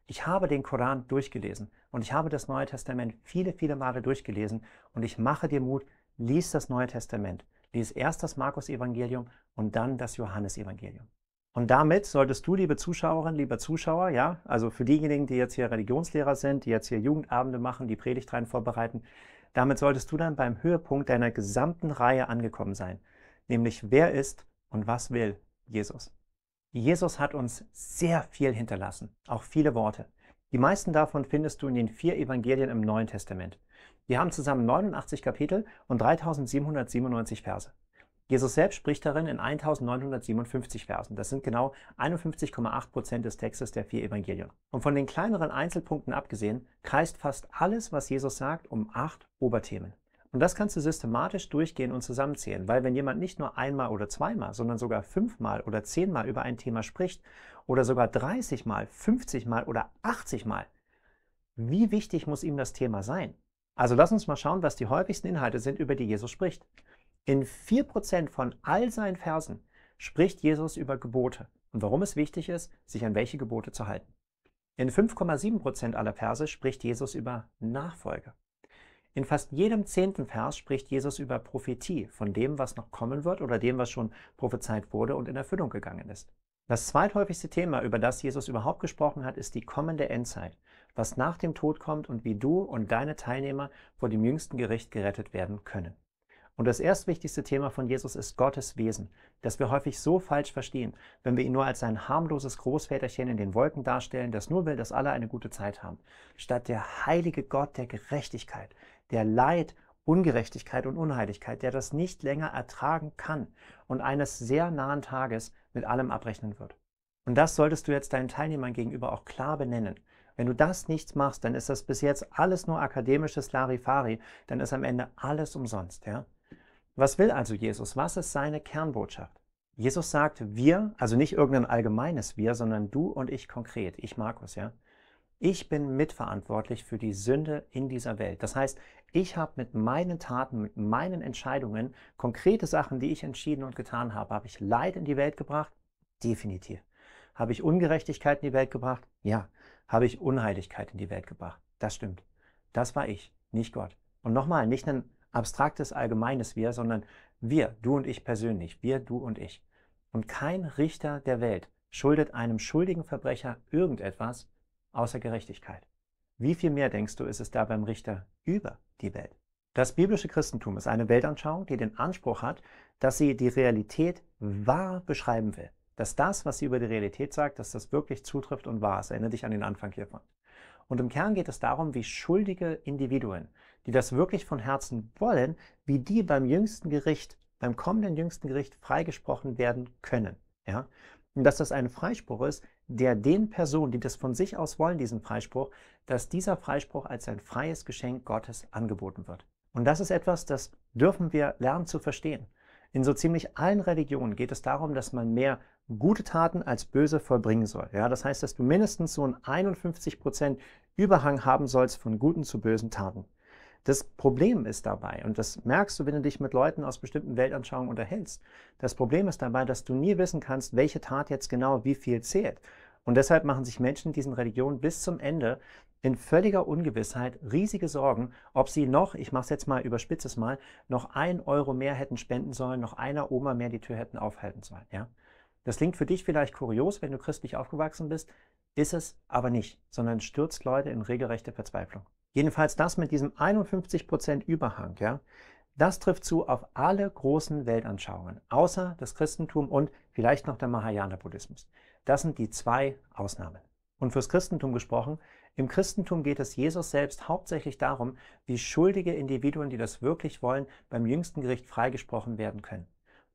Ich habe den Koran durchgelesen und ich habe das Neue Testament viele, viele Male durchgelesen und ich mache dir Mut, lies das Neue Testament. Lies erst das Markus-Evangelium und dann das Johannesevangelium. Und damit solltest du, liebe Zuschauerin, lieber Zuschauer, ja, also für diejenigen, die jetzt hier Religionslehrer sind, die jetzt hier Jugendabende machen, die Predigtreihen vorbereiten, damit solltest du dann beim Höhepunkt deiner gesamten Reihe angekommen sein, nämlich wer ist und was will Jesus. Jesus hat uns sehr viel hinterlassen, auch viele Worte. Die meisten davon findest du in den vier Evangelien im Neuen Testament. Wir haben zusammen 89 Kapitel und 3797 Verse. Jesus selbst spricht darin in 1957 Versen. Das sind genau 51,8 Prozent des Textes der vier Evangelien. Und von den kleineren Einzelpunkten abgesehen, kreist fast alles, was Jesus sagt, um acht Oberthemen. Und das kannst du systematisch durchgehen und zusammenzählen, weil wenn jemand nicht nur einmal oder zweimal, sondern sogar fünfmal oder zehnmal über ein Thema spricht oder sogar 30 mal, 50 mal oder 80 mal, wie wichtig muss ihm das Thema sein? Also lass uns mal schauen, was die häufigsten Inhalte sind, über die Jesus spricht. In 4% von all seinen Versen spricht Jesus über Gebote und warum es wichtig ist, sich an welche Gebote zu halten. In 5,7% aller Verse spricht Jesus über Nachfolge. In fast jedem zehnten Vers spricht Jesus über Prophetie, von dem, was noch kommen wird oder dem, was schon prophezeit wurde und in Erfüllung gegangen ist. Das zweithäufigste Thema, über das Jesus überhaupt gesprochen hat, ist die kommende Endzeit was nach dem Tod kommt und wie du und deine Teilnehmer vor dem jüngsten Gericht gerettet werden können. Und das erstwichtigste Thema von Jesus ist Gottes Wesen, das wir häufig so falsch verstehen, wenn wir ihn nur als ein harmloses Großväterchen in den Wolken darstellen, das nur will, dass alle eine gute Zeit haben, statt der heilige Gott der Gerechtigkeit, der Leid, Ungerechtigkeit und Unheiligkeit, der das nicht länger ertragen kann und eines sehr nahen Tages mit allem abrechnen wird. Und das solltest du jetzt deinen Teilnehmern gegenüber auch klar benennen, wenn du das nichts machst, dann ist das bis jetzt alles nur akademisches Larifari, dann ist am Ende alles umsonst. Ja? Was will also Jesus? Was ist seine Kernbotschaft? Jesus sagt, wir, also nicht irgendein allgemeines Wir, sondern du und ich konkret, ich Markus, ja. Ich bin mitverantwortlich für die Sünde in dieser Welt. Das heißt, ich habe mit meinen Taten, mit meinen Entscheidungen, konkrete Sachen, die ich entschieden und getan habe, habe ich Leid in die Welt gebracht? Definitiv. Habe ich Ungerechtigkeit in die Welt gebracht? Ja habe ich Unheiligkeit in die Welt gebracht. Das stimmt. Das war ich, nicht Gott. Und nochmal, nicht ein abstraktes, allgemeines Wir, sondern wir, du und ich persönlich, wir, du und ich. Und kein Richter der Welt schuldet einem schuldigen Verbrecher irgendetwas außer Gerechtigkeit. Wie viel mehr denkst du, ist es da beim Richter über die Welt? Das biblische Christentum ist eine Weltanschauung, die den Anspruch hat, dass sie die Realität wahr beschreiben will dass das, was sie über die Realität sagt, dass das wirklich zutrifft und wahr ist. Erinnere dich an den Anfang hiervon. Und im Kern geht es darum, wie schuldige Individuen, die das wirklich von Herzen wollen, wie die beim jüngsten Gericht, beim kommenden jüngsten Gericht freigesprochen werden können. Ja? Und dass das ein Freispruch ist, der den Personen, die das von sich aus wollen, diesen Freispruch, dass dieser Freispruch als ein freies Geschenk Gottes angeboten wird. Und das ist etwas, das dürfen wir lernen zu verstehen. In so ziemlich allen Religionen geht es darum, dass man mehr gute Taten als böse vollbringen soll. Ja, das heißt, dass du mindestens so einen 51% Überhang haben sollst von guten zu bösen Taten. Das Problem ist dabei, und das merkst du, wenn du dich mit Leuten aus bestimmten Weltanschauungen unterhältst, das Problem ist dabei, dass du nie wissen kannst, welche Tat jetzt genau wie viel zählt. Und deshalb machen sich Menschen diesen Religionen bis zum Ende in völliger Ungewissheit riesige Sorgen, ob sie noch, ich mache es jetzt mal überspitzes mal, noch ein Euro mehr hätten spenden sollen, noch einer Oma mehr die Tür hätten aufhalten sollen. Ja? Das klingt für dich vielleicht kurios, wenn du christlich aufgewachsen bist, ist es aber nicht, sondern stürzt Leute in regelrechte Verzweiflung. Jedenfalls das mit diesem 51% Überhang, ja, das trifft zu auf alle großen Weltanschauungen, außer das Christentum und vielleicht noch der Mahayana-Buddhismus. Das sind die zwei Ausnahmen. Und fürs Christentum gesprochen, im Christentum geht es Jesus selbst hauptsächlich darum, wie schuldige Individuen, die das wirklich wollen, beim jüngsten Gericht freigesprochen werden können.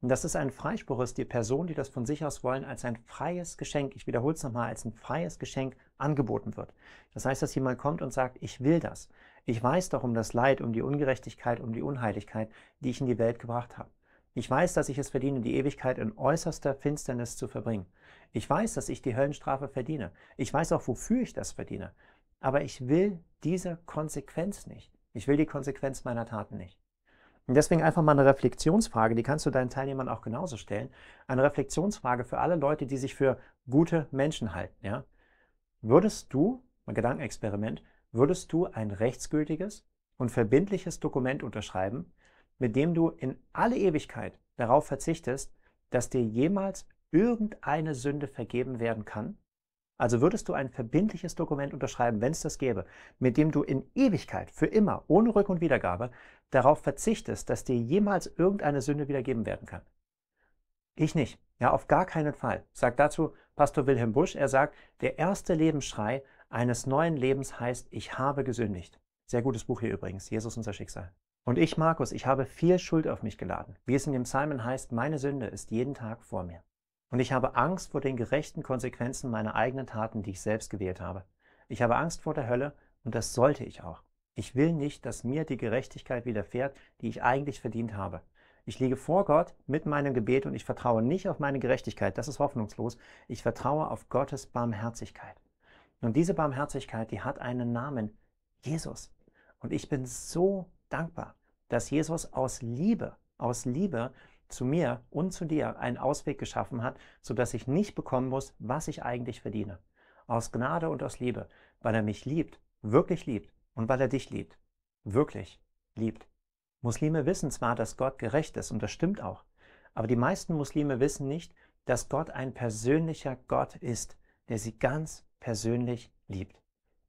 Und das ist ein Freispruch ist, die Person, die das von sich aus wollen, als ein freies Geschenk, ich wiederhole es nochmal, als ein freies Geschenk angeboten wird. Das heißt, dass jemand kommt und sagt, ich will das. Ich weiß doch um das Leid, um die Ungerechtigkeit, um die Unheiligkeit, die ich in die Welt gebracht habe. Ich weiß, dass ich es verdiene, die Ewigkeit in äußerster Finsternis zu verbringen. Ich weiß, dass ich die Höllenstrafe verdiene. Ich weiß auch, wofür ich das verdiene. Aber ich will diese Konsequenz nicht. Ich will die Konsequenz meiner Taten nicht. Und deswegen einfach mal eine Reflexionsfrage, die kannst du deinen Teilnehmern auch genauso stellen. Eine Reflexionsfrage für alle Leute, die sich für gute Menschen halten. Ja? Würdest du, ein Gedankenexperiment, würdest du ein rechtsgültiges und verbindliches Dokument unterschreiben, mit dem du in alle Ewigkeit darauf verzichtest, dass dir jemals irgendeine Sünde vergeben werden kann? Also würdest du ein verbindliches Dokument unterschreiben, wenn es das gäbe, mit dem du in Ewigkeit, für immer, ohne Rück- und Wiedergabe darauf verzichtest, dass dir jemals irgendeine Sünde wiedergeben werden kann. Ich nicht. Ja, auf gar keinen Fall. Sagt dazu Pastor Wilhelm Busch, er sagt, der erste Lebensschrei eines neuen Lebens heißt, ich habe gesündigt. Sehr gutes Buch hier übrigens, Jesus unser Schicksal. Und ich, Markus, ich habe viel Schuld auf mich geladen. Wie es in dem Psalmen heißt, meine Sünde ist jeden Tag vor mir. Und ich habe Angst vor den gerechten Konsequenzen meiner eigenen Taten, die ich selbst gewählt habe. Ich habe Angst vor der Hölle und das sollte ich auch. Ich will nicht, dass mir die Gerechtigkeit widerfährt, die ich eigentlich verdient habe. Ich liege vor Gott mit meinem Gebet und ich vertraue nicht auf meine Gerechtigkeit, das ist hoffnungslos. Ich vertraue auf Gottes Barmherzigkeit. Und diese Barmherzigkeit, die hat einen Namen, Jesus. Und ich bin so dankbar, dass Jesus aus Liebe, aus Liebe zu mir und zu dir einen Ausweg geschaffen hat, sodass ich nicht bekommen muss, was ich eigentlich verdiene. Aus Gnade und aus Liebe, weil er mich liebt, wirklich liebt und weil er dich liebt. Wirklich liebt. Muslime wissen zwar, dass Gott gerecht ist und das stimmt auch, aber die meisten Muslime wissen nicht, dass Gott ein persönlicher Gott ist, der sie ganz persönlich liebt.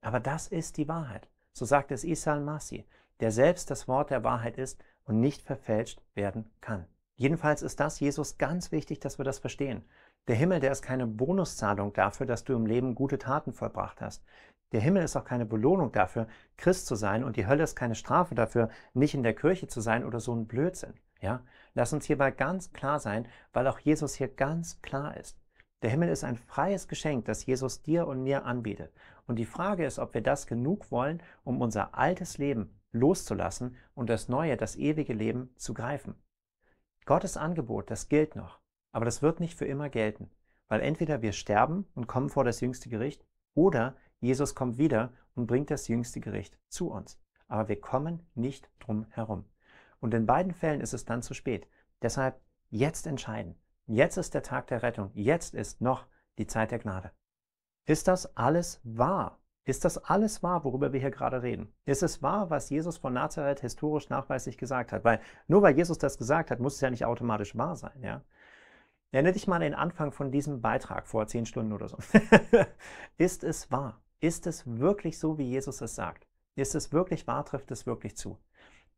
Aber das ist die Wahrheit. So sagt es Isa al masi der selbst das Wort der Wahrheit ist und nicht verfälscht werden kann. Jedenfalls ist das Jesus ganz wichtig, dass wir das verstehen. Der Himmel, der ist keine Bonuszahlung dafür, dass du im Leben gute Taten vollbracht hast. Der Himmel ist auch keine Belohnung dafür, Christ zu sein und die Hölle ist keine Strafe dafür, nicht in der Kirche zu sein oder so ein Blödsinn. Ja? Lass uns hierbei ganz klar sein, weil auch Jesus hier ganz klar ist. Der Himmel ist ein freies Geschenk, das Jesus dir und mir anbietet. Und die Frage ist, ob wir das genug wollen, um unser altes Leben loszulassen und das neue, das ewige Leben zu greifen. Gottes Angebot, das gilt noch, aber das wird nicht für immer gelten, weil entweder wir sterben und kommen vor das jüngste Gericht oder wir Jesus kommt wieder und bringt das jüngste Gericht zu uns. Aber wir kommen nicht drum herum. Und in beiden Fällen ist es dann zu spät. Deshalb jetzt entscheiden. Jetzt ist der Tag der Rettung. Jetzt ist noch die Zeit der Gnade. Ist das alles wahr? Ist das alles wahr, worüber wir hier gerade reden? Ist es wahr, was Jesus von Nazareth historisch nachweislich gesagt hat? Weil nur weil Jesus das gesagt hat, muss es ja nicht automatisch wahr sein, ja? Erinnere dich mal an den Anfang von diesem Beitrag vor zehn Stunden oder so. ist es wahr? ist es wirklich so, wie Jesus es sagt? Ist es wirklich wahr? Trifft es wirklich zu?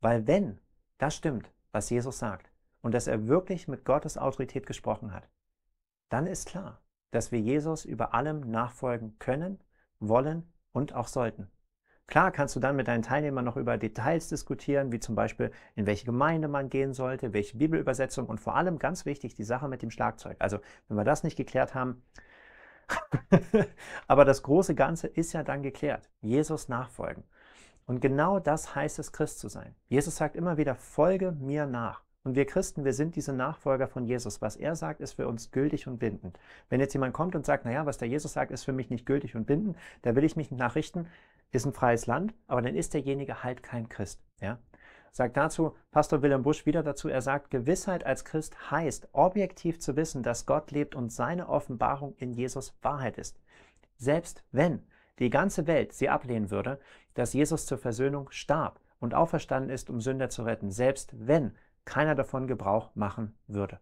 Weil wenn das stimmt, was Jesus sagt, und dass er wirklich mit Gottes Autorität gesprochen hat, dann ist klar, dass wir Jesus über allem nachfolgen können, wollen und auch sollten. Klar kannst du dann mit deinen Teilnehmern noch über Details diskutieren, wie zum Beispiel, in welche Gemeinde man gehen sollte, welche Bibelübersetzung und vor allem ganz wichtig die Sache mit dem Schlagzeug. Also, wenn wir das nicht geklärt haben, Aber das große Ganze ist ja dann geklärt. Jesus nachfolgen. Und genau das heißt es, Christ zu sein. Jesus sagt immer wieder, folge mir nach. Und wir Christen, wir sind diese Nachfolger von Jesus. Was er sagt, ist für uns gültig und bindend. Wenn jetzt jemand kommt und sagt, naja, was der Jesus sagt, ist für mich nicht gültig und bindend, da will ich mich nachrichten, ist ein freies Land, aber dann ist derjenige halt kein Christ. Ja? sagt dazu Pastor Willem Busch wieder dazu, er sagt, Gewissheit als Christ heißt, objektiv zu wissen, dass Gott lebt und seine Offenbarung in Jesus Wahrheit ist. Selbst wenn die ganze Welt sie ablehnen würde, dass Jesus zur Versöhnung starb und auferstanden ist, um Sünder zu retten, selbst wenn keiner davon Gebrauch machen würde.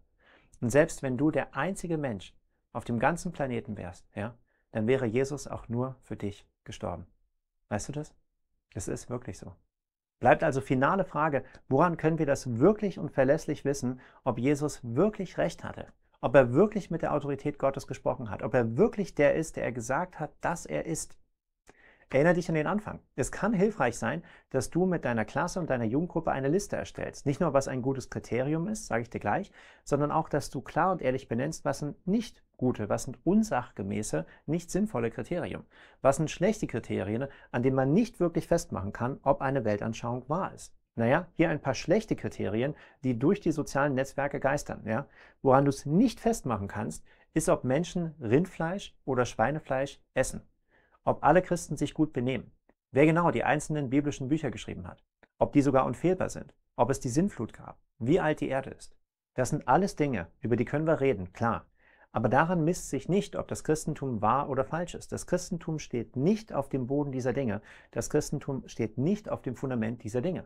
Und selbst wenn du der einzige Mensch auf dem ganzen Planeten wärst, ja, dann wäre Jesus auch nur für dich gestorben. Weißt du das? Es ist wirklich so. Bleibt also finale Frage, woran können wir das wirklich und verlässlich wissen, ob Jesus wirklich recht hatte? Ob er wirklich mit der Autorität Gottes gesprochen hat? Ob er wirklich der ist, der er gesagt hat, dass er ist? Erinnere dich an den Anfang. Es kann hilfreich sein, dass du mit deiner Klasse und deiner Jugendgruppe eine Liste erstellst. Nicht nur, was ein gutes Kriterium ist, sage ich dir gleich, sondern auch, dass du klar und ehrlich benennst, was ein nicht gute, was sind unsachgemäße, nicht sinnvolle Kriterien, was sind schlechte Kriterien, an denen man nicht wirklich festmachen kann, ob eine Weltanschauung wahr ist. Naja, hier ein paar schlechte Kriterien, die durch die sozialen Netzwerke geistern. Ja? Woran du es nicht festmachen kannst, ist, ob Menschen Rindfleisch oder Schweinefleisch essen, ob alle Christen sich gut benehmen, wer genau die einzelnen biblischen Bücher geschrieben hat, ob die sogar unfehlbar sind, ob es die Sinnflut gab, wie alt die Erde ist. Das sind alles Dinge, über die können wir reden, klar. Aber daran misst sich nicht, ob das Christentum wahr oder falsch ist. Das Christentum steht nicht auf dem Boden dieser Dinge. Das Christentum steht nicht auf dem Fundament dieser Dinge.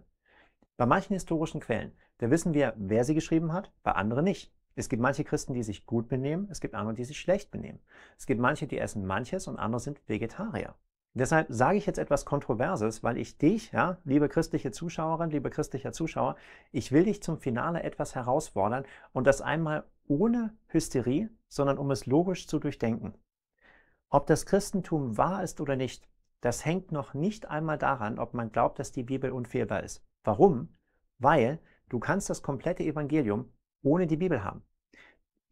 Bei manchen historischen Quellen, da wissen wir, wer sie geschrieben hat, bei anderen nicht. Es gibt manche Christen, die sich gut benehmen, es gibt andere, die sich schlecht benehmen. Es gibt manche, die essen manches und andere sind Vegetarier. Deshalb sage ich jetzt etwas Kontroverses, weil ich dich, ja, liebe christliche Zuschauerin, liebe christlicher Zuschauer, ich will dich zum Finale etwas herausfordern und das einmal ohne Hysterie, sondern um es logisch zu durchdenken. Ob das Christentum wahr ist oder nicht, das hängt noch nicht einmal daran, ob man glaubt, dass die Bibel unfehlbar ist. Warum? Weil du kannst das komplette Evangelium ohne die Bibel haben.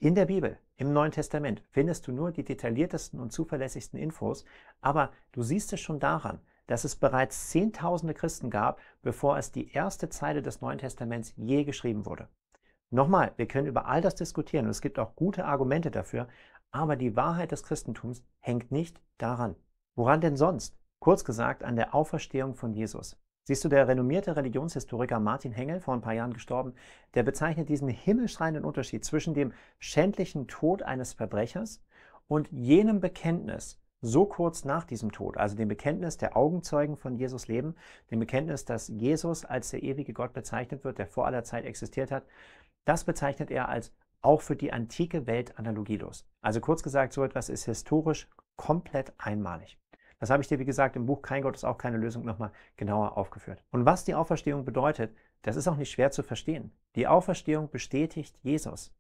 In der Bibel, im Neuen Testament, findest du nur die detailliertesten und zuverlässigsten Infos, aber du siehst es schon daran, dass es bereits Zehntausende Christen gab, bevor es die erste Zeile des Neuen Testaments je geschrieben wurde. Nochmal, wir können über all das diskutieren und es gibt auch gute Argumente dafür, aber die Wahrheit des Christentums hängt nicht daran. Woran denn sonst? Kurz gesagt, an der Auferstehung von Jesus. Siehst du, der renommierte Religionshistoriker Martin Hengel, vor ein paar Jahren gestorben, der bezeichnet diesen himmelschreienden Unterschied zwischen dem schändlichen Tod eines Verbrechers und jenem Bekenntnis, so kurz nach diesem Tod, also dem Bekenntnis der Augenzeugen von Jesus Leben, dem Bekenntnis, dass Jesus als der ewige Gott bezeichnet wird, der vor aller Zeit existiert hat, das bezeichnet er als auch für die antike Welt analogielos. Also kurz gesagt, so etwas ist historisch komplett einmalig. Das habe ich dir, wie gesagt, im Buch Kein Gott ist auch keine Lösung nochmal genauer aufgeführt. Und was die Auferstehung bedeutet, das ist auch nicht schwer zu verstehen. Die Auferstehung bestätigt Jesus.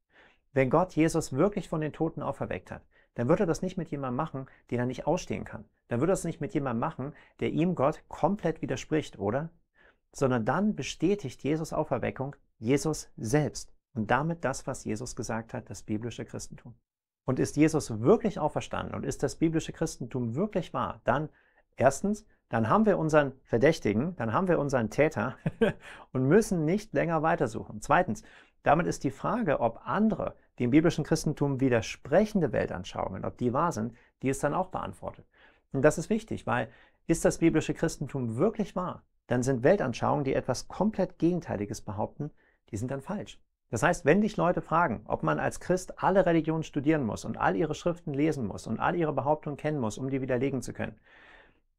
Wenn Gott Jesus wirklich von den Toten auferweckt hat, dann wird er das nicht mit jemandem machen, den er nicht ausstehen kann. Dann wird er das nicht mit jemandem machen, der ihm Gott komplett widerspricht, oder? Sondern dann bestätigt Jesus Auferweckung Jesus selbst und damit das, was Jesus gesagt hat, das biblische Christentum. Und ist Jesus wirklich auferstanden und ist das biblische Christentum wirklich wahr? Dann erstens, dann haben wir unseren Verdächtigen, dann haben wir unseren Täter und müssen nicht länger weitersuchen. Zweitens, damit ist die Frage, ob andere dem biblischen Christentum widersprechende Weltanschauungen, ob die wahr sind, die ist dann auch beantwortet. Und das ist wichtig, weil ist das biblische Christentum wirklich wahr, dann sind Weltanschauungen, die etwas komplett Gegenteiliges behaupten, die sind dann falsch. Das heißt, wenn dich Leute fragen, ob man als Christ alle Religionen studieren muss und all ihre Schriften lesen muss und all ihre Behauptungen kennen muss, um die widerlegen zu können,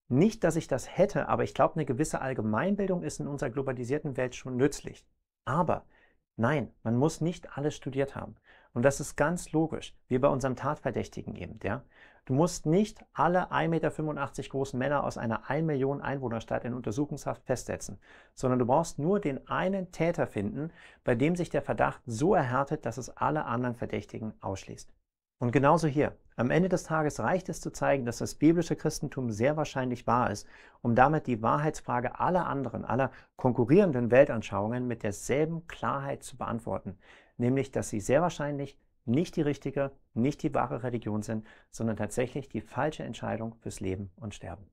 nicht, dass ich das hätte, aber ich glaube, eine gewisse Allgemeinbildung ist in unserer globalisierten Welt schon nützlich. Aber nein, man muss nicht alles studiert haben. Und das ist ganz logisch, wie bei unserem Tatverdächtigen eben, ja. Du musst nicht alle 1,85 Meter großen Männer aus einer 1 Million Einwohnerstadt in Untersuchungshaft festsetzen, sondern du brauchst nur den einen Täter finden, bei dem sich der Verdacht so erhärtet, dass es alle anderen Verdächtigen ausschließt. Und genauso hier. Am Ende des Tages reicht es zu zeigen, dass das biblische Christentum sehr wahrscheinlich wahr ist, um damit die Wahrheitsfrage aller anderen, aller konkurrierenden Weltanschauungen mit derselben Klarheit zu beantworten, nämlich dass sie sehr wahrscheinlich nicht die richtige, nicht die wahre Religion sind, sondern tatsächlich die falsche Entscheidung fürs Leben und Sterben.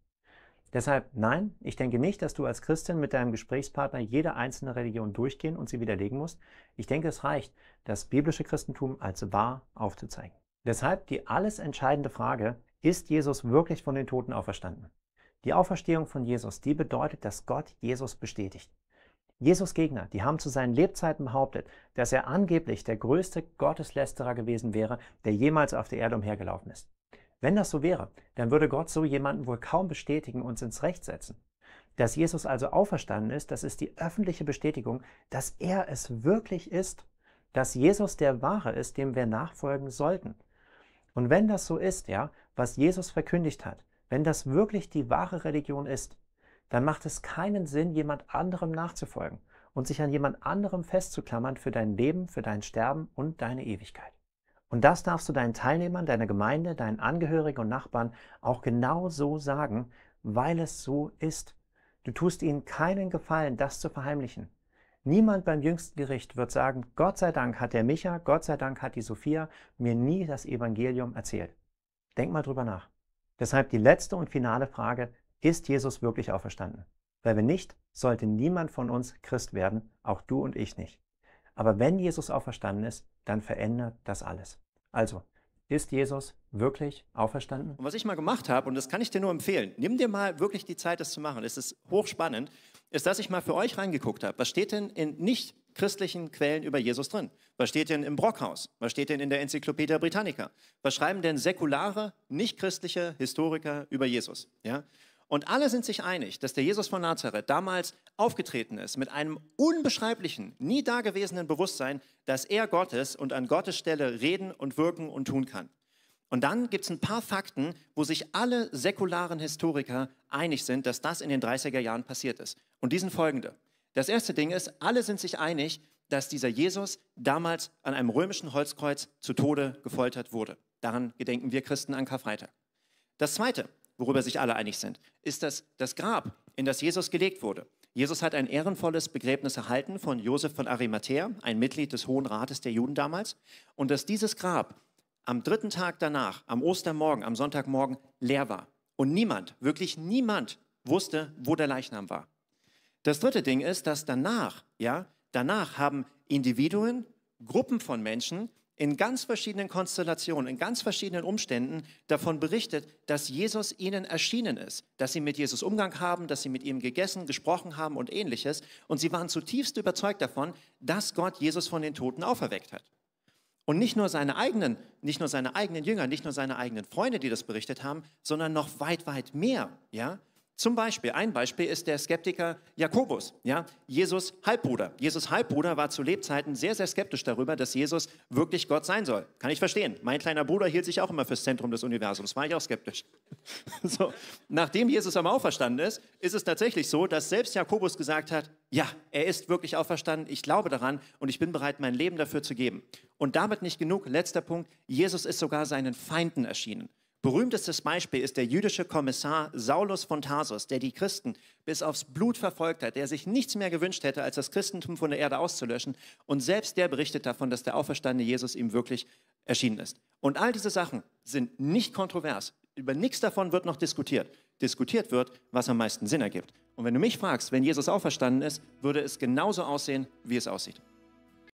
Deshalb nein, ich denke nicht, dass du als Christin mit deinem Gesprächspartner jede einzelne Religion durchgehen und sie widerlegen musst. Ich denke, es reicht, das biblische Christentum als wahr aufzuzeigen. Deshalb die alles entscheidende Frage, ist Jesus wirklich von den Toten auferstanden? Die Auferstehung von Jesus, die bedeutet, dass Gott Jesus bestätigt. Jesus Gegner, die haben zu seinen Lebzeiten behauptet, dass er angeblich der größte Gotteslästerer gewesen wäre, der jemals auf der Erde umhergelaufen ist. Wenn das so wäre, dann würde Gott so jemanden wohl kaum bestätigen und ins Recht setzen. Dass Jesus also auferstanden ist, das ist die öffentliche Bestätigung, dass er es wirklich ist, dass Jesus der Wahre ist, dem wir nachfolgen sollten. Und wenn das so ist, ja, was Jesus verkündigt hat, wenn das wirklich die wahre Religion ist, dann macht es keinen Sinn, jemand anderem nachzufolgen und sich an jemand anderem festzuklammern für dein Leben, für dein Sterben und deine Ewigkeit. Und das darfst du deinen Teilnehmern, deiner Gemeinde, deinen Angehörigen und Nachbarn auch genau so sagen, weil es so ist. Du tust ihnen keinen Gefallen, das zu verheimlichen. Niemand beim jüngsten Gericht wird sagen, Gott sei Dank hat der Micha, Gott sei Dank hat die Sophia mir nie das Evangelium erzählt. Denk mal drüber nach. Deshalb die letzte und finale Frage, ist Jesus wirklich auferstanden? Weil wenn nicht, sollte niemand von uns Christ werden, auch du und ich nicht. Aber wenn Jesus auferstanden ist, dann verändert das alles. Also, ist Jesus wirklich auferstanden? Und was ich mal gemacht habe, und das kann ich dir nur empfehlen, nimm dir mal wirklich die Zeit, das zu machen, es ist hochspannend, ist, dass ich mal für euch reingeguckt habe. Was steht denn in nicht christlichen Quellen über Jesus drin? Was steht denn im Brockhaus? Was steht denn in der Enzyklopädie Britannica? Was schreiben denn säkulare, nicht christliche Historiker über Jesus? Ja? Und alle sind sich einig, dass der Jesus von Nazareth damals aufgetreten ist mit einem unbeschreiblichen, nie dagewesenen Bewusstsein, dass er Gottes und an Gottes Stelle reden und wirken und tun kann. Und dann gibt es ein paar Fakten, wo sich alle säkularen Historiker einig sind, dass das in den 30er Jahren passiert ist. Und die sind folgende. Das erste Ding ist, alle sind sich einig, dass dieser Jesus damals an einem römischen Holzkreuz zu Tode gefoltert wurde. Daran gedenken wir Christen an Karfreitag. Das zweite, worüber sich alle einig sind, ist das, das Grab, in das Jesus gelegt wurde. Jesus hat ein ehrenvolles Begräbnis erhalten von Josef von Arimathea, ein Mitglied des Hohen Rates der Juden damals, und dass dieses Grab am dritten Tag danach, am Ostermorgen, am Sonntagmorgen leer war. Und niemand, wirklich niemand wusste, wo der Leichnam war. Das dritte Ding ist, dass danach, ja, danach haben Individuen, Gruppen von Menschen in ganz verschiedenen Konstellationen, in ganz verschiedenen Umständen davon berichtet, dass Jesus ihnen erschienen ist, dass sie mit Jesus Umgang haben, dass sie mit ihm gegessen, gesprochen haben und ähnliches. Und sie waren zutiefst überzeugt davon, dass Gott Jesus von den Toten auferweckt hat. Und nicht nur seine eigenen, nicht nur seine eigenen Jünger, nicht nur seine eigenen Freunde, die das berichtet haben, sondern noch weit, weit mehr. Ja? Zum Beispiel, ein Beispiel ist der Skeptiker Jakobus, ja, Jesus Halbbruder. Jesus Halbbruder war zu Lebzeiten sehr, sehr skeptisch darüber, dass Jesus wirklich Gott sein soll. Kann ich verstehen. Mein kleiner Bruder hielt sich auch immer fürs Zentrum des Universums, war ich auch skeptisch. So, nachdem Jesus aber auferstanden ist, ist es tatsächlich so, dass selbst Jakobus gesagt hat, ja, er ist wirklich auferstanden, ich glaube daran und ich bin bereit, mein Leben dafür zu geben. Und damit nicht genug, letzter Punkt, Jesus ist sogar seinen Feinden erschienen. Berühmtestes Beispiel ist der jüdische Kommissar Saulus von Tarsus, der die Christen bis aufs Blut verfolgt hat, der sich nichts mehr gewünscht hätte, als das Christentum von der Erde auszulöschen. Und selbst der berichtet davon, dass der auferstandene Jesus ihm wirklich erschienen ist. Und all diese Sachen sind nicht kontrovers. Über nichts davon wird noch diskutiert. Diskutiert wird, was am meisten Sinn ergibt. Und wenn du mich fragst, wenn Jesus auferstanden ist, würde es genauso aussehen, wie es aussieht.